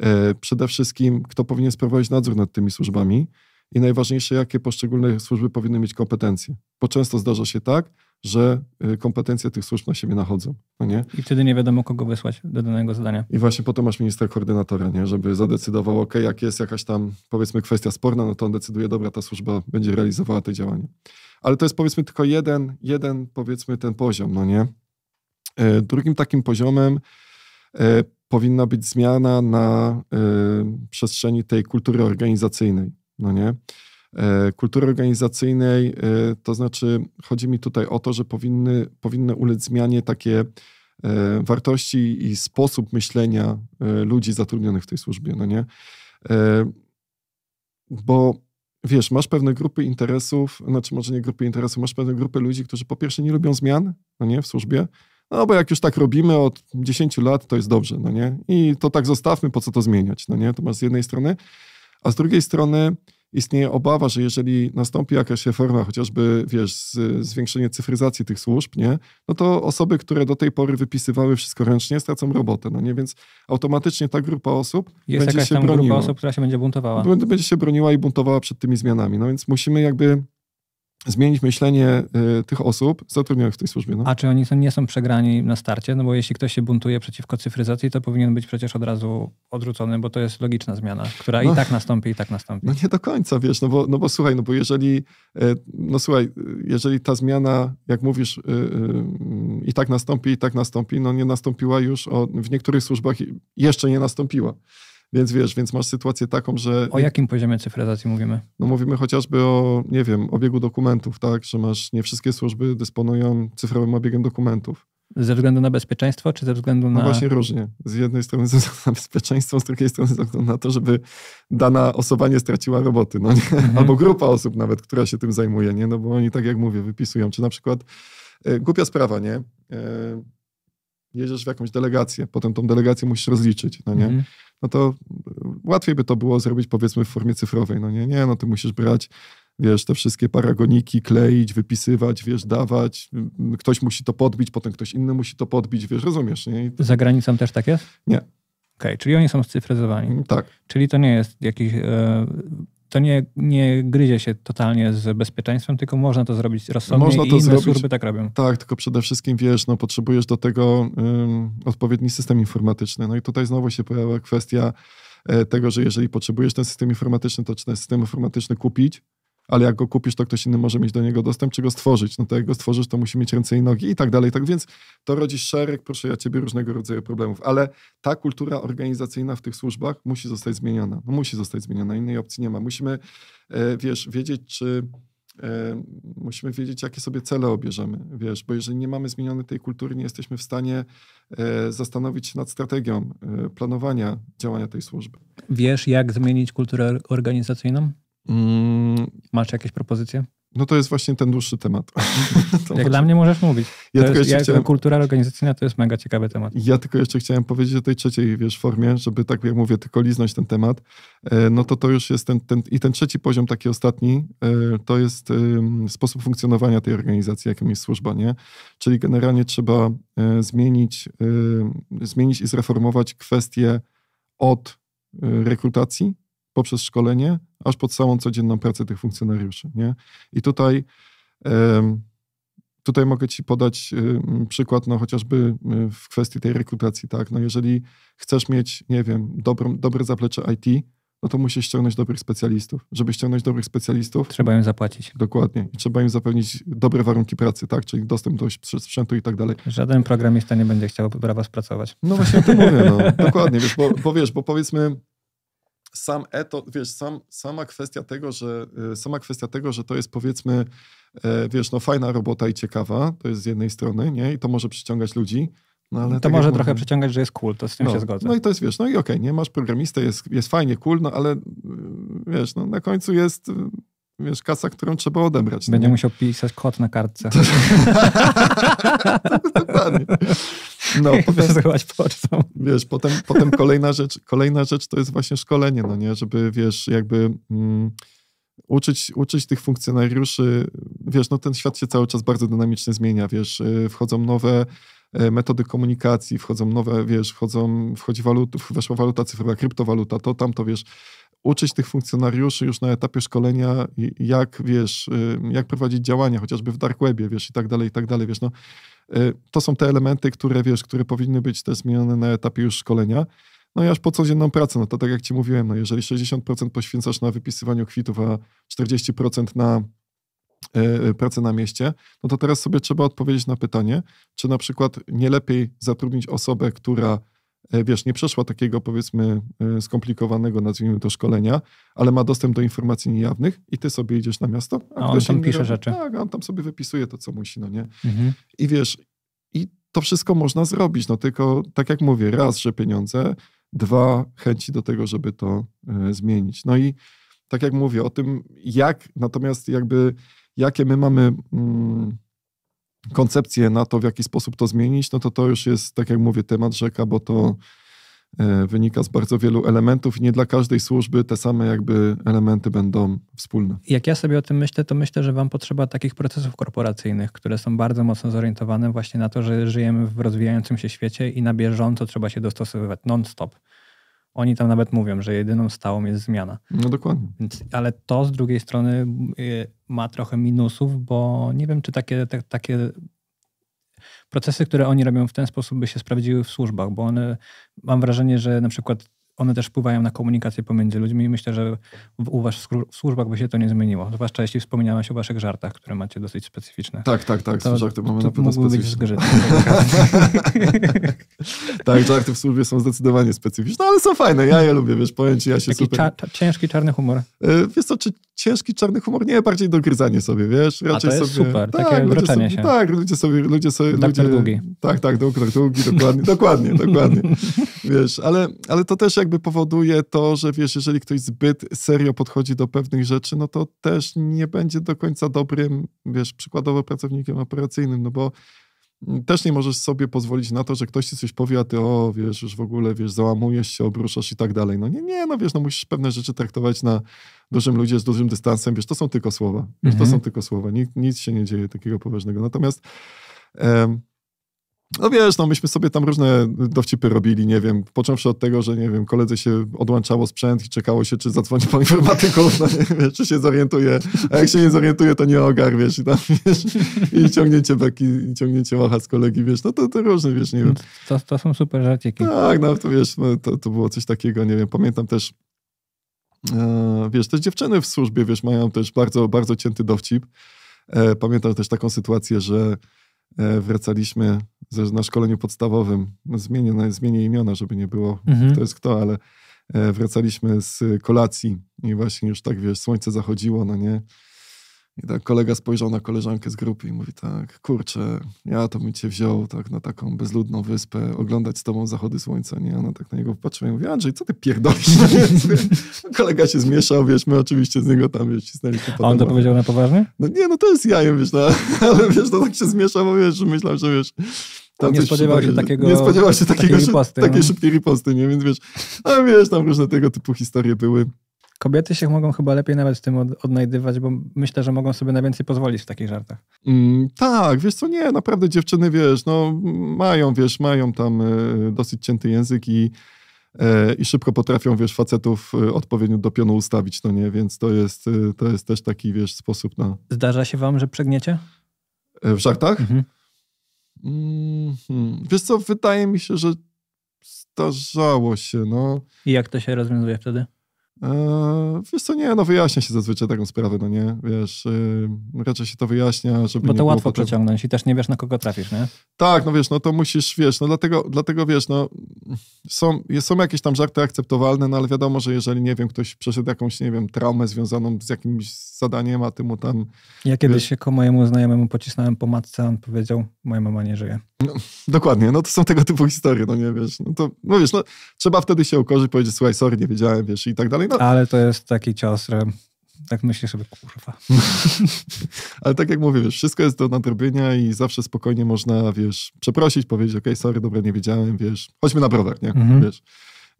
E, przede wszystkim, kto powinien sprawować nadzór nad tymi służbami? I najważniejsze, jakie poszczególne służby powinny mieć kompetencje? Bo często zdarza się tak, że e, kompetencje tych służb na siebie nachodzą. No nie? I wtedy nie wiadomo, kogo wysłać do danego zadania. I właśnie po to masz ministra koordynatora, nie? żeby zadecydował, ok, jak jest jakaś tam, powiedzmy, kwestia sporna, no to on decyduje, dobra, ta służba będzie realizowała te działania ale to jest powiedzmy tylko jeden, jeden powiedzmy ten poziom, no nie? E, drugim takim poziomem e, powinna być zmiana na e, przestrzeni tej kultury organizacyjnej, no nie? kultury organizacyjnej, to znaczy chodzi mi tutaj o to, że powinny, powinny ulec zmianie takie wartości i sposób myślenia ludzi zatrudnionych w tej służbie, no nie? Bo wiesz, masz pewne grupy interesów, znaczy może nie grupy interesów, masz pewne grupy ludzi, którzy po pierwsze nie lubią zmian, no nie, w służbie, no bo jak już tak robimy od 10 lat, to jest dobrze, no nie, i to tak zostawmy, po co to zmieniać, no nie, to masz z jednej strony, a z drugiej strony istnieje obawa, że jeżeli nastąpi jakaś reforma, chociażby, wiesz, zwiększenie cyfryzacji tych służb, nie, no to osoby, które do tej pory wypisywały wszystko ręcznie, stracą robotę, no nie, więc automatycznie ta grupa osób Jest będzie jakaś się tam broniła. grupa osób, która się będzie buntowała. Będzie się broniła i buntowała przed tymi zmianami, no więc musimy jakby zmienić myślenie y, tych osób zatrudnionych w tej służbie. No. A czy oni nie są przegrani na starcie? No bo jeśli ktoś się buntuje przeciwko cyfryzacji, to powinien być przecież od razu odrzucony, bo to jest logiczna zmiana, która no, i tak nastąpi, i tak nastąpi. No nie do końca, wiesz, no bo, no bo słuchaj, no bo jeżeli, e, no słuchaj, jeżeli ta zmiana, jak mówisz, y, y, i tak nastąpi, i tak nastąpi, no nie nastąpiła już, o, w niektórych służbach jeszcze nie nastąpiła. Więc wiesz, więc masz sytuację taką, że... O jakim poziomie cyfryzacji mówimy? No mówimy chociażby o, nie wiem, obiegu dokumentów, tak? Że masz, nie wszystkie służby dysponują cyfrowym obiegiem dokumentów. Ze względu na bezpieczeństwo, czy ze względu no na. No właśnie różnie. Z jednej strony ze względu na bezpieczeństwo, z drugiej strony ze względu na to, żeby dana osoba nie straciła roboty. No nie? Mhm. Albo grupa osób nawet, która się tym zajmuje, nie? No bo oni, tak jak mówię, wypisują. Czy na przykład e, głupia sprawa, nie? E, jedziesz w jakąś delegację, potem tą delegację musisz rozliczyć, no nie? Mm. No to y, łatwiej by to było zrobić powiedzmy w formie cyfrowej, no nie? Nie, no ty musisz brać wiesz, te wszystkie paragoniki kleić, wypisywać, wiesz, dawać. Y, ktoś musi to podbić, potem ktoś inny musi to podbić, wiesz, rozumiesz, nie? To... Za granicą też tak jest? Nie. Okej, okay, czyli oni są scyfryzowani. Tak. Czyli to nie jest jakiś e, to nie, nie gryzie się totalnie z bezpieczeństwem, tylko można to zrobić rozsądnie można to i inne zrobić, służby tak robią. Tak, tylko przede wszystkim wiesz, no, potrzebujesz do tego um, odpowiedni system informatyczny. No i tutaj znowu się pojawia kwestia e, tego, że jeżeli potrzebujesz ten system informatyczny, to czy ten system informatyczny kupić, ale jak go kupisz, to ktoś inny może mieć do niego dostęp, czy go stworzyć. No to jak go stworzysz, to musi mieć ręce i nogi i tak dalej. Tak więc to rodzi szereg, proszę ja ciebie, różnego rodzaju problemów. Ale ta kultura organizacyjna w tych służbach musi zostać zmieniona. No, musi zostać zmieniona, innej opcji nie ma. Musimy, e, wiesz, wiedzieć, czy e, musimy wiedzieć, jakie sobie cele obierzemy, wiesz, bo jeżeli nie mamy zmienionej tej kultury, nie jesteśmy w stanie e, zastanowić się nad strategią planowania działania tej służby. Wiesz, jak zmienić kulturę organizacyjną? Mm. Masz jakieś propozycje? No to jest właśnie ten dłuższy temat. Jak dla mnie możesz mówić. Ja jest, ja, chciałem... Kultura organizacyjna to jest mega ciekawy temat. Ja tylko jeszcze chciałem powiedzieć o tej trzeciej wiesz, formie, żeby tak jak mówię, tylko liznąć ten temat. E, no to to już jest ten, ten i ten trzeci poziom, taki ostatni, e, to jest e, sposób funkcjonowania tej organizacji, jakim jest służba, nie? Czyli generalnie trzeba zmienić, zmienić i zreformować kwestie od rekrutacji poprzez szkolenie, aż pod samą codzienną pracę tych funkcjonariuszy. Nie? I tutaj, tutaj mogę Ci podać przykład, no chociażby w kwestii tej rekrutacji. Tak? No jeżeli chcesz mieć, nie wiem, dobrą, dobre zaplecze IT, no to musisz ściągnąć dobrych specjalistów. Żeby ściągnąć dobrych specjalistów... Trzeba im zapłacić. Dokładnie. trzeba im zapewnić dobre warunki pracy, tak? Czyli dostęp do sprzętu i tak dalej. Żaden programista nie będzie chciał prawa was No właśnie to mówię, no. Dokładnie. Wiesz, bo, bo wiesz, bo powiedzmy sam eto, wiesz, sam, sama, kwestia tego, że, y, sama kwestia tego, że to jest powiedzmy, e, wiesz, no fajna robota i ciekawa, to jest z jednej strony, nie? I to może przyciągać ludzi, no, to tak może trochę mówię, przyciągać, że jest cool, to z tym no, się zgodzę. No i to jest, wiesz, no i okej, okay, nie masz programistę, jest, jest fajnie, cool, no ale wiesz, no na końcu jest wiesz, kasa, którą trzeba odebrać. Będzie nie? musiał pisać kod na kartce. Dokładnie. No, potem, wysyłać pocztą. Wiesz, potem, potem kolejna, rzecz, kolejna rzecz to jest właśnie szkolenie, no nie? Żeby, wiesz, jakby... Mm, uczyć, uczyć tych funkcjonariuszy, wiesz, no ten świat się cały czas bardzo dynamicznie zmienia, wiesz, y, wchodzą nowe e, metody komunikacji, wchodzą nowe, wiesz, wchodzą, wchodzi walut, weszła waluta cyfrowa, kryptowaluta, to tamto, wiesz, uczyć tych funkcjonariuszy już na etapie szkolenia, jak, wiesz, y, jak prowadzić działania, chociażby w dark webie, wiesz, i tak dalej, i tak dalej, wiesz, no. Y, to są te elementy, które, wiesz, które powinny być też zmienione na etapie już szkolenia. No i aż po codzienną pracę, no to tak jak ci mówiłem, no jeżeli 60% poświęcasz na wypisywaniu kwitów, a 40% na e, e, pracę na mieście, no to teraz sobie trzeba odpowiedzieć na pytanie, czy na przykład nie lepiej zatrudnić osobę, która E, wiesz, nie przeszła takiego powiedzmy e, skomplikowanego, nazwijmy to szkolenia, ale ma dostęp do informacji niejawnych i ty sobie idziesz na miasto. A, a on tam pisze robi, rzeczy. Tak, a on tam sobie wypisuje to, co musi, no nie? Mhm. I wiesz, i to wszystko można zrobić, no tylko tak jak mówię, raz, że pieniądze, dwa, chęci do tego, żeby to y, zmienić. No i tak jak mówię o tym, jak, natomiast jakby, jakie my mamy... Mm, koncepcję na to, w jaki sposób to zmienić, no to to już jest, tak jak mówię, temat rzeka, bo to e, wynika z bardzo wielu elementów i nie dla każdej służby te same jakby elementy będą wspólne. Jak ja sobie o tym myślę, to myślę, że wam potrzeba takich procesów korporacyjnych, które są bardzo mocno zorientowane właśnie na to, że żyjemy w rozwijającym się świecie i na bieżąco trzeba się dostosowywać non-stop. Oni tam nawet mówią, że jedyną stałą jest zmiana. No dokładnie. Więc, ale to z drugiej strony y, ma trochę minusów, bo nie wiem, czy takie, te, takie procesy, które oni robią w ten sposób by się sprawdziły w służbach, bo one, mam wrażenie, że na przykład one też wpływają na komunikację pomiędzy ludźmi i myślę, że w, u was w służbach by się to nie zmieniło. Zwłaszcza jeśli wspominałeś o waszych żartach, które macie dosyć specyficzne. Tak, tak, tak. To, żarty mamy to na pewno specyficzne. tak, żarty w służbie są zdecydowanie specyficzne, ale są fajne. Ja je lubię, wiesz, powiem ci, ja się Taki super... Cza ciężki, czarny humor. E, wiesz co, czy ciężki, czarny humor? Nie, bardziej dogryzanie sobie, wiesz? Raczej A to jest sobie... super, tak, takie ludzie sobie, się. Tak, ludzie sobie... Ludzie sobie ludzie... Długi. Tak, tak, doktor długi, dokładnie, dokładnie, dokładnie. Wiesz, ale, ale to też jakby jakby powoduje to, że wiesz, jeżeli ktoś zbyt serio podchodzi do pewnych rzeczy, no to też nie będzie do końca dobrym, wiesz, przykładowo pracownikiem operacyjnym, no bo też nie możesz sobie pozwolić na to, że ktoś ci coś powie, a ty o, wiesz, już w ogóle, wiesz, załamujesz się, obruszasz i tak dalej. No nie, nie, no wiesz, no musisz pewne rzeczy traktować na dużym ludzie z dużym dystansem, wiesz, to są tylko słowa. Wiesz, mhm. To są tylko słowa, nic, nic się nie dzieje takiego poważnego. Natomiast em, no wiesz, no myśmy sobie tam różne dowcipy robili, nie wiem, począwszy od tego, że nie wiem, koledze się odłączało sprzęt i czekało się, czy zadzwoni po informatyków, no, nie, wiesz, czy się zorientuje, a jak się nie zorientuje, to nie ogar, wiesz, i tam, wiesz, i ciągnięcie beki, i ciągnięcie łacha z kolegi, wiesz, no to, to różne, wiesz, nie wiem. To, to są super rzeczy Tak, no to wiesz, no, to, to było coś takiego, nie wiem, pamiętam też, e, wiesz, też dziewczyny w służbie, wiesz, mają też bardzo, bardzo cięty dowcip. E, pamiętam też taką sytuację, że E, wracaliśmy ze, na szkoleniu podstawowym, zmienię, zmienię imiona, żeby nie było mhm. kto jest kto, ale e, wracaliśmy z kolacji i właśnie już tak, wiesz, słońce zachodziło, no nie? I tak kolega spojrzał na koleżankę z grupy i mówi tak, kurczę, ja to bym cię wziął tak na taką bezludną wyspę, oglądać z tobą zachody słońca, nie? Ona tak na niego popatrzyła i mówi, Andrzej, co ty pierdolisz? kolega się zmieszał, wiesz, my oczywiście z niego tam, wiesz, cisnęli A on to powiedział na poważnie? No nie, no to jest jajem, wiesz, no, ale wiesz, to tak się zmieszał, bo wiesz, że myślałem, że wiesz... Tam nie spodziewał się takiego. Nie spodziewał się takiego, takiej riposty, takiej no. szybkiej riposty, nie? Więc wiesz, a wiesz, tam różne tego typu historie były. Kobiety się mogą chyba lepiej nawet z tym od, odnajdywać, bo myślę, że mogą sobie najwięcej pozwolić w takich żartach. Mm, tak, wiesz co, nie, naprawdę dziewczyny, wiesz, no mają, wiesz, mają tam y, dosyć cięty język i, y, i szybko potrafią, wiesz, facetów y, odpowiednio do pionu ustawić, no nie, więc to jest, to jest też taki, wiesz, sposób na... Zdarza się wam, że przegniecie? w żartach? Mhm. Mm -hmm. Wiesz co, wydaje mi się, że zdarzało się, no. I jak to się rozwiązuje wtedy? E, wiesz co, nie, no wyjaśnia się zazwyczaj taką sprawę, no nie, wiesz, y, raczej się to wyjaśnia, żeby Bo to łatwo przeciągnąć i też nie wiesz, na kogo trafisz, nie? Tak, no wiesz, no to musisz, wiesz, no dlatego, dlatego wiesz, no są, są jakieś tam żarty akceptowalne, no ale wiadomo, że jeżeli, nie wiem, ktoś przeszedł jakąś, nie wiem, traumę związaną z jakimś zadaniem, a ty mu tam... Ja kiedyś wiesz... Y, jako mojemu znajomemu pocisnąłem po matce, on powiedział, moja mama nie żyje. No, dokładnie, no to są tego typu historie, no nie, wiesz, no to, no wiesz, no trzeba wtedy się ukorzyć, powiedzieć, słuchaj, sorry, nie wiedziałem, wiesz, i tak dalej, Ale to jest taki cios, że tak myślę sobie, kurwa. Ale tak jak mówię, wiesz, wszystko jest do nadrobienia i zawsze spokojnie można, wiesz, przeprosić, powiedzieć, okej, okay, sorry, dobra, nie wiedziałem, wiesz, chodźmy na browar, nie? Mhm. Wiesz.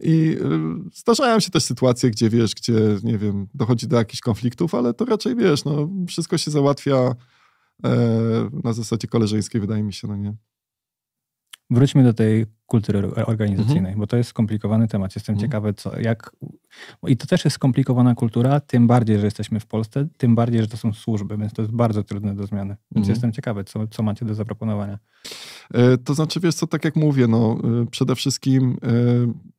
I y, zdarzają się też sytuacje, gdzie wiesz, gdzie, nie wiem, dochodzi do jakichś konfliktów, ale to raczej wiesz, no, wszystko się załatwia e, na zasadzie koleżeńskiej, wydaje mi się, no nie? wróćmy do tej kultury organizacyjnej, mhm. bo to jest skomplikowany temat. Jestem mhm. ciekawy, co, jak. I to też jest skomplikowana kultura, tym bardziej, że jesteśmy w Polsce, tym bardziej, że to są służby, więc to jest bardzo trudne do zmiany. Więc mhm. jestem ciekawy, co, co macie do zaproponowania. E, to znaczy, wiesz co, tak jak mówię, no, e, przede wszystkim e,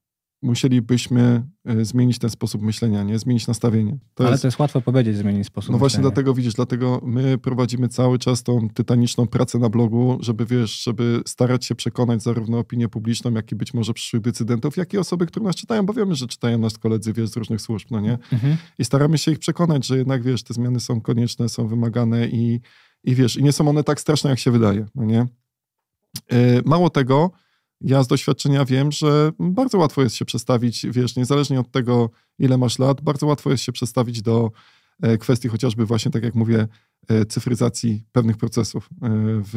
musielibyśmy e, zmienić ten sposób myślenia, nie? Zmienić nastawienie. To Ale jest... to jest łatwo powiedzieć, zmienić sposób No myślenia. właśnie dlatego widzisz, dlatego my prowadzimy cały czas tą tytaniczną pracę na blogu, żeby wiesz, żeby starać się przekonać zarówno opinię publiczną, jak i być może przyszłych decydentów, jak i osoby, które nas czytają, bo wiemy, że czytają nas koledzy, wiesz, z różnych służb, no nie? Mhm. I staramy się ich przekonać, że jednak, wiesz, te zmiany są konieczne, są wymagane i, i wiesz, i nie są one tak straszne, jak się wydaje, no nie? E, mało tego, ja z doświadczenia wiem, że bardzo łatwo jest się przestawić, wiesz, niezależnie od tego, ile masz lat, bardzo łatwo jest się przestawić do e, kwestii chociażby właśnie, tak jak mówię, e, cyfryzacji pewnych procesów e, w,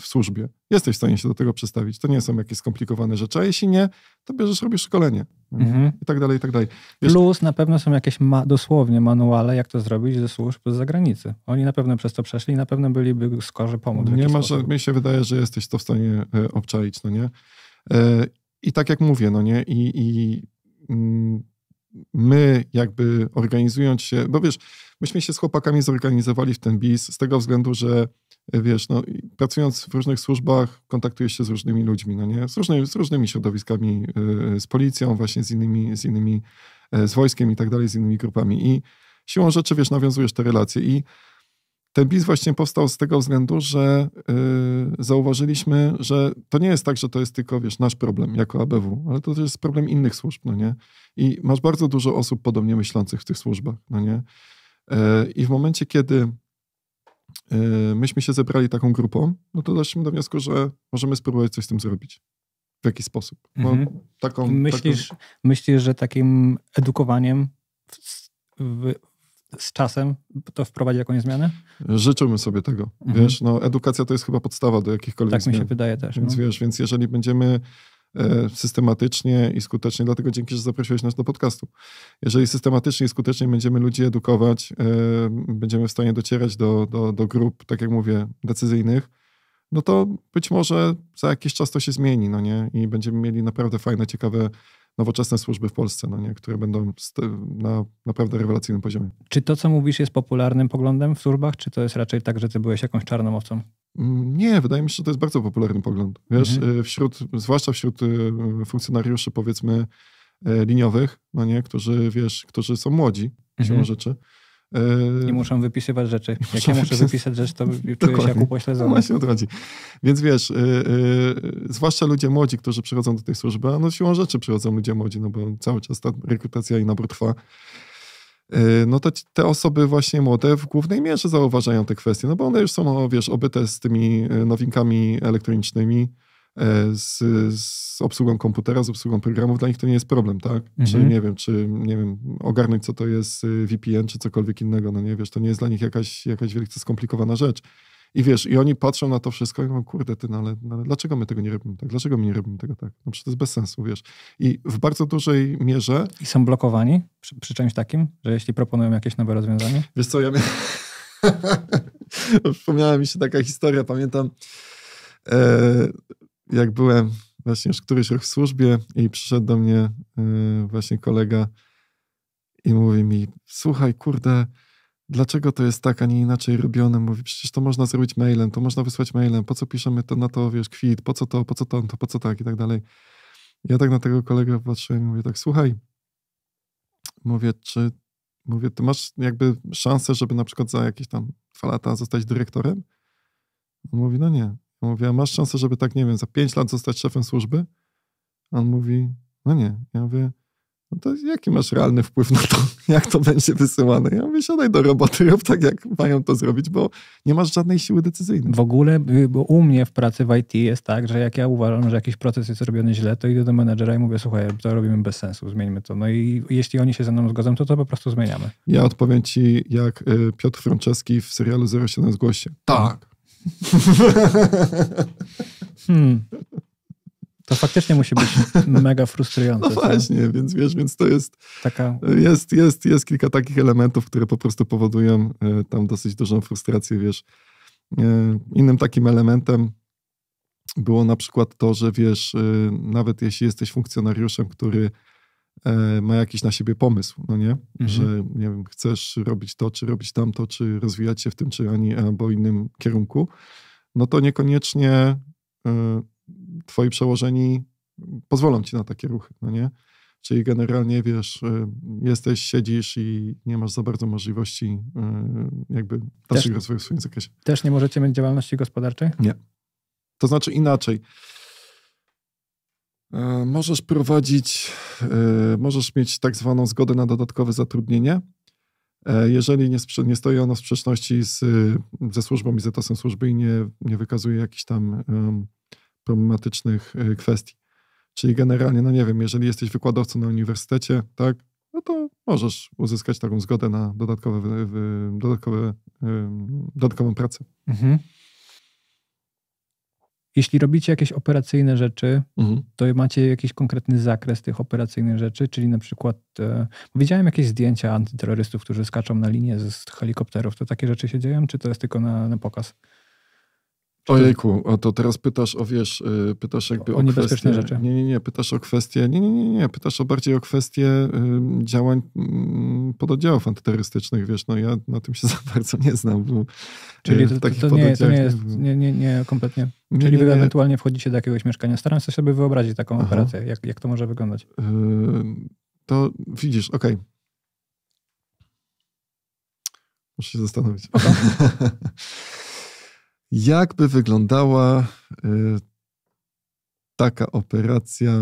w służbie. Jesteś w stanie się do tego przestawić. To nie są jakieś skomplikowane rzeczy, a jeśli nie, to bierzesz, robisz szkolenie mhm. i tak dalej, i tak dalej. Wiesz, Plus na pewno są jakieś ma, dosłownie manuale, jak to zrobić ze służb z zagranicy. Oni na pewno przez to przeszli i na pewno byliby skorzy pomóc. Nie ma, że, mi się wydaje, że jesteś to w stanie obczaić, no nie? E, I tak jak mówię, no nie, i, i mm, my jakby organizując się, bo wiesz, myśmy się z chłopakami zorganizowali w ten biz z tego względu, że e, wiesz, no, pracując w różnych służbach, kontaktujesz się z różnymi ludźmi, no nie? Z, różny, z różnymi środowiskami, e, z policją, właśnie z innymi, z innymi, z wojskiem i tak dalej, z innymi grupami. I siłą rzeczy, wiesz, nawiązujesz te relacje i ten biz właśnie powstał z tego względu, że yy, zauważyliśmy, że to nie jest tak, że to jest tylko, wiesz, nasz problem jako ABW, ale to też jest problem innych służb, no nie? I masz bardzo dużo osób podobnie myślących w tych służbach, no nie? Yy, I w momencie, kiedy yy, myśmy się zebrali taką grupą, no to doszliśmy do wniosku, że możemy spróbować coś z tym zrobić w jakiś sposób. mhm. taką, myślisz, taką... myślisz, że takim edukowaniem w, w, z czasem to wprowadzi jakąś zmianę? Życzyłbym sobie tego. Mhm. Wiesz, no, edukacja to jest chyba podstawa do jakichkolwiek Tak zmian. mi się wydaje też. Więc no. wiesz, więc jeżeli będziemy e, systematycznie i skutecznie, dlatego dzięki, że zaprosiłeś nas do podcastu. Jeżeli systematycznie i skutecznie będziemy ludzi edukować, e, będziemy w stanie docierać do, do, do grup, tak jak mówię, decyzyjnych, no to być może za jakiś czas to się zmieni, no nie? I będziemy mieli naprawdę fajne, ciekawe nowoczesne służby w Polsce, no nie? które będą na naprawdę rewelacyjnym poziomie. Czy to, co mówisz, jest popularnym poglądem w służbach, czy to jest raczej tak, że ty byłeś jakąś czarną owcą? Mm, nie, wydaje mi się, że to jest bardzo popularny pogląd. Wiesz, mhm. Y, wśród, zwłaszcza wśród y, funkcjonariuszy, powiedzmy, y, liniowych, no nie, którzy, wiesz, którzy są młodzi, mhm. siłą rzeczy, E, I muszą wypisywać rzeczy. Jak ja muszę wypisać, wypisać rzecz, to czuję Dokładnie. się jak upośledzony. No właśnie o to chodzi. Więc wiesz, yy, yy, zwłaszcza ludzie młodzi, którzy przychodzą do tej służby, a no siłą rzeczy przychodzą ludzie młodzi, no bo cały czas ta rekrutacja i nabór trwa, no to te osoby właśnie młode w głównej mierze zauważają te kwestie, no bo one już są, no wiesz, obyte z tymi nowinkami elektronicznymi, E, z, z obsługą komputera, z obsługą programów, dla nich to nie jest problem, tak? Mhm. Czyli nie wiem, czy nie wiem, ogarnąć co to jest y, VPN, czy cokolwiek innego, no nie wiesz, to nie jest dla nich jakaś, jakaś wielce skomplikowana rzecz. I wiesz, i oni patrzą na to wszystko i mówią, kurde ty, no ale, no ale, dlaczego my tego nie robimy tak? Dlaczego my nie robimy tego tak? No przecież to jest bez sensu, wiesz. I w bardzo dużej mierze... I są blokowani przy, przy czymś takim, że jeśli proponują jakieś nowe rozwiązanie? Wiesz co, ja miałem... Przypomniała mi się taka historia, pamiętam... E jak byłem właśnie już któryś rok w służbie i przyszedł do mnie y, właśnie kolega i mówi mi, słuchaj, kurde, dlaczego to jest tak, a nie inaczej robione? Mówi, przecież to można zrobić mailem, to można wysłać mailem, po co piszemy to na to, wiesz, kwit, po co to, po co to, to po co tak i tak dalej. Ja tak na tego kolegę patrzyłem i mówię tak, słuchaj, mówię, czy, mówię, ty masz jakby szansę, żeby na przykład za jakieś tam dwa lata zostać dyrektorem? On mówi, no nie. Ja mówię, masz szansę, żeby tak, nie wiem, za pięć lat zostać szefem służby? A on mówi, no nie. Ja mówię, no to jaki masz realny wpływ na to, jak to będzie wysyłane? Ja mówię, siadaj do roboty, rób tak, jak mają to zrobić, bo nie masz żadnej siły decyzyjnej. W ogóle, y, bo u mnie w pracy w IT jest tak, że jak ja uważam, że jakiś proces jest robiony źle, to idę do menedżera i mówię, słuchaj, to robimy bez sensu, zmieńmy to. No i jeśli oni się ze mną zgodzą, to to po prostu zmieniamy. Ja odpowiem ci, jak y, Piotr Franceski w serialu 07 zgłosie. Tak. tak. Hmm. To faktycznie musi być mega frustrujące. No właśnie, więc wiesz, więc to jest, Taka... jest, jest, jest kilka takich elementów, które po prostu powodują e, tam dosyć dużą frustrację, wiesz. E, innym takim elementem było na przykład to, że wiesz, e, nawet jeśli jesteś funkcjonariuszem, który E, ma jakiś na siebie pomysł, no nie? Mhm. Że, nie wiem, chcesz robić to, czy robić tamto, czy rozwijać się w tym, czy ani, albo innym kierunku, no to niekoniecznie e, twoi przełożeni pozwolą ci na takie ruchy, no nie? Czyli generalnie, wiesz, e, jesteś, siedzisz i nie masz za bardzo możliwości jakby dalszych rozwoju w swoim zakresie. Też nie możecie mieć działalności gospodarczej? Nie. To znaczy inaczej. E, możesz prowadzić, e, możesz mieć tak zwaną zgodę na dodatkowe zatrudnienie, e, jeżeli nie, nie stoi ono w sprzeczności z, ze służbą i zetasem służby i nie, nie wykazuje jakichś tam um, problematycznych kwestii. Czyli generalnie, no nie wiem, jeżeli jesteś wykładowcą na uniwersytecie, tak, no to możesz uzyskać taką zgodę na dodatkowe, dodatkowe, dodatkową pracę. Mhm. Jeśli robicie jakieś operacyjne rzeczy, mhm. to macie jakiś konkretny zakres tych operacyjnych rzeczy, czyli na przykład e, widziałem jakieś zdjęcia antyterrorystów, którzy skaczą na linię z helikopterów. To takie rzeczy się dzieją, czy to jest tylko na, na pokaz? Ojejku, a to teraz pytasz o, wiesz, y, pytasz jakby o, o rzeczy. Nie, nie, nie, pytasz o kwestię, nie, nie, nie, nie, pytasz o bardziej o kwestię działań mm, pododdziałów antyterrorystycznych, wiesz, no ja na tym się za bardzo nie znam. Bo y, Czyli to, to, to, nie, to nie jest, nie, nie, nie kompletnie. Nie, Czyli nie, wy ewentualnie wchodzicie do jakiegoś mieszkania. Staram się sobie wyobrazić taką Aha. operację, jak, jak to może wyglądać. Yy, to widzisz, okej. Okay. Muszę się zastanowić. Okay. Jak by wyglądała y, taka operacja?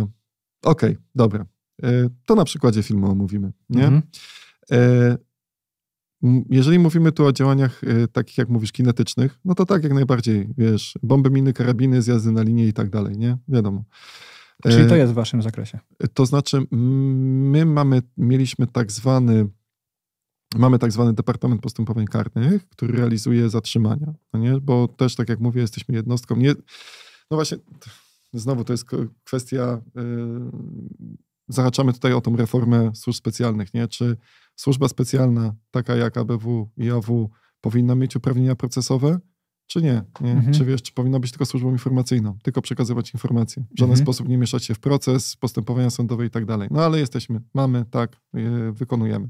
Okej, okay, dobra. Y, to na przykładzie filmu omówimy. Nie? Mhm. Y, jeżeli mówimy tu o działaniach y, takich, jak mówisz, kinetycznych, no to tak, jak najbardziej, wiesz, bomby, miny, karabiny, zjazdy na linie i tak dalej, nie? Wiadomo. Czyli y, to jest w waszym zakresie? To znaczy, my mamy, mieliśmy tak zwany mamy tak zwany Departament Postępowań Karnych, który realizuje zatrzymania, no nie? bo też, tak jak mówię, jesteśmy jednostką. Nie... No właśnie, znowu to jest kwestia, yy... zahaczamy tutaj o tą reformę służb specjalnych, nie? Czy służba specjalna, taka jak ABW i AW, powinna mieć uprawnienia procesowe, czy nie? nie? Mhm. Czy wiesz, czy powinna być tylko służbą informacyjną, tylko przekazywać informacje, w żaden mhm. sposób nie mieszać się w proces, postępowania sądowe i tak dalej. No ale jesteśmy, mamy, tak, yy, wykonujemy.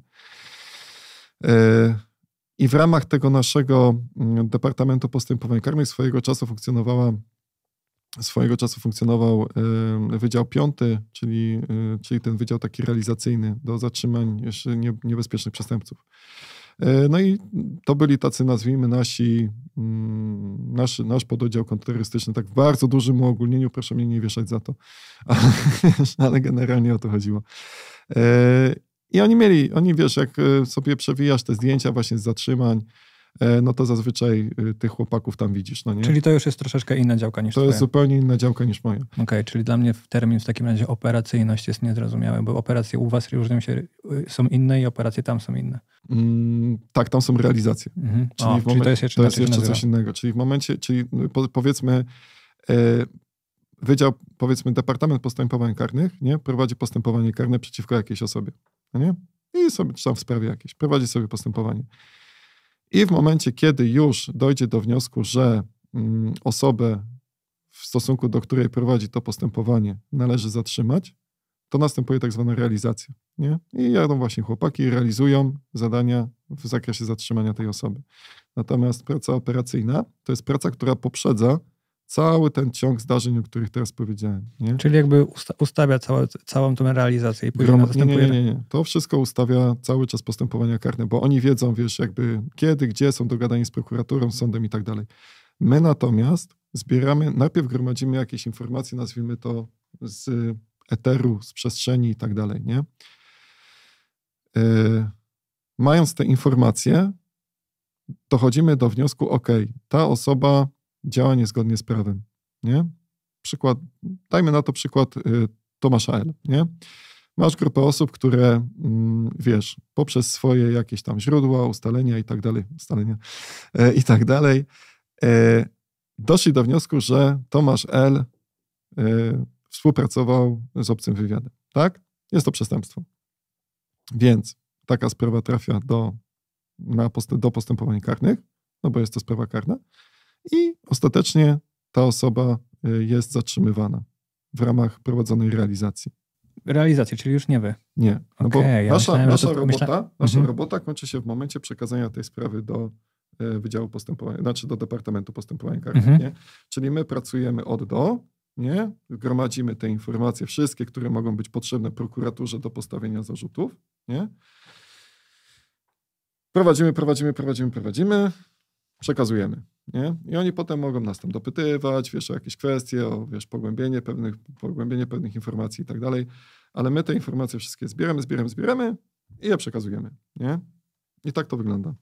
Y, I w ramach tego naszego mm, Departamentu Postępowań Karnych swojego czasu funkcjonowała swojego czasu funkcjonował y, Wydział Piąty, czyli, y, czyli ten wydział taki realizacyjny do zatrzymań jeszcze nie, niebezpiecznych przestępców. No i to byli tacy, nazwijmy, nasi, mm, nasz, nasz pododdział kontrterrorystyczny, tak w bardzo dużym uogólnieniu, proszę mnie nie wieszać za to, ale, ale generalnie o to chodziło. I oni mieli, oni wiesz, jak e, sobie przewijasz te zdjęcia właśnie z zatrzymań, e, no to zazwyczaj e, tych chłopaków tam widzisz. No nie? Czyli to już jest troszeczkę inna działka niż To jest zupełnie inna działka niż moja. Okej, okay, czyli dla mnie w termin w takim razie operacyjność jest niezrozumiały, bo operacje u was różnią się, y, są inne i operacje tam są inne. Mm, tak, tam są realizacje. Mhm. Czyli, o, momencie, czyli, to jest jeszcze, to jest jeszcze coś innego. Czyli w momencie, czyli no, po, powiedzmy e, Wydział, powiedzmy Departament Postępowań Karnych nie, prowadzi postępowanie karne przeciwko jakiejś osobie. No nie? I sobie tam w sprawie jakiejś, prowadzi sobie postępowanie. I w momencie, kiedy już dojdzie do wniosku, że mm, osobę, w stosunku do której prowadzi to postępowanie, należy zatrzymać, to następuje tak zwana realizacja. Nie? I jadą właśnie chłopaki i realizują zadania w zakresie zatrzymania tej osoby. Natomiast praca operacyjna to jest praca, która poprzedza cały ten ciąg zdarzeń, o których teraz powiedziałem. Nie? Czyli jakby usta ustawia całe, całą tą realizację i później Grom... nie, nie, nie, nie. To wszystko ustawia cały czas postępowania karne, bo oni wiedzą, wiesz, jakby kiedy, gdzie są dogadani z prokuraturą, sądem i tak dalej. My natomiast zbieramy, najpierw gromadzimy jakieś informacje, nazwijmy to z eteru, z przestrzeni i tak dalej, nie? Yy, mając te informacje, dochodzimy do wniosku, ok, ta osoba działanie zgodnie z prawem, nie? Przykład, dajmy na to przykład y, Tomasza L., nie? Masz grupę osób, które, mm, wiesz, poprzez swoje jakieś tam źródła, ustalenia i tak dalej, ustalenia e, i tak dalej, e, doszli do wniosku, że Tomasz L. E, współpracował z obcym wywiadem, tak? Jest to przestępstwo. Więc taka sprawa trafia do, na post do postępowań karnych, no bo jest to sprawa karna i ostatecznie ta osoba y, jest zatrzymywana w ramach prowadzonej realizacji. Realizacji, czyli już nie wy. Nie, no okay, bo ja nasza, myślałem, nasza, robota, myśla... nasza mhm. robota kończy się w momencie przekazania tej sprawy do y, Wydziału Postępowania, znaczy do Departamentu Postępowania Karnego. Mhm. Czyli my pracujemy od do, nie? gromadzimy te informacje, wszystkie, które mogą być potrzebne prokuraturze do postawienia zarzutów. Nie? Prowadzimy, prowadzimy, prowadzimy, prowadzimy, przekazujemy. Nie? I oni potem mogą nas tam dopytywać, wiesz, o jakieś kwestie, o wiesz, pogłębienie pewnych, pogłębienie pewnych informacji i tak dalej, ale my te informacje wszystkie zbieramy, zbieramy, zbieramy i je przekazujemy, nie? I tak to wygląda.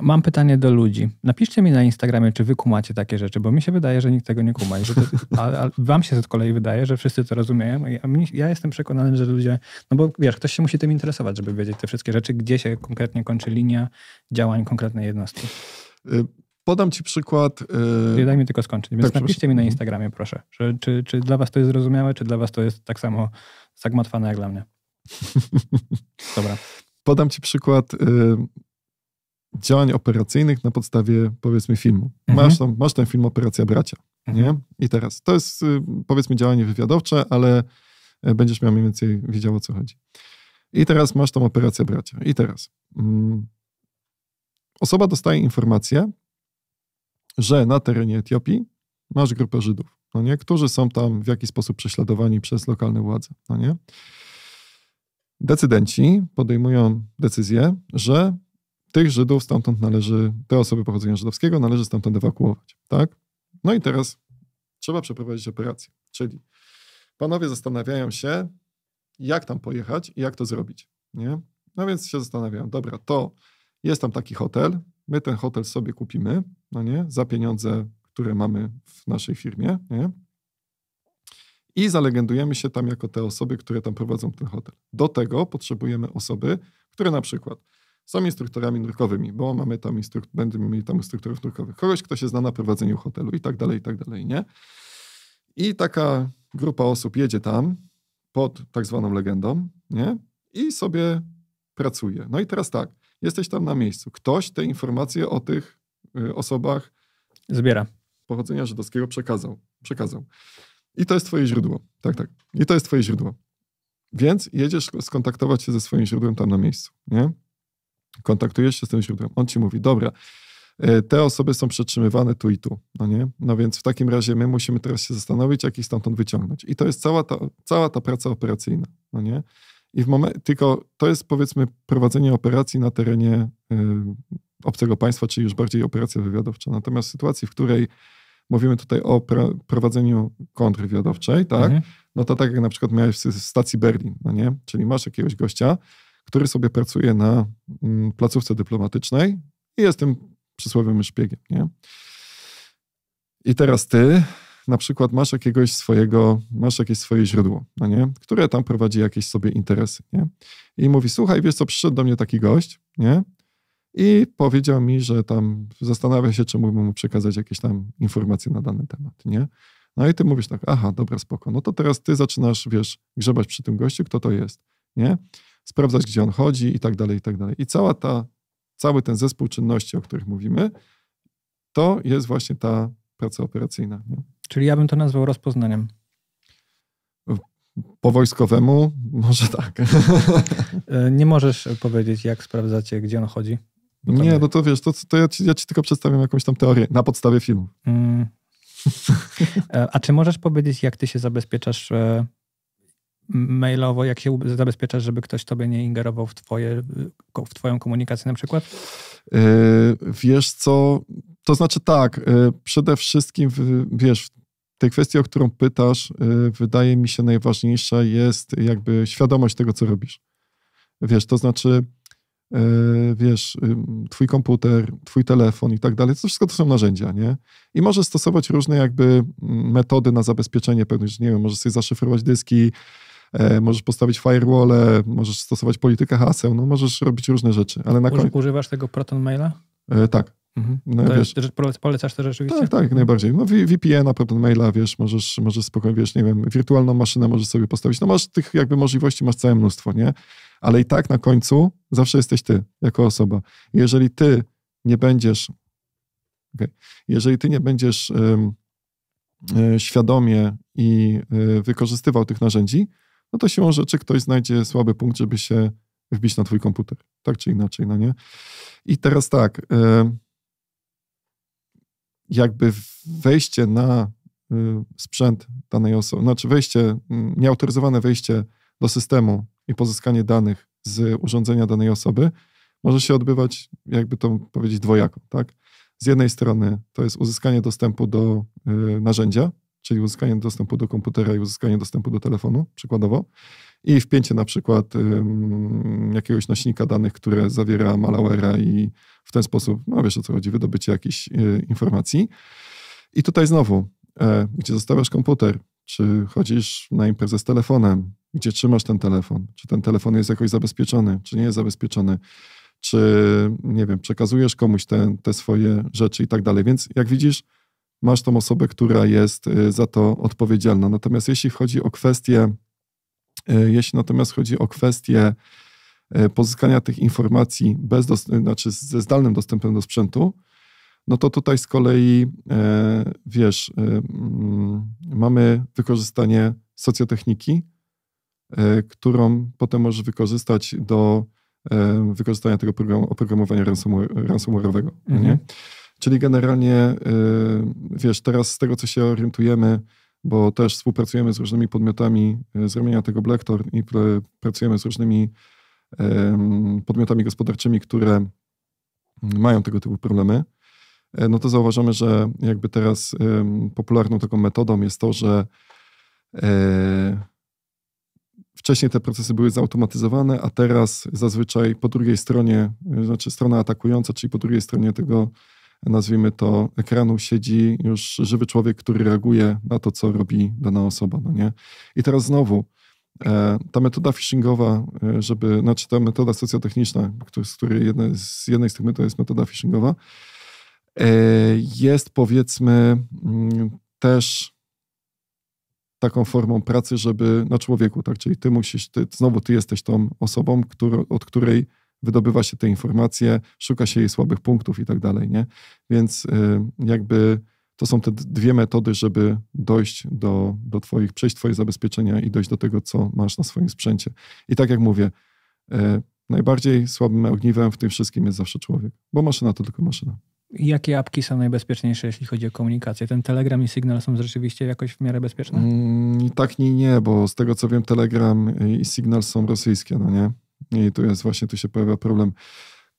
Mam pytanie do ludzi. Napiszcie mi na Instagramie, czy wy kumacie takie rzeczy, bo mi się wydaje, że nikt tego nie kuma. że to, a, a wam się z kolei wydaje, że wszyscy to rozumieją. Ja, ja jestem przekonany, że ludzie, no bo wiesz, ktoś się musi tym interesować, żeby wiedzieć te wszystkie rzeczy, gdzie się konkretnie kończy linia działań konkretnej jednostki. Y, Podam ci przykład. Yy... Daj mi tylko skończyć. Więc tak, napiszcie mi na Instagramie, proszę. Czy, czy, czy dla was to jest zrozumiałe, czy dla was to jest tak samo zagmatwane jak dla mnie? Dobra. Podam ci przykład yy, działań operacyjnych na podstawie, powiedzmy, filmu. Mhm. Masz, tam, masz ten film Operacja Bracia, mhm. nie? I teraz, to jest, yy, powiedzmy, działanie wywiadowcze, ale y, będziesz miał mniej więcej wiedział, o co chodzi. I teraz masz tą Operację Bracia. I teraz... Mm, osoba dostaje informację, że na terenie Etiopii masz grupę Żydów, no nie? którzy są tam w jakiś sposób prześladowani przez lokalne władze. No nie? Decydenci podejmują decyzję, że tych Żydów stamtąd należy, te osoby pochodzenia żydowskiego należy stamtąd ewakuować. Tak? No i teraz trzeba przeprowadzić operację. Czyli panowie zastanawiają się, jak tam pojechać i jak to zrobić. Nie? No więc się zastanawiają, dobra, to jest tam taki hotel, my ten hotel sobie kupimy, no nie? Za pieniądze, które mamy w naszej firmie, nie? I zalegendujemy się tam jako te osoby, które tam prowadzą ten hotel. Do tego potrzebujemy osoby, które na przykład są instruktorami nurkowymi, bo mamy tam instruk- będziemy mieli tam instruktorów nurkowych, kogoś, kto się zna na prowadzeniu hotelu i tak dalej, i tak dalej, nie? I taka grupa osób jedzie tam pod tak zwaną legendą, nie? I sobie pracuje. No i teraz tak, jesteś tam na miejscu. Ktoś te informacje o tych Y, osobach zbiera pochodzenia żydowskiego przekazał. przekazał. I to jest twoje źródło. Tak, tak. I to jest twoje źródło. Więc jedziesz skontaktować się ze swoim źródłem tam na miejscu, nie? Kontaktujesz się z tym źródłem. On ci mówi, dobra, y, te osoby są przetrzymywane tu i tu, no nie? No więc w takim razie my musimy teraz się zastanowić, jak ich stamtąd wyciągnąć. I to jest cała ta, cała ta praca operacyjna, no nie? I w moment, tylko to jest powiedzmy prowadzenie operacji na terenie y, obcego państwa, czyli już bardziej operacja wywiadowcza. Natomiast w sytuacji, w której mówimy tutaj o pra- prowadzeniu kontrwywiadowczej, tak? Mhm. No to tak jak na przykład miałeś w stacji Berlin, no nie? Czyli masz jakiegoś gościa, który sobie pracuje na mm, placówce dyplomatycznej i jest tym przysłowym szpiegiem, nie? I teraz ty na przykład masz jakiegoś swojego, masz jakieś swoje źródło, no nie? które tam prowadzi jakieś sobie interesy, nie? I mówi, słuchaj, wiesz co, przyszedł do mnie taki gość, nie? i powiedział mi, że tam zastanawia się, czy mógłbym mu przekazać jakieś tam informacje na dany temat, nie? No i ty mówisz tak, aha, dobra, spoko. No to teraz ty zaczynasz, wiesz, grzebać przy tym gościu, kto to jest, nie? Sprawdzać, gdzie on chodzi i tak dalej, i tak dalej. I cała ta, cały ten zespół czynności, o których mówimy, to jest właśnie ta praca operacyjna. Nie? Czyli ja bym to nazwał rozpoznaniem. Po wojskowemu może tak. E, nie możesz powiedzieć, jak sprawdzacie, gdzie on chodzi? No nie, no to wiesz, to, to ja, ci, ja, ci, tylko przedstawiam jakąś tam teorię na podstawie filmu. Mm. E, a czy możesz powiedzieć, jak ty się zabezpieczasz e, mailowo, jak się zabezpieczasz, żeby ktoś tobie nie ingerował w, twoje, w twoją komunikację na przykład? E, wiesz co, to znaczy tak, przede wszystkim wiesz, tej kwestii, o którą pytasz, wydaje mi się najważniejsza jest jakby świadomość tego, co robisz. Wiesz, to znaczy Y, wiesz, y, twój komputer, twój telefon i tak dalej, to wszystko to są narzędzia, nie? I możesz stosować różne jakby metody na zabezpieczenie pewnych, nie wiem, możesz sobie zaszyfrować dyski, E, możesz postawić firewall, możesz stosować politykę haseł, no możesz robić różne rzeczy, ale na końcu... Używasz tego Proton Maila? E, tak. Mhm. No, to wiesz, polecasz to rzeczywiście? Tak, tak, najbardziej. No VPN, Proton Maila, wiesz, możesz, możesz spokojnie, wiesz, nie wiem, wirtualną maszynę możesz sobie postawić. No masz tych jakby możliwości, masz całe mnóstwo, nie? Ale i tak na końcu zawsze jesteś ty, jako osoba. Jeżeli ty nie będziesz okay, jeżeli ty nie będziesz um, świadomie i wykorzystywał tych narzędzi, no to siłą rzeczy ktoś znajdzie słaby punkt, żeby się wbić na twój komputer. Tak czy inaczej, no nie? I teraz tak, jakby wejście na y, sprzęt danej osoby, znaczy wejście, mm, nieautoryzowane wejście do systemu i pozyskanie danych z urządzenia danej osoby może się odbywać, jakby to powiedzieć, dwojako, tak? Z jednej strony to jest uzyskanie dostępu do y, narzędzia, czyli uzyskanie dostępu do komputera i uzyskanie dostępu do telefonu, przykładowo, i wpięcie na przykład um, jakiegoś nośnika danych, które zawiera malware'a i w ten sposób, no wiesz o co chodzi, wydobycie jakiejś e, informacji. I tutaj znowu, e, gdzie zostawiasz komputer, czy chodzisz na imprezę z telefonem, gdzie trzymasz ten telefon, czy ten telefon jest jakoś zabezpieczony, czy nie jest zabezpieczony, czy nie wiem, przekazujesz komuś te, te swoje rzeczy i tak dalej. Więc jak widzisz, masz tą osobę, która jest y, za to odpowiedzialna. Natomiast jeśli chodzi o kwestię, y, jeśli natomiast chodzi o kwestię y, pozyskania tych informacji bez, znaczy ze zdalnym dostępem do sprzętu, no to tutaj z kolei wiesz, mm, mamy wykorzystanie socjotechniki, którą potem możesz wykorzystać do wykorzystania tego oprogramowania ransomware'owego. Mhm. Nie? Czyli generalnie, y, wiesz, teraz z tego, co się orientujemy, bo też współpracujemy z różnymi podmiotami y, z ramienia tego Blacktor i pracujemy z różnymi podmiotami gospodarczymi, które mają tego typu problemy, e, no to zauważamy, że jakby teraz popularną taką metodą jest to, że e, wcześniej te procesy były zautomatyzowane, a teraz zazwyczaj po drugiej stronie, znaczy strona atakująca, czyli po drugiej stronie tego nazwijmy to, ekranu siedzi już żywy człowiek, który reaguje na to, co robi dana osoba. No nie? I teraz znowu, e, ta metoda phishingowa, e, żeby, znaczy ta metoda socjotechniczna, z której jedna, z jednej z tych metod jest metoda phishingowa, e, jest powiedzmy mm, też taką formą pracy, żeby na człowieku, tak? Czyli ty musisz, ty, znowu ty jesteś tą osobą, który, od której wydobywa się te informacje, szuka się jej słabych punktów i tak dalej, nie? Więc y, jakby to są te dwie metody, żeby dojść do, do twoich, przejść twoje zabezpieczenia i dojść do tego, co masz na swoim sprzęcie. I tak jak mówię, y, najbardziej słabym ogniwem w tym wszystkim jest zawsze człowiek, bo maszyna to tylko maszyna. Jakie apki są najbezpieczniejsze, jeśli chodzi o komunikację? Ten Telegram i Signal są rzeczywiście jakoś w miarę bezpieczne? Mm, tak, nie, nie, bo z tego co wiem, Telegram i Signal są rosyjskie, no nie? I tu jest właśnie, tu się pojawia problem.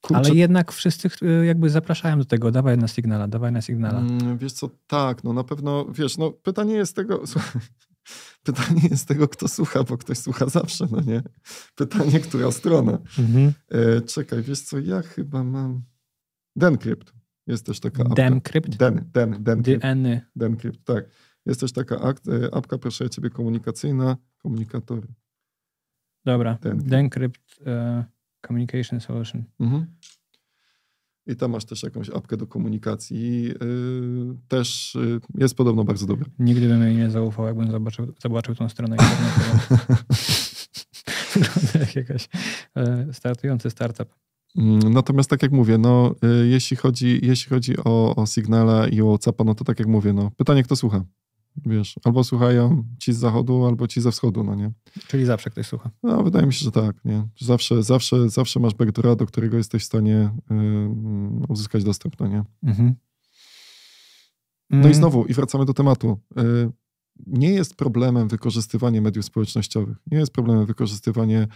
Kurczę. Ale jednak wszystkich y, jakby zapraszają do tego, dawaj na sygnala, dawaj na sygnala. Mm, wiesz co, tak, no na pewno, wiesz, no pytanie jest tego, słuchaj, pytanie jest tego, kto słucha, bo ktoś słucha zawsze, no nie? Pytanie, która strona. Mhm. E, czekaj, wiesz co, ja chyba mam... Dencrypt jest też taka apka. Demcrypt? Den, den, Dencrypt. Dencrypt, tak. Jest też taka e, apka, proszę ciebie, komunikacyjna, komunikatory. Dobra, DenCrypt Decrypt uh, Communication Solution. Mhm. I tam masz też jakąś apkę do komunikacji. Yy, też yy, jest podobno bardzo dobra. Nigdy bym jej nie zaufał, jakbym zobaczył, zobaczył tą stronę internetową. jak jakaś yy, startujący startup. Mm, natomiast tak jak mówię, no, jeśli chodzi, jeśli chodzi o, o Signala i o WhatsAppa, no to tak jak mówię, no, pytanie kto słucha wiesz, albo słuchają ci z zachodu, albo ci ze wschodu, no nie? Czyli zawsze ktoś słucha. No, wydaje mi się, że tak, nie? Zawsze, zawsze, zawsze masz backdoora, do którego jesteś w stanie y, uzyskać dostęp, no nie? Mhm. No i mm. znowu, i wracamy do tematu. Y, nie jest problemem wykorzystywanie mediów społecznościowych, nie jest problemem wykorzystywanie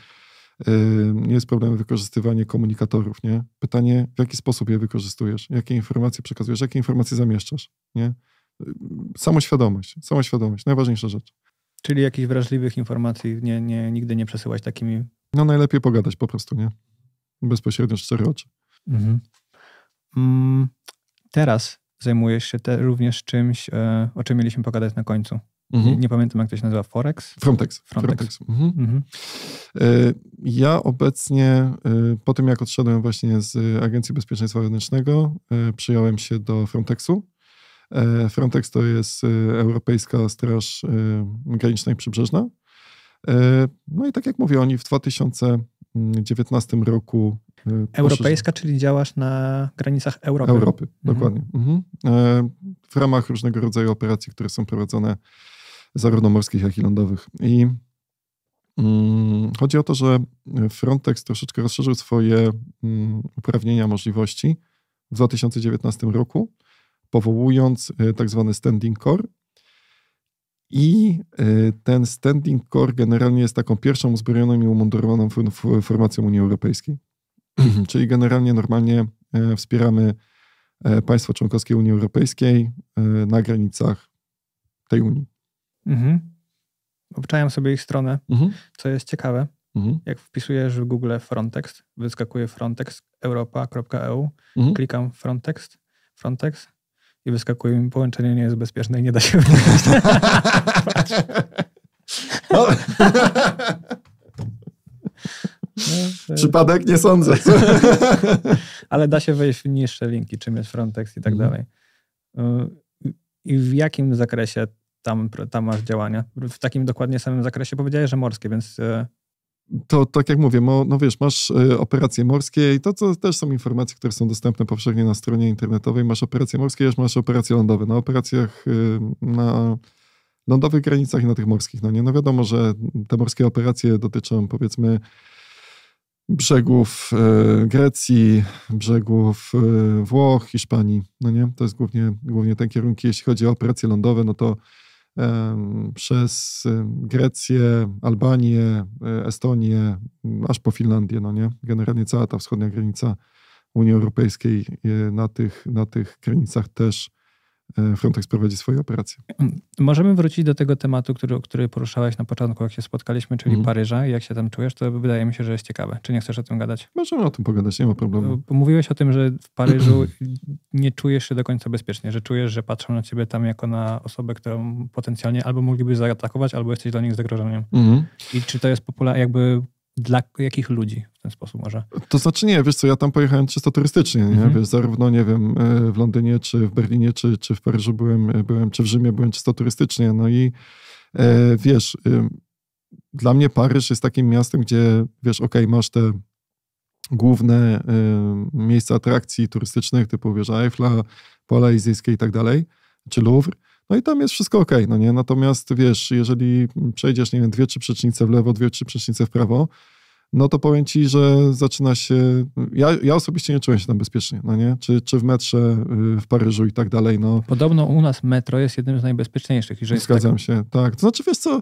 y, nie jest problemem wykorzystywanie komunikatorów, nie? Pytanie, w jaki sposób je wykorzystujesz, jakie informacje przekazujesz, jakie informacje zamieszczasz, nie? Samoświadomość, samoświadomość, najważniejsza rzecz. Czyli jakichś wrażliwych informacji nie, nie, nigdy nie przesyłać takimi... No najlepiej pogadać po prostu, nie? Bezpośrednio, szczery oczy. Mhm. Mm, teraz zajmujesz się te, również czymś, e, o czym mieliśmy pogadać na końcu. Mhm. Nie, nie, pamiętam, jak to się nazywa. Forex? Frontex. Frontex. Frontex. Mhm. Mhm. E, ja obecnie, e, po tym jak odszedłem właśnie z Agencji Bezpieczeństwa Wewnętrznego, e, przyjąłem się do Frontexu. E, Frontex to jest e, Europejska Straż e, Graniczna i Przybrzeżna. No i tak jak mówię, oni w 2019 roku. Europejska, poszerzy... czyli działasz na granicach Europy. Europy, mhm. dokładnie. Mhm. W ramach różnego rodzaju operacji, które są prowadzone zarówno morskich, jak i lądowych. I mm, Chodzi o to, że Frontex troszeczkę rozszerzył swoje mm, uprawnienia, możliwości w 2019 roku powołując e, tak zwany standing core. I e, ten standing core generalnie jest taką pierwszą uzbrojoną i umundurowaną formacją Unii Europejskiej. Czyli generalnie normalnie e, wspieramy państwa członkowskie Unii Europejskiej na granicach tej Unii. Mhm. Obczają sobie ich stronę, mhm. co jest ciekawe. Mhm. Jak wpisujesz w Google Frontex, wyskakuje frontex.europa.eu, mhm. klikam Frontex, Frontex, i wyskakuje mi połączenie nie jest bezpieczne i nie da się wyjść. No. No, Przypadek nie sądzę. Ale da się wejść w niższe linki, czym jest Frontex i tak mhm. dalej. Y, I w jakim zakresie tam, tam masz działania? W takim dokładnie samym zakresie powiedziałeś, że morskie, więc y, to tak jak mówię, mo, no wiesz, masz e, operacje morskie i to, to też są informacje, które są dostępne powszechnie na stronie internetowej. Masz operacje morskie, już masz operacje lądowe. Na operacjach y, na lądowych granicach i na tych morskich, no nie? No wiadomo, że te morskie operacje dotyczą powiedzmy brzegów e, Grecji, brzegów e, Włoch, Hiszpanii, no nie? To jest głównie, głównie ten kierunek. Jeśli chodzi o operacje lądowe, no to przez Grecję, Albanię, e, Estonię, aż po Finlandię, no nie? Generalnie cała ta wschodnia granica Unii Europejskiej e, na tych, na tych granicach też E, Frontex prowadzi swoje operacje. Możemy wrócić do tego tematu, który, który poruszałaś na początku, jak się spotkaliśmy, czyli mhm. Paryża. Jak się tam czujesz, to wydaje mi się, że jest ciekawe. Czy nie chcesz o tym gadać? Możemy o tym pogadać, nie ma problemu. Mówiłeś o tym, że w Paryżu nie czujesz się do końca bezpiecznie, że czujesz, że patrzą na ciebie tam jako na osobę, którą potencjalnie albo mogliby zaatakować, albo jesteś dla nich zagrożeniem. Mhm. I czy to jest popularne, jakby dla jakich ludzi w ten sposób może? To znaczy nie, wiesz co, ja tam pojechałem czysto turystycznie, nie? Mhm. Wiesz, zarówno, nie wiem, e, w Londynie, czy w Berlinie, czy, czy w Paryżu byłem, e, byłem, czy w Rzymie byłem czysto turystycznie, no i e, wiesz, e, dla mnie Paryż jest takim miastem, gdzie, wiesz, okej, okay, masz te główne e, miejsca atrakcji turystycznych, typu, wiesz, Eiffla, Pola Izyjskie i tak dalej, czy Louvre, no i tam jest wszystko ok, no nie? Natomiast wiesz, jeżeli przejdziesz, nie wiem, dwie, trzy przecznice w lewo, dwie, trzy przecznice w prawo, no to powiem ci, że zaczyna się. Ja, ja osobiście nie czułem się tam bezpiecznie, no nie? Czy, czy w metrze y, w Paryżu i tak dalej. No. Podobno u nas metro jest jednym z najbezpieczniejszych. Jeżeli Zgadzam tak... się, tak. To znaczy, wiesz co.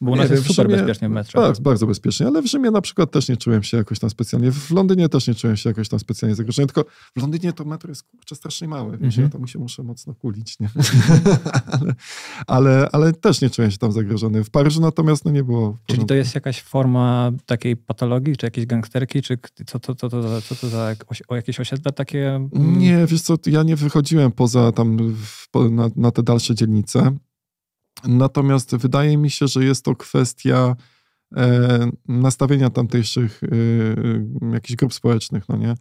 Bo u nas jest super Rzymie, bezpiecznie w metrze. Tak, bardzo bezpiecznie, ale w Rzymie na przykład też nie czułem się jakoś tam specjalnie, w Londynie też nie czułem się jakoś tam specjalnie zagrożony, tylko w Londynie to metro jest kurczę strasznie małe, mm -hmm. więc ja tam się muszę mocno kulić, nie? ale, ale, ale, też nie czułem się tam zagrożony. W Paryżu natomiast no, nie było... Czyli to jest jakaś forma takiej patologii, czy jakiejś gangsterki, czy co, co, co, co, co to za o jakieś osiedla takie? Mm? Nie, wiesz co, ja nie wychodziłem poza tam w, na, na te dalsze dzielnice, Natomiast wydaje mi się, że jest to kwestia e, nastawienia tamtejszych e, e, jakichś grup społecznych, no nie?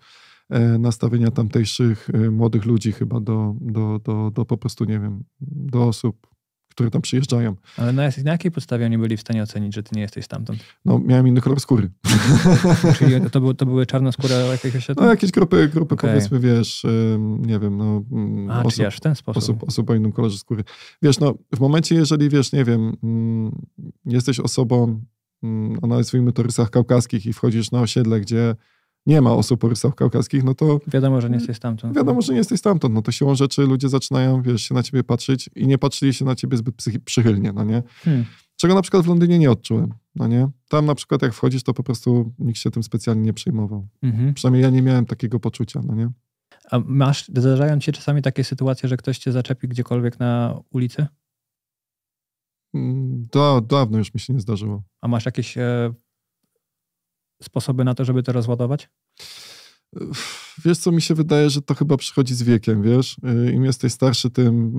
Nastawienia tamtejszych młodych ludzi chyba do, do, do, do po prostu, nie wiem, do osób które tam przyjeżdżają. Ale na, na jakiej podstawie oni byli w stanie ocenić, że ty nie jesteś stamtąd? No, miałem inny kolor skóry. Czyli to, były, to były czarne jakieś? No, jakieś grupy, grupy okay. powiedzmy, wiesz, nie wiem, no... Mm, A, osób, czyli aż w ten sposób. Osób, osób o innym kolorze skóry. Wiesz, no, w momencie, jeżeli, wiesz, nie wiem, mm, jesteś osobą mm, o nazwijmy to rysach kaukaskich i wchodzisz na osiedle, gdzie nie ma osób po Wyspach Kaukaskich, no to... Wiadomo, że nie jesteś stamtąd. Wiadomo, że nie jesteś stamtąd. No to siłą rzeczy ludzie zaczynają, wiesz, się na ciebie patrzeć i nie patrzyli się na ciebie zbyt przychylnie, no nie? Hmm. Czego na przykład w Londynie nie odczułem, no nie? Tam na przykład jak wchodzisz, to po prostu nikt się tym specjalnie nie przejmował. Mhm. Przynajmniej ja nie miałem takiego poczucia, no nie? A masz, zdarzają ci się czasami takie sytuacje, że ktoś cię zaczepi gdziekolwiek na ulicy? Mm, da, dawno już mi się nie zdarzyło. A masz jakieś e, sposoby na to, żeby to rozładować? Wiesz, co mi się wydaje, że to chyba przychodzi z wiekiem, wiesz? Y, Im jesteś starszy, tym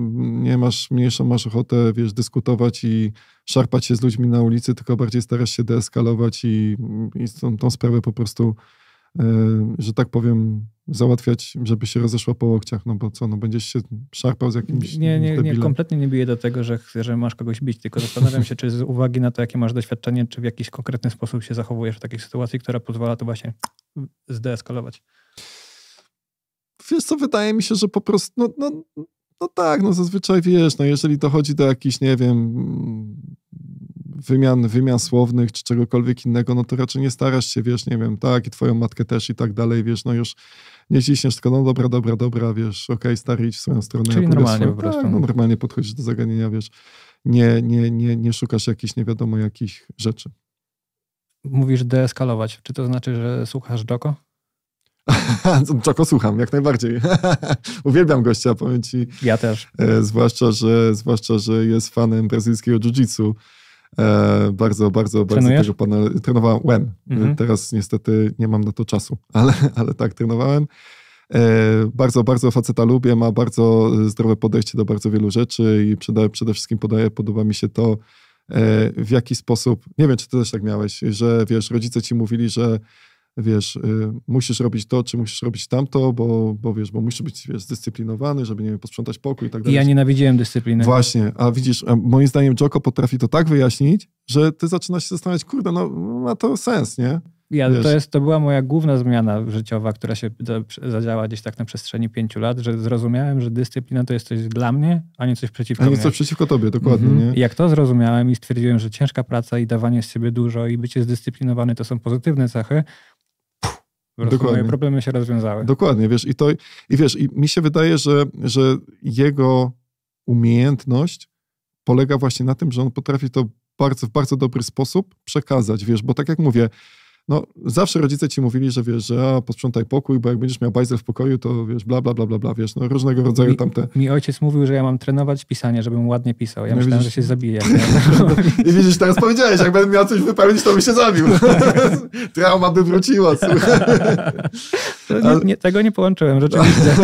nie masz, mniejszą masz ochotę, wiesz, dyskutować i szarpać się z ludźmi na ulicy, tylko bardziej starasz się deeskalować i, i tą, tą sprawę po prostu E, że tak powiem, załatwiać, żeby się rozeszła po łokciach, no bo co, no będziesz się szarpał z jakimś Nie, nie, nie kompletnie nie biję do tego, że, że masz kogoś bić, tylko zastanawiam się, czy z uwagi na to, jakie masz doświadczenie, czy w jakiś konkretny sposób się zachowujesz w takiej sytuacji, która pozwala to właśnie zdeeskalować. Wiesz co, wydaje mi się, że po prostu, no, no, no tak, no zazwyczaj wiesz, no jeżeli dochodzi do jakichś, nie wiem, wymian, wymian słownych czy czegokolwiek innego, no to raczej nie starasz się, wiesz, nie wiem, tak i twoją matkę też i tak dalej, wiesz, no już nie ciśniesz, tylko no dobra, dobra, dobra, wiesz, okej, okay, stary, idź w swoją stronę. Czyli ja normalnie swoją, po prostu. Tak, no, normalnie podchodzisz do zagadnienia, wiesz, nie, nie, nie, nie szukasz jakichś, nie wiadomo jakich rzeczy. Mówisz deeskalować. Czy to znaczy, że słuchasz Joko? Czoko słucham, jak najbardziej. Uwielbiam gościa, powiem ci. Ja też. E, zwłaszcza, że, zwłaszcza, że jest fanem brazylijskiego jiu-jitsu. E, bardzo, bardzo, bardzo tego pana trenowałem. Łem. Mhm. Teraz niestety nie mam na to czasu, ale, ale tak, trenowałem. E, bardzo, bardzo faceta lubię, ma bardzo zdrowe podejście do bardzo wielu rzeczy i przede, przede wszystkim podaje, podoba mi się to, e, w jaki sposób, nie wiem, czy ty też tak miałeś, że wiesz, rodzice ci mówili, że wiesz, y, musisz robić to, czy musisz robić tamto, bo, bo wiesz, bo musisz być wiesz, zdyscyplinowany, żeby, nie wiem, posprzątać pokój i tak dalej. Ja nienawidziłem dyscypliny. Właśnie, a widzisz, a moim zdaniem Joko potrafi to tak wyjaśnić, że ty zaczynasz się zastanawiać, kurde, no ma to sens, nie? Ja, to, jest, to była moja główna zmiana życiowa, która się zadziała gdzieś tak na przestrzeni pięciu lat, że zrozumiałem, że dyscyplina to jest coś dla mnie, a nie coś przeciwko a nie mnie. coś przeciwko tobie, dokładnie. Mhm. Nie? Jak to zrozumiałem i stwierdziłem, że ciężka praca i dawanie z siebie dużo i bycie zdyscyplinowany to są pozytywne cechy, Dokładnie. Moje problemy się rozwiązały. Dokładnie, wiesz, i to, i wiesz, i mi się wydaje, że, że jego umiejętność polega właśnie na tym, że on potrafi to bardzo, w bardzo dobry sposób przekazać, wiesz, bo tak jak mówię, no zawsze rodzice ci mówili, że wiesz, że a, posprzątaj pokój, bo jak będziesz miał bajzel w pokoju, to wiesz, bla, bla, bla, bla, bla wiesz, no różnego rodzaju mi, tamte. Mi ojciec mówił, że ja mam trenować pisanie, żebym ładnie pisał. Ja no myślałem, widzisz... że się zabiję. I widzisz, teraz powiedziałeś, jak będę miał coś wypełnić, to by się zabił. Trauma by wróciła. Nie, nie, tego nie połączyłem, rzeczywiście.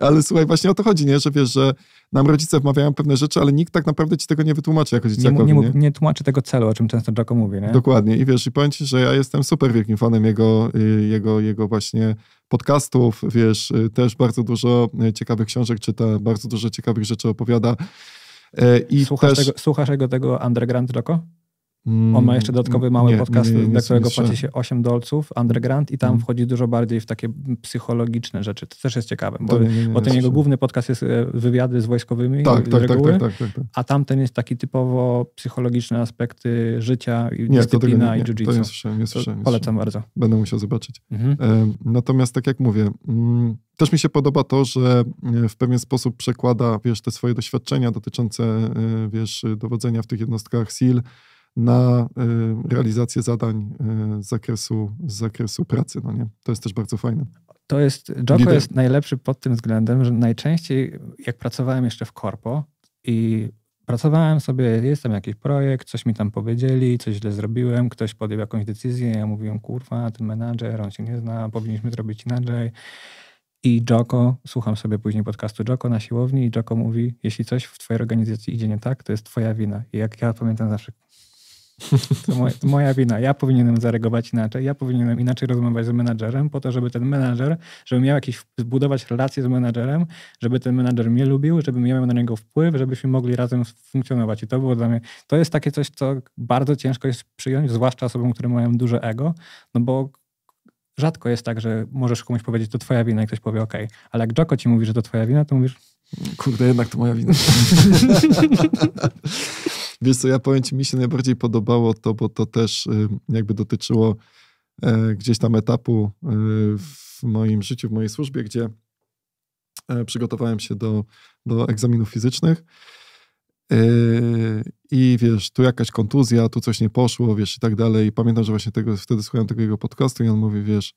Ale słuchaj, właśnie o to chodzi, nie? Że wiesz, że nam rodzice wmawiają pewne rzeczy, ale nikt tak naprawdę ci tego nie wytłumaczy jako dzieciakowi, nie, nie, nie? nie tłumaczy tego celu, o czym często Jacko mówi, nie? Dokładnie. I wiesz, i powiem ci, że ja jestem super wielkim fanem jego, y, jego, jego właśnie podcastów, wiesz, y, też bardzo dużo y, ciekawych książek czyta, bardzo dużo ciekawych rzeczy opowiada. E, I słuchasz, też... tego, słuchasz jego tego Underground Jacko? Mm, On ma jeszcze dodatkowy mały nie, podcast, nie, nie, dla którego płaci się 8 dolców, underground, i tam mm. wchodzi dużo bardziej w takie psychologiczne rzeczy. To też jest ciekawe, bo, bo ten jego główny podcast jest e, wywiady z wojskowymi, tak, tak, tak, reguły, tak, tak, tak, tak, a tamten jest taki typowo psychologiczne aspekty życia, i dyscyplina i jiu-jitsu. To nie słyszałem, nie słyszałem. Polecam bardzo. Będę musiał zobaczyć. Mhm. E, natomiast tak jak mówię, mm, też mi się podoba to, że e, w pewien sposób przekłada, wiesz, te swoje doświadczenia dotyczące, wiesz, dowodzenia w tych jednostkach SEAL, na y, realizację zadań y, z zakresu, z zakresu pracy. No nie? To jest też bardzo fajne. To jest, Joko Lider. jest najlepszy pod tym względem, że najczęściej jak pracowałem jeszcze w korpo i pracowałem sobie, jest tam jakiś projekt, coś mi tam powiedzieli, coś źle zrobiłem, ktoś podjął jakąś decyzję, ja mówiłem, kurwa, ten menadżer, on się nie zna, powinniśmy zrobić inaczej. I Joko, słucham sobie później podcastu Joko na siłowni i Joko mówi, jeśli coś w twojej organizacji idzie nie tak, to jest twoja wina. I jak ja pamiętam zawsze, to moja, to moja wina. Ja powinienem zareagować inaczej. Ja powinienem inaczej rozmawiać z menadżerem, po to, żeby ten menadżer, żeby miał jakiś, zbudować relacje z menadżerem, żeby ten menadżer mnie lubił, żeby miał na niego wpływ, żebyśmy mogli razem funkcjonować. I to było dla mnie, to jest takie coś, co bardzo ciężko jest przyjąć, zwłaszcza osobom, które mają duże ego, no bo rzadko jest tak, że możesz komuś powiedzieć, to twoja wina i ktoś powie, ok, ale jak Joko ci mówi, że to twoja wina, to mówisz... Kurde, jednak to moja wina. Wiesz co, ja powiem ci, mi się najbardziej podobało to, bo to też y, jakby dotyczyło e, gdzieś tam etapu y, w moim życiu, w mojej służbie, gdzie e, przygotowałem się do, do egzaminów fizycznych. E, I wiesz, tu jakaś kontuzja, tu coś nie poszło, wiesz, i tak dalej. I pamiętam, że właśnie tego, wtedy słuchałem tego jego podcastu i on mówi, wiesz,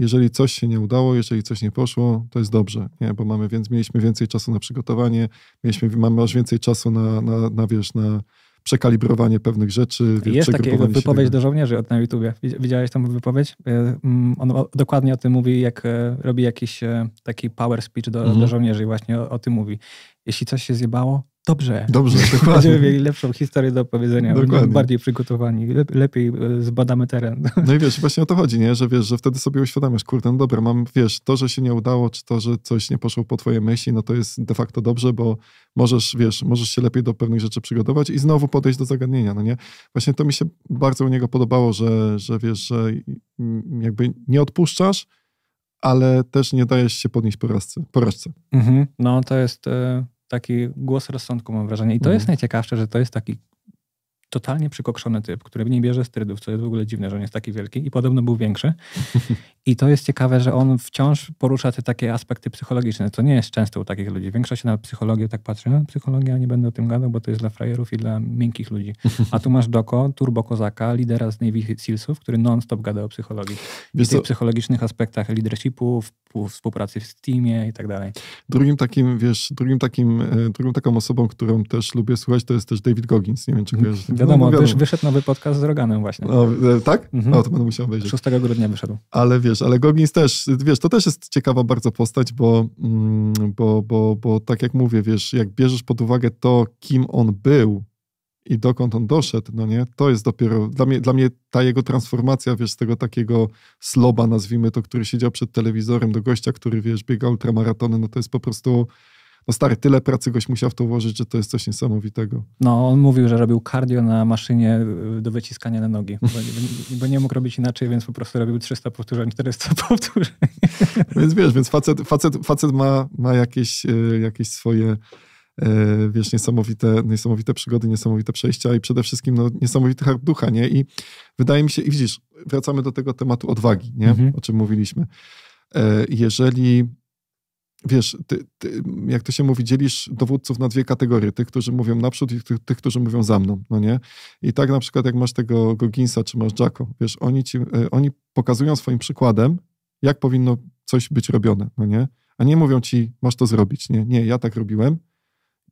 jeżeli coś się nie udało, jeżeli coś nie poszło, to jest dobrze, nie? bo mamy, więc mieliśmy więcej czasu na przygotowanie, mieliśmy, mamy aż więcej czasu na, na, na wiesz, na przekalibrowanie pewnych rzeczy. Jest taka wypowiedź tego. do żołnierzy na YouTubie. Widziałeś tam wypowiedź? E, mm, on dokładnie o tym mówi, jak e, robi jakiś e, taki power speech do, mhm. do żołnierzy i właśnie o, o, tym mówi. Jeśli coś się zjebało, dobrze. Dobrze, dokładnie. Będziemy mieli lepszą historię do opowiedzenia, dokładnie. bardziej przygotowani, lepiej e, zbadamy teren. No i wiesz, właśnie o to chodzi, nie? że wiesz, że wtedy sobie uświadamiasz, kurde, no dobra, mam, wiesz, to, że się nie udało, czy to, że coś nie poszło po twojej myśli, no to jest de facto dobrze, bo możesz, wiesz, możesz się lepiej do pewnych rzeczy przygotować i znowu podejść do zagadnienia, no nie? Właśnie to mi się bardzo u niego podobało, że, że wiesz, że jakby nie odpuszczasz, ale też nie dajesz się podnieść porażce. porażce. Mhm. No to jest... Y Taki głos rozsądku, mam wrażenie. I to mhm. jest najciekawsze, że to jest taki totalnie przykokszony typ, który nie bierze strydów, co jest w ogóle dziwne, że on jest taki wielki i podobno był większy. I to jest ciekawe, że on wciąż porusza te takie aspekty psychologiczne, co nie jest często u takich ludzi. Większość na psychologię tak patrzy, no psychologia, nie będę o tym gadał, bo to jest dla frajerów i dla miękkich ludzi. A tu masz Doko, turbo kozaka, lidera z Navy Sealsów, który non-stop gada o psychologii. Wiesz tych psychologicznych aspektach leadershipu, współpracy w teamie i tak dalej. Drugim takim, wiesz, drugim takim, e, drugą taką osobą, którą też lubię słuchać, to jest też David Goggins. Nie wiem, czy kojarzysz. Wiadomo, no, wiesz, wyszedł nowy podcast z Roganem właśnie. No, tak? Mhm. No, to będę musiał wejść. 6 grudnia wyszedł. Ale wiesz, ale Goggins też, wiesz, to też jest ciekawa bardzo postać, bo, mm, bo, bo, bo tak jak mówię, wiesz, jak bierzesz pod uwagę to, kim on był i dokąd on doszedł, no nie, to jest dopiero, dla mnie, dla mnie ta jego transformacja, wiesz, z tego takiego sloba, nazwijmy to, który siedział przed telewizorem do gościa, który, wiesz, biega ultramaratony, no to jest po prostu no stary, tyle pracy goś musiał w to włożyć, że to jest coś niesamowitego. No, on mówił, że robił cardio na maszynie e, do wyciskania na nogi, bo, bo nie mógł robić inaczej, więc po prostu robił 300 powtórzeń, 400 powtórzeń. Więc wiesz, więc facet, facet, facet ma, ma jakieś, e, jakieś swoje e, wiesz, niesamowite, niesamowite przygody, niesamowite przejścia i przede wszystkim no, niesamowity hard ducha, nie? I wydaje mi się, i widzisz, wracamy do tego tematu odwagi, nie? Mhm. O czym mówiliśmy. Jeżeli wiesz, ty, ty, jak to się mówi, dzielisz dowódców na dwie kategorie. Tych, którzy mówią naprzód i tych, tych, którzy mówią za mną, no nie? I tak na przykład jak masz tego Goginsa czy masz Jacko, wiesz, oni, ci, e, oni pokazują swoim przykładem, jak powinno coś być robione, no nie? A nie mówią ci, masz to zrobić, nie? Nie, ja tak robiłem,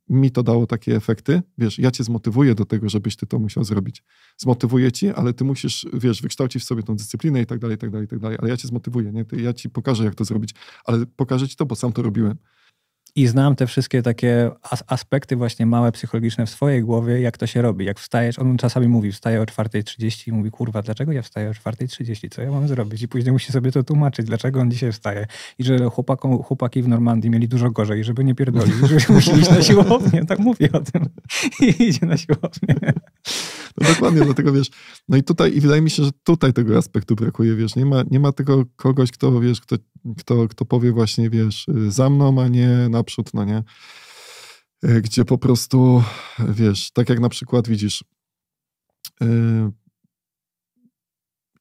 mi to dało takie efekty. Wiesz, ja cię zmotywuję do tego, żebyś ty to musiał zrobić. Zmotywuję ci, ale ty musisz, wiesz, wykształcić w sobie tą dyscyplinę i tak dalej, i tak dalej, i tak dalej. Ale ja cię zmotywuję, nie? Ja ci pokażę, jak to zrobić, ale pokażę ci to, bo sam to robiłem. I znam te wszystkie takie as aspekty właśnie małe, psychologiczne w swojej głowie, jak to się robi. Jak wstajesz, on czasami mówi, wstaje o 4.30 i mówi, kurwa, dlaczego ja wstaję o 4.30? Co ja mam zrobić? I później musi sobie to tłumaczyć, dlaczego on dzisiaj wstaje. I że chłopakom, chłopaki w Normandii mieli dużo gorzej, żeby nie pierdolić, że musi iść na siłownię. Tak mówi o tym. I idzie na siłownię. No dokładnie, dlatego wiesz, no i tutaj, i wydaje mi się, że tutaj tego aspektu brakuje, wiesz, nie ma, nie ma tego kogoś, kto, wiesz, kto, kto, kto powie właśnie, wiesz, y, za mną, a nie na naprzód, no nie? E, gdzie po prostu, wiesz, tak jak na przykład widzisz, e,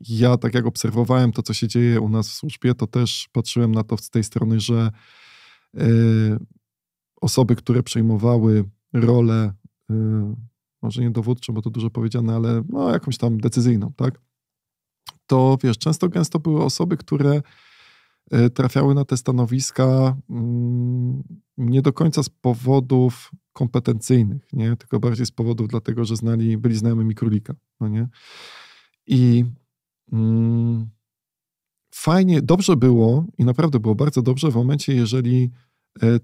ja tak jak obserwowałem to, co się dzieje u nas w służbie, to też patrzyłem na to z tej strony, że e, osoby, które przejmowały rolę, może nie dowódczą, bo to dużo powiedziane, ale no, jakąś tam decyzyjną, tak? To wiesz, często gęsto były osoby, które Y, trafiały na te stanowiska mm, nie do końca z powodów kompetencyjnych, nie? tylko bardziej z powodów dlatego, że znali, byli znajomymi królika. No nie? I mm, fajnie, dobrze było i naprawdę było bardzo dobrze w momencie, jeżeli y,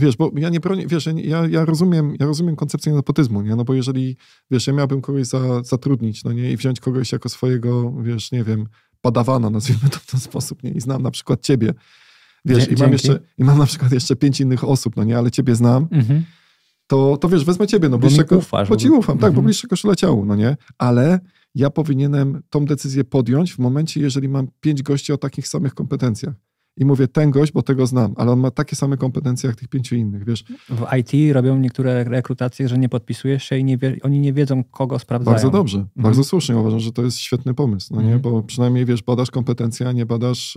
Wiesz, bo ja nie bronię, wiesz, ja, ja, rozumiem, ja rozumiem koncepcję nepotyzmu, nie? No bo jeżeli, wiesz, ja miałbym kogoś za, zatrudnić, no nie, i wziąć kogoś jako swojego, wiesz, nie wiem, padawana, nazwijmy to w ten sposób, nie? I znam na przykład ciebie, wiesz, i, mam jeszcze, i mam na przykład jeszcze pięć innych osób, no nie, ale ciebie znam, mhm. to, to wiesz, wezmę ciebie, no bo bliższego, ufasz, bo ci ufam, tak, bo mhm. bliższego szuleciału, no nie, ale ja powinienem tą decyzję podjąć w momencie, jeżeli mam pięć gości o takich samych kompetencjach i mówię ten gość, bo tego znam, ale on ma takie same kompetencje jak tych pięciu innych, wiesz. W IT robią niektóre rekrutacje, że nie podpisujesz się i nie wie, oni nie wiedzą, kogo sprawdzają. Bardzo dobrze, mhm. bardzo słusznie. Uważam, że to jest świetny pomysł, no nie? Mhm. Bo przynajmniej, wiesz, badasz kompetencje, a nie badasz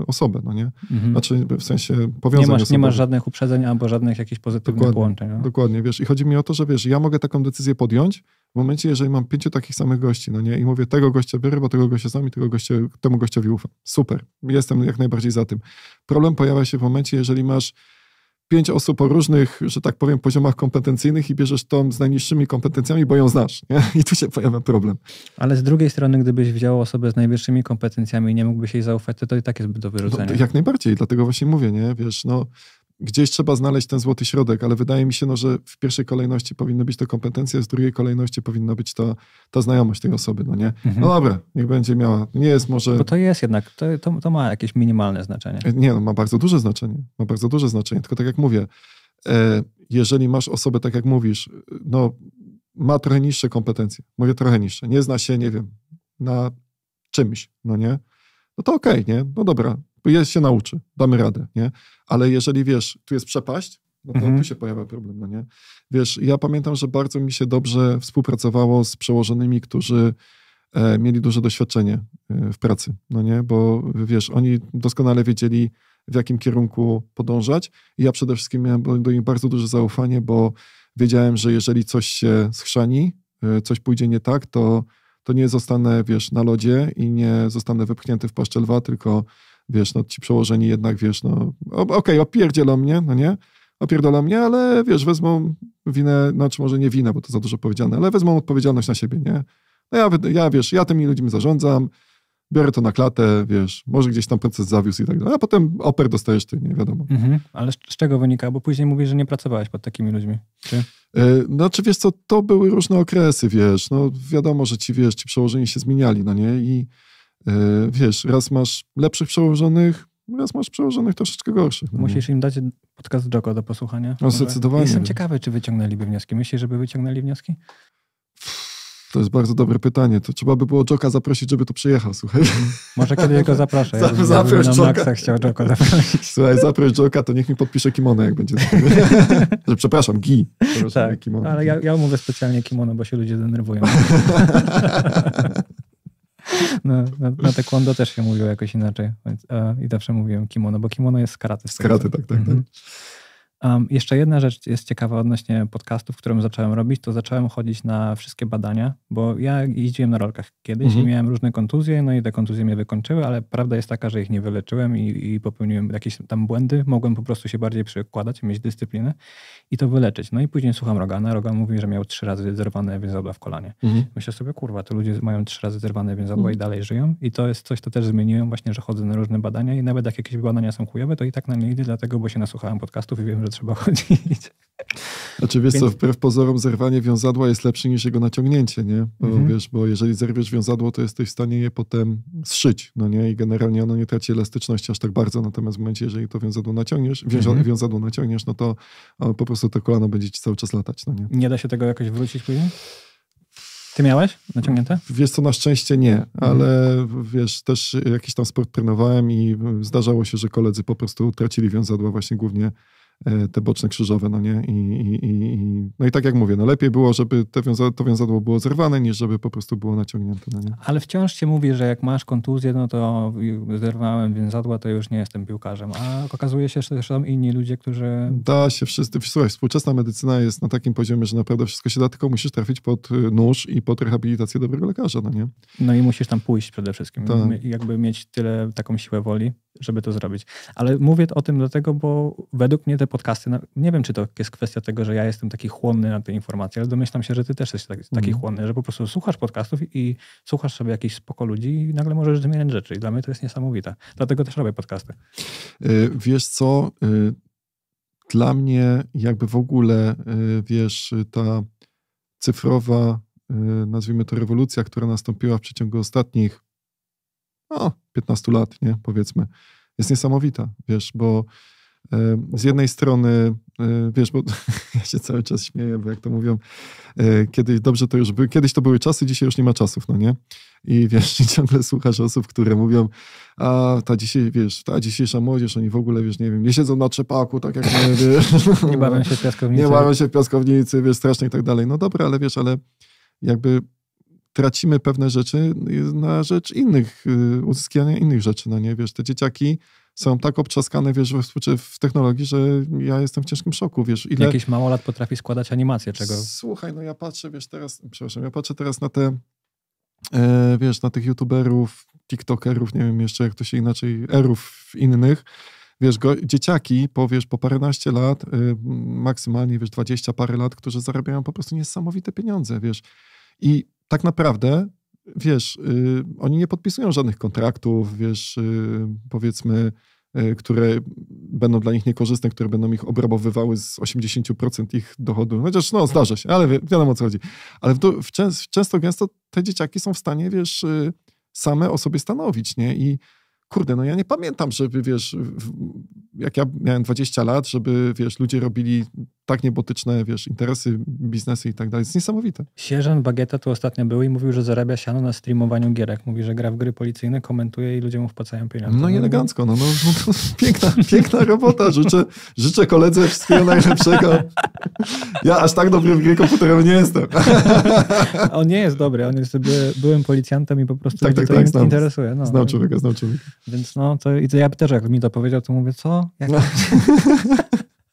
yy, osobę, no nie? Mhm. Znaczy, w sensie powiązania nie masz, nie masz żadnych uprzedzeń albo żadnych jakichś pozytywnych dokładnie, połączeń. No? Dokładnie, wiesz. I chodzi mi o to, że, wiesz, ja mogę taką decyzję podjąć, w momencie, jeżeli mam pięciu takich samych gości, no nie, i mówię, tego gościa biorę, bo tego gościa znam i tego gościa, temu gościowi ufam. Super, jestem jak najbardziej za tym. Problem pojawia się w momencie, jeżeli masz pięć osób o różnych, że tak powiem, poziomach kompetencyjnych i bierzesz tą z najniższymi kompetencjami, bo ją znasz. Nie? I tu się pojawia problem. Ale z drugiej strony, gdybyś wziął osobę z najwyższymi kompetencjami i nie mógłbyś jej zaufać, to, to i tak jest do wyrodzenia. No, jak najbardziej, dlatego właśnie mówię, nie? Wiesz, no gdzieś trzeba znaleźć ten złoty środek, ale wydaje mi się, no, że w pierwszej kolejności powinny być to kompetencje, w drugiej kolejności powinna być to, ta znajomość tej osoby, no nie? Mhm. No dobra, niech będzie miała, nie jest może... Bo to jest jednak, to, to, to ma jakieś minimalne znaczenie. E, nie, no, ma bardzo duże znaczenie, ma bardzo duże znaczenie, tylko tak jak mówię, e, jeżeli masz osobę, tak jak mówisz, no ma trochę niższe kompetencje, mówię trochę niższe, nie zna się, nie wiem, na czymś, no nie? No to okej, okay, nie? No dobra, jest, się nauczy, damy radę, nie? Ale jeżeli, wiesz, tu jest przepaść, no to mhm. tu się pojawia problem, no nie? Wiesz, ja pamiętam, że bardzo mi się dobrze współpracowało z przełożonymi, którzy e, mieli duże doświadczenie e, w pracy, no nie? Bo, wiesz, oni doskonale wiedzieli, w jakim kierunku podążać. I ja przede wszystkim miałem do nich bardzo duże zaufanie, bo wiedziałem, że jeżeli coś się schrzani, e, coś pójdzie nie tak, to, to nie zostanę, wiesz, na lodzie i nie zostanę wypchnięty w paszczel lwa, tylko wiesz, no ci przełożeni jednak, wiesz, no okej, okay, opierdzielą mnie, no nie, opierdolą mnie, ale wiesz, wezmą winę, znaczy może nie winę, bo to za dużo powiedziane, ale wezmą odpowiedzialność na siebie, nie? No ja, ja wiesz, ja tymi ludźmi zarządzam, biorę to na klatę, wiesz, może gdzieś tam proces zawiózł i tak dalej, a potem oper dostajesz ty, nie wiadomo. Mhm. Ale z, z, czego wynika? Bo później mówisz, że nie pracowałeś pod takimi ludźmi, czy? E, no, czy wiesz co, to były różne okresy, wiesz, no wiadomo, że ci, wiesz, ci przełożeni się zmieniali, no nie, i E, wiesz, raz masz lepszych przełożonych, raz masz przełożonych troszeczkę gorszych. No. Musisz im dać podcast Joko do posłuchania. No, zdecydowanie. Jestem ciekawy, czy wyciągnęliby wnioski. Myślisz, żeby wyciągnęli wnioski? To jest bardzo dobre pytanie. To trzeba by było Joka zaprosić, żeby tu przyjechał, słuchaj. Mhm. Może kiedy go zaproszę. Ja Zap, ja Joka. chciał Joka zaprosić. Słuchaj, zaproszę Joka, to niech mi podpisze kimono, jak będzie. Przepraszam, gi. tak, ale ja, ja mówię specjalnie kimono, bo się ludzie denerwują. No, na, na taekwondo też się mówiło jakoś inaczej. Więc, e, I zawsze mówiłem kimono, bo kimono jest z karaty. Z karaty, tak, tak, tak. Mhm. Um, jeszcze jedna rzecz jest ciekawa odnośnie podcastów, którym zacząłem robić, to zacząłem chodzić na wszystkie badania, bo ja jeździłem na rolkach kiedyś mhm. i miałem różne kontuzje, no i te kontuzje mnie wykończyły, ale prawda jest taka, że ich nie wyleczyłem i, i popełniłem jakieś tam błędy, mogłem po prostu się bardziej przykładać, mieć dyscyplinę i to wyleczyć. No i później słucham Rogana, Rogan mówi, że miał trzy razy zerwane więzadła w kolanie. Mhm. Myślę sobie, kurwa, to ludzie mają trzy razy zerwane więzadła mhm. i dalej żyją i to jest coś, co też zmieniłem właśnie, że chodzę na różne badania i nawet jak jakieś badania są chujowe, to i tak na nie idę, dlatego, bo się nasłuchałem podcastów i wiem, że trzeba chodzić. Znaczy wiesz co, wbrew pozorom zerwanie wiązadła jest lepsze niż jego naciągnięcie, nie? Bo mhm. wiesz, bo jeżeli zerwiesz wiązadło, to jesteś w stanie je potem zszyć, no nie? I generalnie ono nie traci elastyczności aż tak bardzo, natomiast w momencie, jeżeli to wiązadło naciągniesz, mhm. wiązadło naciągniesz, no to po prostu to kolano będzie ci cały czas latać, no nie? Nie da się tego jakoś wrócić później? Ty miałeś naciągnięte? Wiesz co, na szczęście nie, mhm. ale mhm. wiesz, też jakiś tam sport trenowałem i y, zdarzało się, że koledzy po prostu tracili wiązadła właśnie głównie E, te boczne krzyżowe, no nie? I, i, i, no i tak jak mówię, no lepiej było, żeby te wiąza- to wiązadło było zerwane, niż żeby po prostu było naciągnięte, no nie? Ale wciąż się mówi, że jak masz kontuzję, no to zerwałem wiązadła, to już nie jestem piłkarzem, a okazuje się, że też są inni ludzie, którzy... Da się, wszyscy, słuchaj, współczesna medycyna jest na takim poziomie, że naprawdę wszystko się da, tylko musisz trafić pod e, nóż i pod rehabilitację dobrego lekarza, no nie? No i musisz tam pójść przede wszystkim, tak. jakby mieć tyle, taką siłę woli, żeby to zrobić. Ale mówię o tym dlatego, bo według mnie te podcasty, no, nie wiem, czy to jest kwestia tego, że ja jestem taki chłonny na te informacje, ale domyślam się, że ty też jesteś taki, taki mhm. chłonny, że po prostu słuchasz podcastów i, i słuchasz sobie jakichś spoko ludzi i nagle możesz zmieniać rzeczy. I dla mnie to jest niesamowite. Dlatego też robię podcasty. E, wiesz co, e, dla mnie jakby w ogóle, e, wiesz, ta cyfrowa, nazwijmy to rewolucja, która nastąpiła w przeciągu ostatnich 15 lat, nie, powiedzmy, jest niesamowita, wiesz, bo E, z jednej strony, e, wiesz, bo ja się cały czas śmieję, bo jak to mówią, e, kiedyś dobrze to już były, kiedyś to były czasy, dzisiaj już nie ma czasów, no nie? I wiesz, i ciągle słuchasz osób, które mówią, a ta dzisiaj, wiesz, ta dzisiejsza młodzież, oni w ogóle, wiesz, nie wiem, nie siedzą na trzepaku, tak jak my, wiesz. nie bawią się w piaskownicy. Nie bawią się w piaskownicy, wiesz, strasznie i tak dalej. No dobra, ale wiesz, ale jakby tracimy pewne rzeczy na rzecz innych, y, uzyskiwania innych rzeczy, no nie? Wiesz, te dzieciaki są tak obczaskane, wiesz, w technologii, że ja jestem w ciężkim szoku, wiesz. Ile... jakiś mało lat potrafi składać animację, czego... Słuchaj, no ja patrzę, wiesz, teraz, przepraszam, ja patrzę teraz na te, e, wiesz, na tych youtuberów, tiktokerów, nie wiem jeszcze, jak to się inaczej, erów innych, wiesz, go, dzieciaki po, po paręnaście lat, y, maksymalnie, wiesz, dwadzieścia parę lat, którzy zarabiają po prostu niesamowite pieniądze, wiesz. I tak naprawdę wiesz, y, oni nie podpisują żadnych kontraktów, wiesz, y, powiedzmy, y, które będą dla nich niekorzystne, które będą ich obrabowywały z 80% ich dochodu. Chociaż no, zdarza się, ale wiadomo o co chodzi. Ale w, w, w często gęsto te dzieciaki są w stanie, wiesz, same o sobie stanowić, nie? I kurde, no ja nie pamiętam, żeby, wiesz, w, jak ja miałem 20 lat, żeby, wiesz, ludzie robili tak niebotyczne, wiesz, interesy, biznesy i tak dalej. Jest niesamowite. Sierżant Bagieta tu ostatnio był i mówił, że zarabia siano na streamowaniu gierek. Mówi, że gra w gry policyjne, komentuje i ludzie mu wpłacają pieniądze. No i no elegancko, no, no, no piękna, piękna robota. Życzę, życzę koledze wszystkiego najlepszego. Ja aż tak dobry w gry komputerowe nie jestem. On nie jest dobry, on jest by, byłym policjantem i po prostu tak, tak, to tak, znam, interesuje. No. Znam człowieka, znam człowieka. Więc no, to, i to ja też jak mi to powiedział, to mówię, co? Jakoś.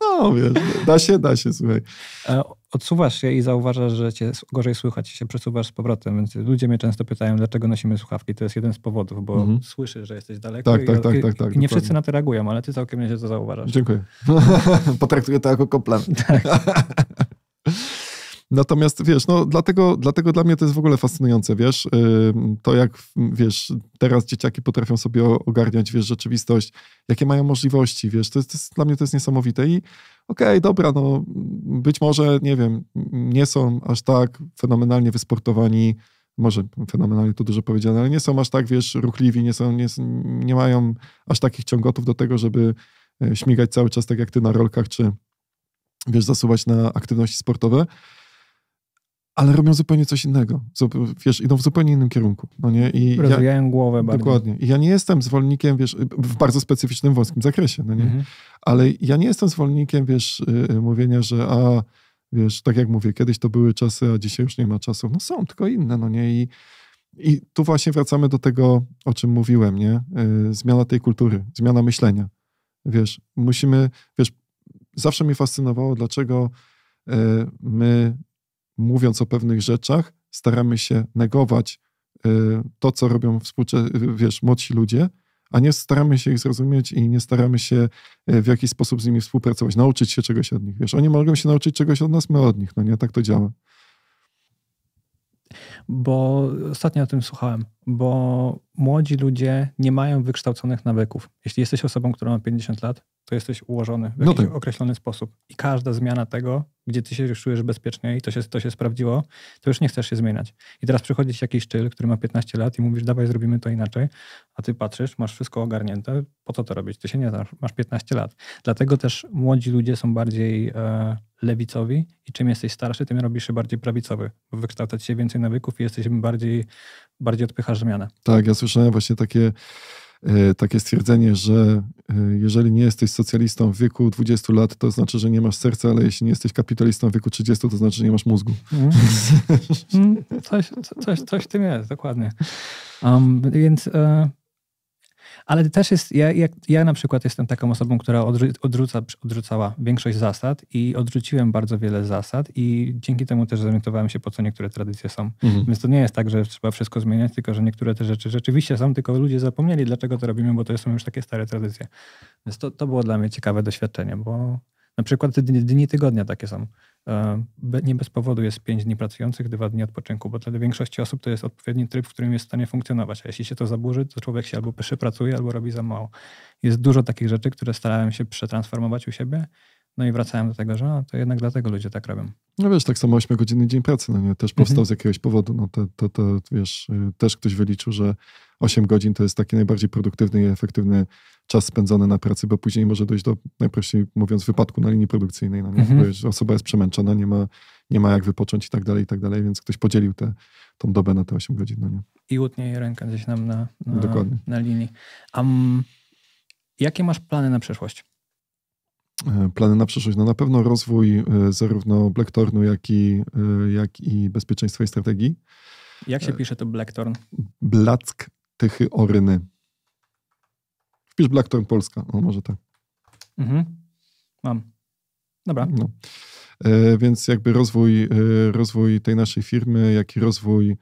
No. no wiesz, da się, da się, słuchaj. E, odsuwasz się i zauważasz, że cię gorzej słychać, się przesuwasz z powrotem, więc ludzie mnie często pytają, dlaczego nosimy słuchawki. To jest jeden z powodów, bo mhm. słyszysz, że jesteś daleko tak, i, tak, tak, i, tak, tak, nie wszyscy na to reagują, ale ty całkiem nieźle to zauważasz. Dziękuję. Potraktuję to jako komplement. Tak. Natomiast wiesz, no dlatego, dlatego dla mnie to jest w ogóle fascynujące, wiesz, y, to jak, wiesz, teraz dzieciaki potrafią sobie ogarniać, wiesz, rzeczywistość, jakie mają możliwości, wiesz, to jest, to jest dla mnie to jest niesamowite i okej, okay, dobra, no być może, nie wiem, nie są aż tak fenomenalnie wysportowani, może fenomenalnie to dużo powiedziane, ale nie są aż tak, wiesz, ruchliwi, nie, są, nie, nie mają aż takich ciągotów do tego, żeby e, śmigać cały czas tak jak ty na rolkach, czy wiesz, zasuwać na aktywności sportowe ale robią zupełnie coś innego. Wiesz, idą w zupełnie innym kierunku. No nie? I Rozwijają ja, głowę bardzo Dokładnie. I ja nie jestem zwolennikiem, wiesz, w bardzo specyficznym, wąskim zakresie, no nie? Mhm. Ale ja nie jestem zwolennikiem, wiesz, y, y, mówienia, że a, wiesz, tak jak mówię, kiedyś to były czasy, a dzisiaj już nie ma czasów. No są, tylko inne, no nie? I, i tu właśnie wracamy do tego, o czym mówiłem, nie? Y, zmiana tej kultury, zmiana myślenia. Wiesz, musimy, wiesz, zawsze mnie fascynowało, dlaczego my mówiąc o pewnych rzeczach, staramy się negować y, to, co robią współcze, wiesz, młodsi ludzie, a nie staramy się ich zrozumieć i nie staramy się y, w jakiś sposób z nimi współpracować, nauczyć się czegoś od nich. Wiesz, oni mogą się nauczyć czegoś od nas, my od nich, no nie, tak to działa bo ostatnio o tym słuchałem, bo młodzi ludzie nie mają wykształconych nawyków. Jeśli jesteś osobą, która ma 50 lat, to jesteś ułożony w no tak. określony sposób. I każda zmiana tego, gdzie ty się już czujesz bezpiecznie i to się, to się sprawdziło, to już nie chcesz się zmieniać. I teraz przychodzi ci jakiś czyl, który ma 15 lat i mówisz, dawaj, zrobimy to inaczej, a ty patrzysz, masz wszystko ogarnięte, po co to robić? Ty się nie znasz, masz 15 lat. Dlatego też młodzi ludzie są bardziej... E, lewicowi i czym jesteś starszy, tym robisz się bardziej prawicowy, bo wykształca się więcej nawyków i jesteś bardziej, bardziej odpychasz zmianę. Tak, ja słyszałem właśnie takie, e, takie stwierdzenie, że e, jeżeli nie jesteś socjalistą w wieku 20 lat, to znaczy, że nie masz serca, ale jeśli nie jesteś kapitalistą w wieku 30, to znaczy, że nie masz mózgu. Mhm. Mm, coś, coś, coś w tym jest, dokładnie. Um, więc e, ale też jest, ja, ja na przykład jestem taką osobą, która odrzuca, odrzucała większość zasad i odrzuciłem bardzo wiele zasad i dzięki temu też zorientowałem się, po co niektóre tradycje są. Mhm. Więc to nie jest tak, że trzeba wszystko zmieniać, tylko że niektóre te rzeczy rzeczywiście są, tylko ludzie zapomnieli, dlaczego to robimy, bo to są już takie stare tradycje. Więc to, to było dla mnie ciekawe doświadczenie, bo na przykład dni, dni tygodnia takie są. E, nie bez powodu jest 5 dni pracujących, 2 dni odpoczynku, bo dla większości osób to jest odpowiedni tryb, w którym jest w stanie funkcjonować. A jeśli się to zaburzy, to człowiek się albo pracuje, albo robi za mało. Jest dużo takich rzeczy, które starałem się przetransformować u siebie. No i wracałem do tego, że no, to jednak dlatego ludzie tak robią. No wiesz, tak samo 8-godzinny dzień pracy, no nie, też powstał mhm. z jakiegoś powodu. No to, to, to, wiesz, y, też ktoś wyliczył, że 8 godzin to jest taki najbardziej produktywny i efektywny czas spędzony na pracy, bo później może dojść do, najprościej mówiąc, wypadku na linii produkcyjnej. No nie? Mhm. Osoba jest przemęczona, nie ma, nie ma jak wypocząć i tak dalej, i tak dalej, więc ktoś podzielił tę tą dobę na te 8 godzin. No nie? I utnie jej rękę gdzieś nam na, na, na linii. Um, jakie masz plany na przyszłość? E, plany na przyszłość. No na pewno rozwój e, zarówno Blacktornu, jak i, e, jak i bezpieczeństwa i strategii. Jak się pisze to Blacktorn? Black tychy oryny. Śpisz Blackton Polska. O, może tak. Mhm. Mam. Dobra. No. E, więc jakby rozwój, e, rozwój tej naszej firmy, jak i rozwój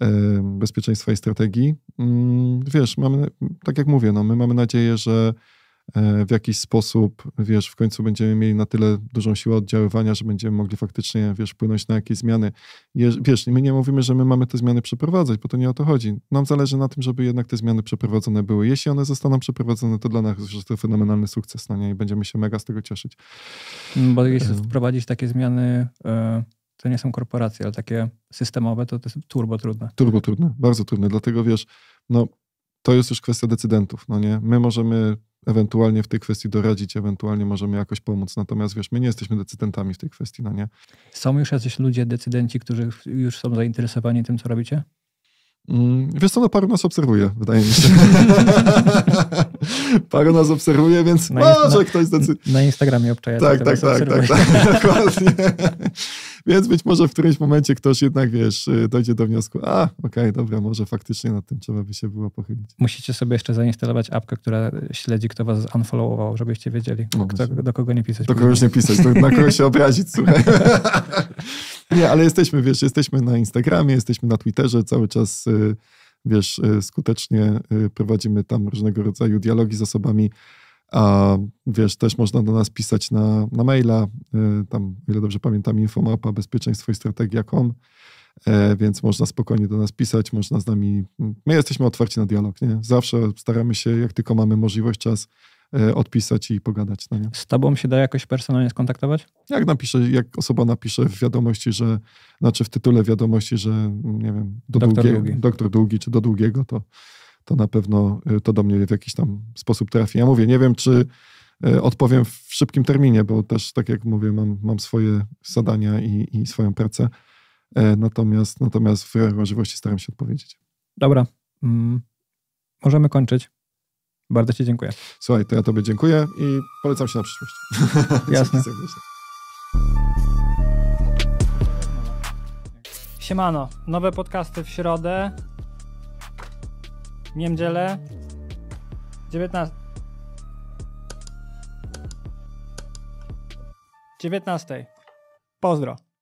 e, bezpieczeństwa i strategii. Mm, wiesz, mamy, tak jak mówię, no, my mamy nadzieję, że E, w jakiś sposób, wiesz, w końcu będziemy mieli na tyle dużą siłę oddziaływania, że będziemy mogli faktycznie, wiesz, wpłynąć na jakieś zmiany. wiesz, my nie mówimy, że my mamy te zmiany przeprowadzać, bo to nie o to chodzi. Nam zależy na tym, żeby jednak te zmiany przeprowadzone były. Jeśli one zostaną przeprowadzone, to dla nas już to fenomenalny sukces, na no nie? I będziemy się mega z tego cieszyć. Mm, bo jeśli um. wprowadzić takie zmiany... E, to nie są korporacje, ale takie systemowe, to, to jest turbo trudne. Turbo trudne, bardzo trudne. Dlatego wiesz, no, to jest już kwestia decydentów. No nie? My możemy ewentualnie w tej kwestii doradzić, ewentualnie możemy jakoś pomóc. Natomiast wiesz, my nie jesteśmy decydentami w tej kwestii, no nie? Są już jacyś ludzie, decydenci, którzy już są zainteresowani tym, co robicie? Wiesz co, no paru nas obserwuje, wydaje mi się. paru nas obserwuje, więc na może na, ktoś Na Instagramie obczaja. Tak, tak, tak, tak, tak, dokładnie. więc być może w którymś momencie ktoś jednak, wiesz, dojdzie do wniosku, a, okej, okay, dobra, może faktycznie nad tym trzeba by się było pochylić. Musicie sobie jeszcze zainstalować apkę, która śledzi, kto was unfollowował, żebyście wiedzieli, no, kto, do kogo nie pisać. Do kogo już nie pisać, na kogo się obrazić, słuchaj. Nie, ale jesteśmy, wiesz, jesteśmy na Instagramie, jesteśmy na Twitterze, cały czas, y, wiesz, y, skutecznie y, prowadzimy tam różnego rodzaju dialogi z osobami, a wiesz, też można do nas pisać na, na maila, tam, ile dobrze pamiętam, infomapa bezpieczeństwo i strategia.com, e, więc można spokojnie do nas pisać, można z nami, my jesteśmy otwarci na dialog, nie? Zawsze staramy się, jak tylko mamy możliwość, czas, E, odpisać i pogadać. na no nie? Z tobą się da jakoś personalnie skontaktować? Jak napisze, jak osoba napisze w wiadomości, że, znaczy w tytule wiadomości, że mm, nie wiem, do doktor długiego, długi. doktor długi czy do długiego, to, to na pewno e, to do mnie w jakiś tam sposób trafi. Ja mówię, nie wiem, czy e, odpowiem w szybkim terminie, bo też, tak jak mówię, mam, mam swoje zadania i, i swoją pracę. Natomiast, natomiast w możliwości staram się odpowiedzieć. Dobra. Mm. Możemy kończyć. Bardzo Ci dziękuję. Słuchaj, to ja Tobie dziękuję i polecam się na przyszłość. Jasne. Siemano, nowe podcasty w środę, niedzielę, 19. 19. Pozdro.